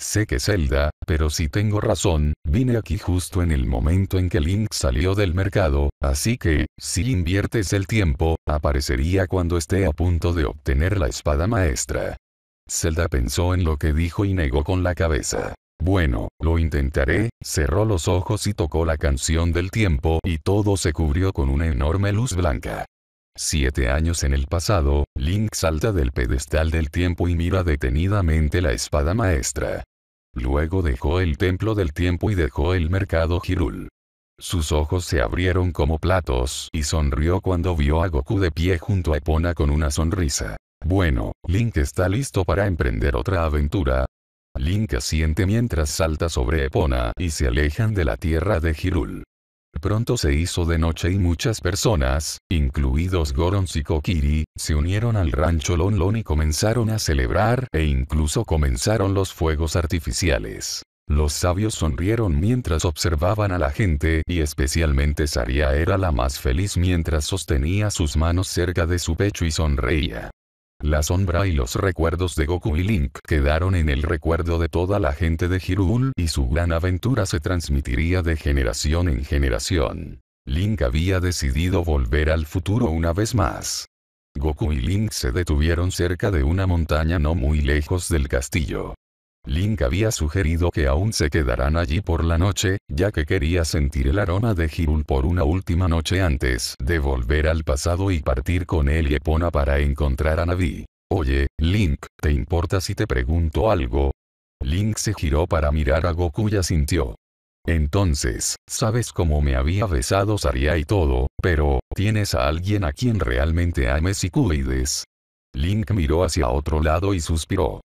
Sé que Zelda, pero si tengo razón, vine aquí justo en el momento en que Link salió del mercado, así que, si inviertes el tiempo, aparecería cuando esté a punto de obtener la espada maestra. Zelda pensó en lo que dijo y negó con la cabeza. Bueno, lo intentaré, cerró los ojos y tocó la canción del tiempo y todo se cubrió con una enorme luz blanca. Siete años en el pasado, Link salta del pedestal del tiempo y mira detenidamente la espada maestra. Luego dejó el templo del tiempo y dejó el mercado Girul. Sus ojos se abrieron como platos y sonrió cuando vio a Goku de pie junto a Epona con una sonrisa. Bueno, Link está listo para emprender otra aventura. Link asiente mientras salta sobre Epona y se alejan de la tierra de Girul. Pronto se hizo de noche y muchas personas, incluidos Gorons y Kokiri, se unieron al rancho Lon Lon y comenzaron a celebrar e incluso comenzaron los fuegos artificiales. Los sabios sonrieron mientras observaban a la gente y especialmente Saria era la más feliz mientras sostenía sus manos cerca de su pecho y sonreía. La sombra y los recuerdos de Goku y Link quedaron en el recuerdo de toda la gente de Hyrule y su gran aventura se transmitiría de generación en generación. Link había decidido volver al futuro una vez más. Goku y Link se detuvieron cerca de una montaña no muy lejos del castillo. Link había sugerido que aún se quedarán allí por la noche, ya que quería sentir el aroma de Hirul por una última noche antes de volver al pasado y partir con él y Epona para encontrar a Navi. Oye, Link, ¿te importa si te pregunto algo? Link se giró para mirar a Goku y sintió. Entonces, sabes cómo me había besado Saria y todo, pero, ¿tienes a alguien a quien realmente ames y cuides? Link miró hacia otro lado y suspiró.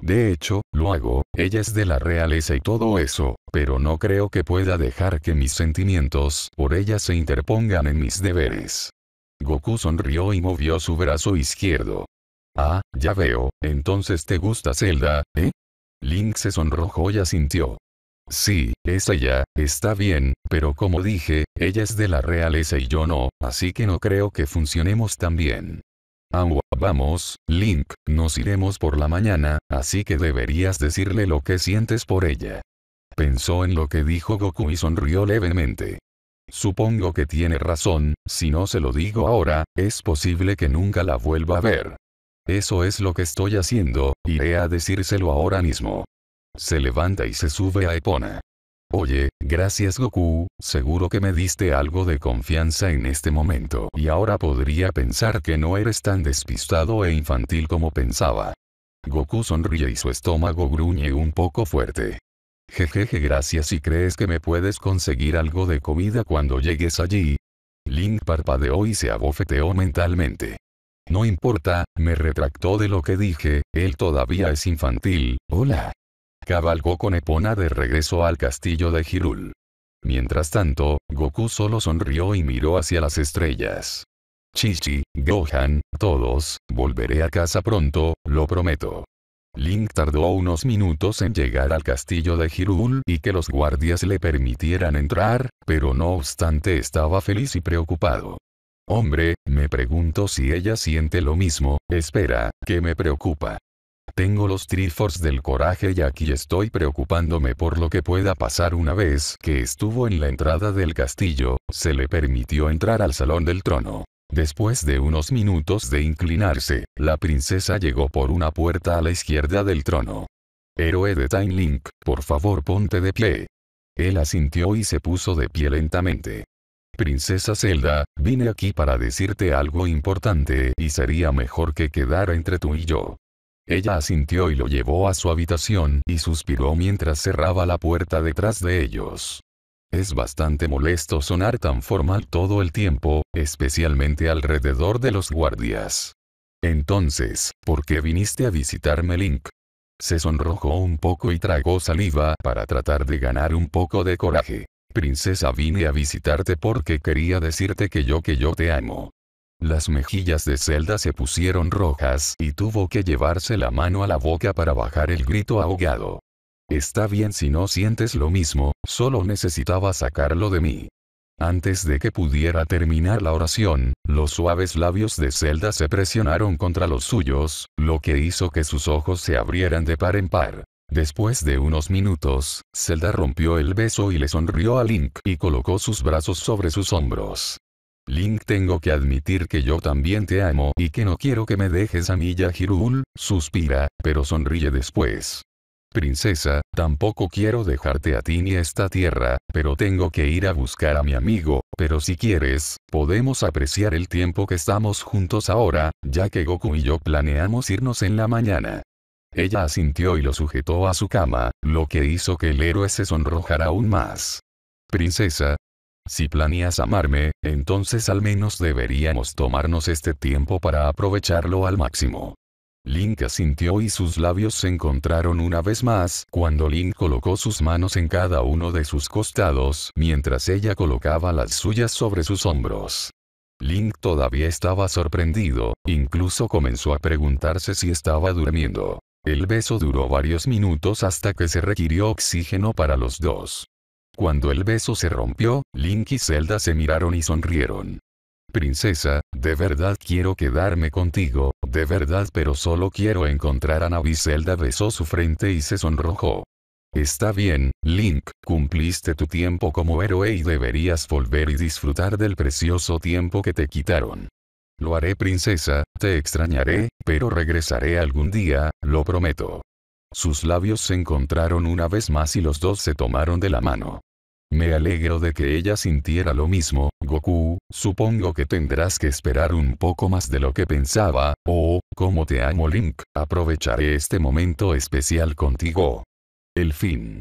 De hecho, lo hago, ella es de la realeza y todo eso, pero no creo que pueda dejar que mis sentimientos por ella se interpongan en mis deberes. Goku sonrió y movió su brazo izquierdo. Ah, ya veo, entonces te gusta Zelda, ¿eh? Link se sonrojó y asintió. Sí, es ella, está bien, pero como dije, ella es de la realeza y yo no, así que no creo que funcionemos tan bien. Agua, vamos, Link, nos iremos por la mañana, así que deberías decirle lo que sientes por ella. Pensó en lo que dijo Goku y sonrió levemente. Supongo que tiene razón, si no se lo digo ahora, es posible que nunca la vuelva a ver. Eso es lo que estoy haciendo, iré a decírselo ahora mismo. Se levanta y se sube a Epona. Oye, gracias Goku, seguro que me diste algo de confianza en este momento y ahora podría pensar que no eres tan despistado e infantil como pensaba. Goku sonríe y su estómago gruñe un poco fuerte. Jejeje gracias y crees que me puedes conseguir algo de comida cuando llegues allí. Link parpadeó y se abofeteó mentalmente. No importa, me retractó de lo que dije, él todavía es infantil, hola cabalgó con Epona de regreso al castillo de Hirul. Mientras tanto, Goku solo sonrió y miró hacia las estrellas. Chichi, Gohan, todos, volveré a casa pronto, lo prometo. Link tardó unos minutos en llegar al castillo de Hirul y que los guardias le permitieran entrar, pero no obstante estaba feliz y preocupado. Hombre, me pregunto si ella siente lo mismo, espera, que me preocupa. Tengo los Triforce del coraje y aquí estoy preocupándome por lo que pueda pasar una vez que estuvo en la entrada del castillo, se le permitió entrar al salón del trono. Después de unos minutos de inclinarse, la princesa llegó por una puerta a la izquierda del trono. Héroe de Time Link, por favor ponte de pie. Él asintió y se puso de pie lentamente. Princesa Zelda, vine aquí para decirte algo importante y sería mejor que quedara entre tú y yo. Ella asintió y lo llevó a su habitación y suspiró mientras cerraba la puerta detrás de ellos. Es bastante molesto sonar tan formal todo el tiempo, especialmente alrededor de los guardias. Entonces, ¿por qué viniste a visitarme, Link? Se sonrojó un poco y tragó saliva para tratar de ganar un poco de coraje. Princesa vine a visitarte porque quería decirte que yo que yo te amo. Las mejillas de Zelda se pusieron rojas y tuvo que llevarse la mano a la boca para bajar el grito ahogado. Está bien si no sientes lo mismo, solo necesitaba sacarlo de mí. Antes de que pudiera terminar la oración, los suaves labios de Zelda se presionaron contra los suyos, lo que hizo que sus ojos se abrieran de par en par. Después de unos minutos, Zelda rompió el beso y le sonrió a Link y colocó sus brazos sobre sus hombros. Link tengo que admitir que yo también te amo y que no quiero que me dejes a mí Yajirul, suspira, pero sonríe después. Princesa, tampoco quiero dejarte a ti ni a esta tierra, pero tengo que ir a buscar a mi amigo, pero si quieres, podemos apreciar el tiempo que estamos juntos ahora, ya que Goku y yo planeamos irnos en la mañana. Ella asintió y lo sujetó a su cama, lo que hizo que el héroe se sonrojara aún más. Princesa, si planeas amarme, entonces al menos deberíamos tomarnos este tiempo para aprovecharlo al máximo. Link asintió y sus labios se encontraron una vez más cuando Link colocó sus manos en cada uno de sus costados mientras ella colocaba las suyas sobre sus hombros. Link todavía estaba sorprendido, incluso comenzó a preguntarse si estaba durmiendo. El beso duró varios minutos hasta que se requirió oxígeno para los dos. Cuando el beso se rompió, Link y Zelda se miraron y sonrieron. Princesa, de verdad quiero quedarme contigo, de verdad pero solo quiero encontrar a Navi. Zelda besó su frente y se sonrojó. Está bien, Link, cumpliste tu tiempo como héroe y deberías volver y disfrutar del precioso tiempo que te quitaron. Lo haré princesa, te extrañaré, pero regresaré algún día, lo prometo. Sus labios se encontraron una vez más y los dos se tomaron de la mano. Me alegro de que ella sintiera lo mismo, Goku, supongo que tendrás que esperar un poco más de lo que pensaba, oh, como te amo Link, aprovecharé este momento especial contigo. El fin.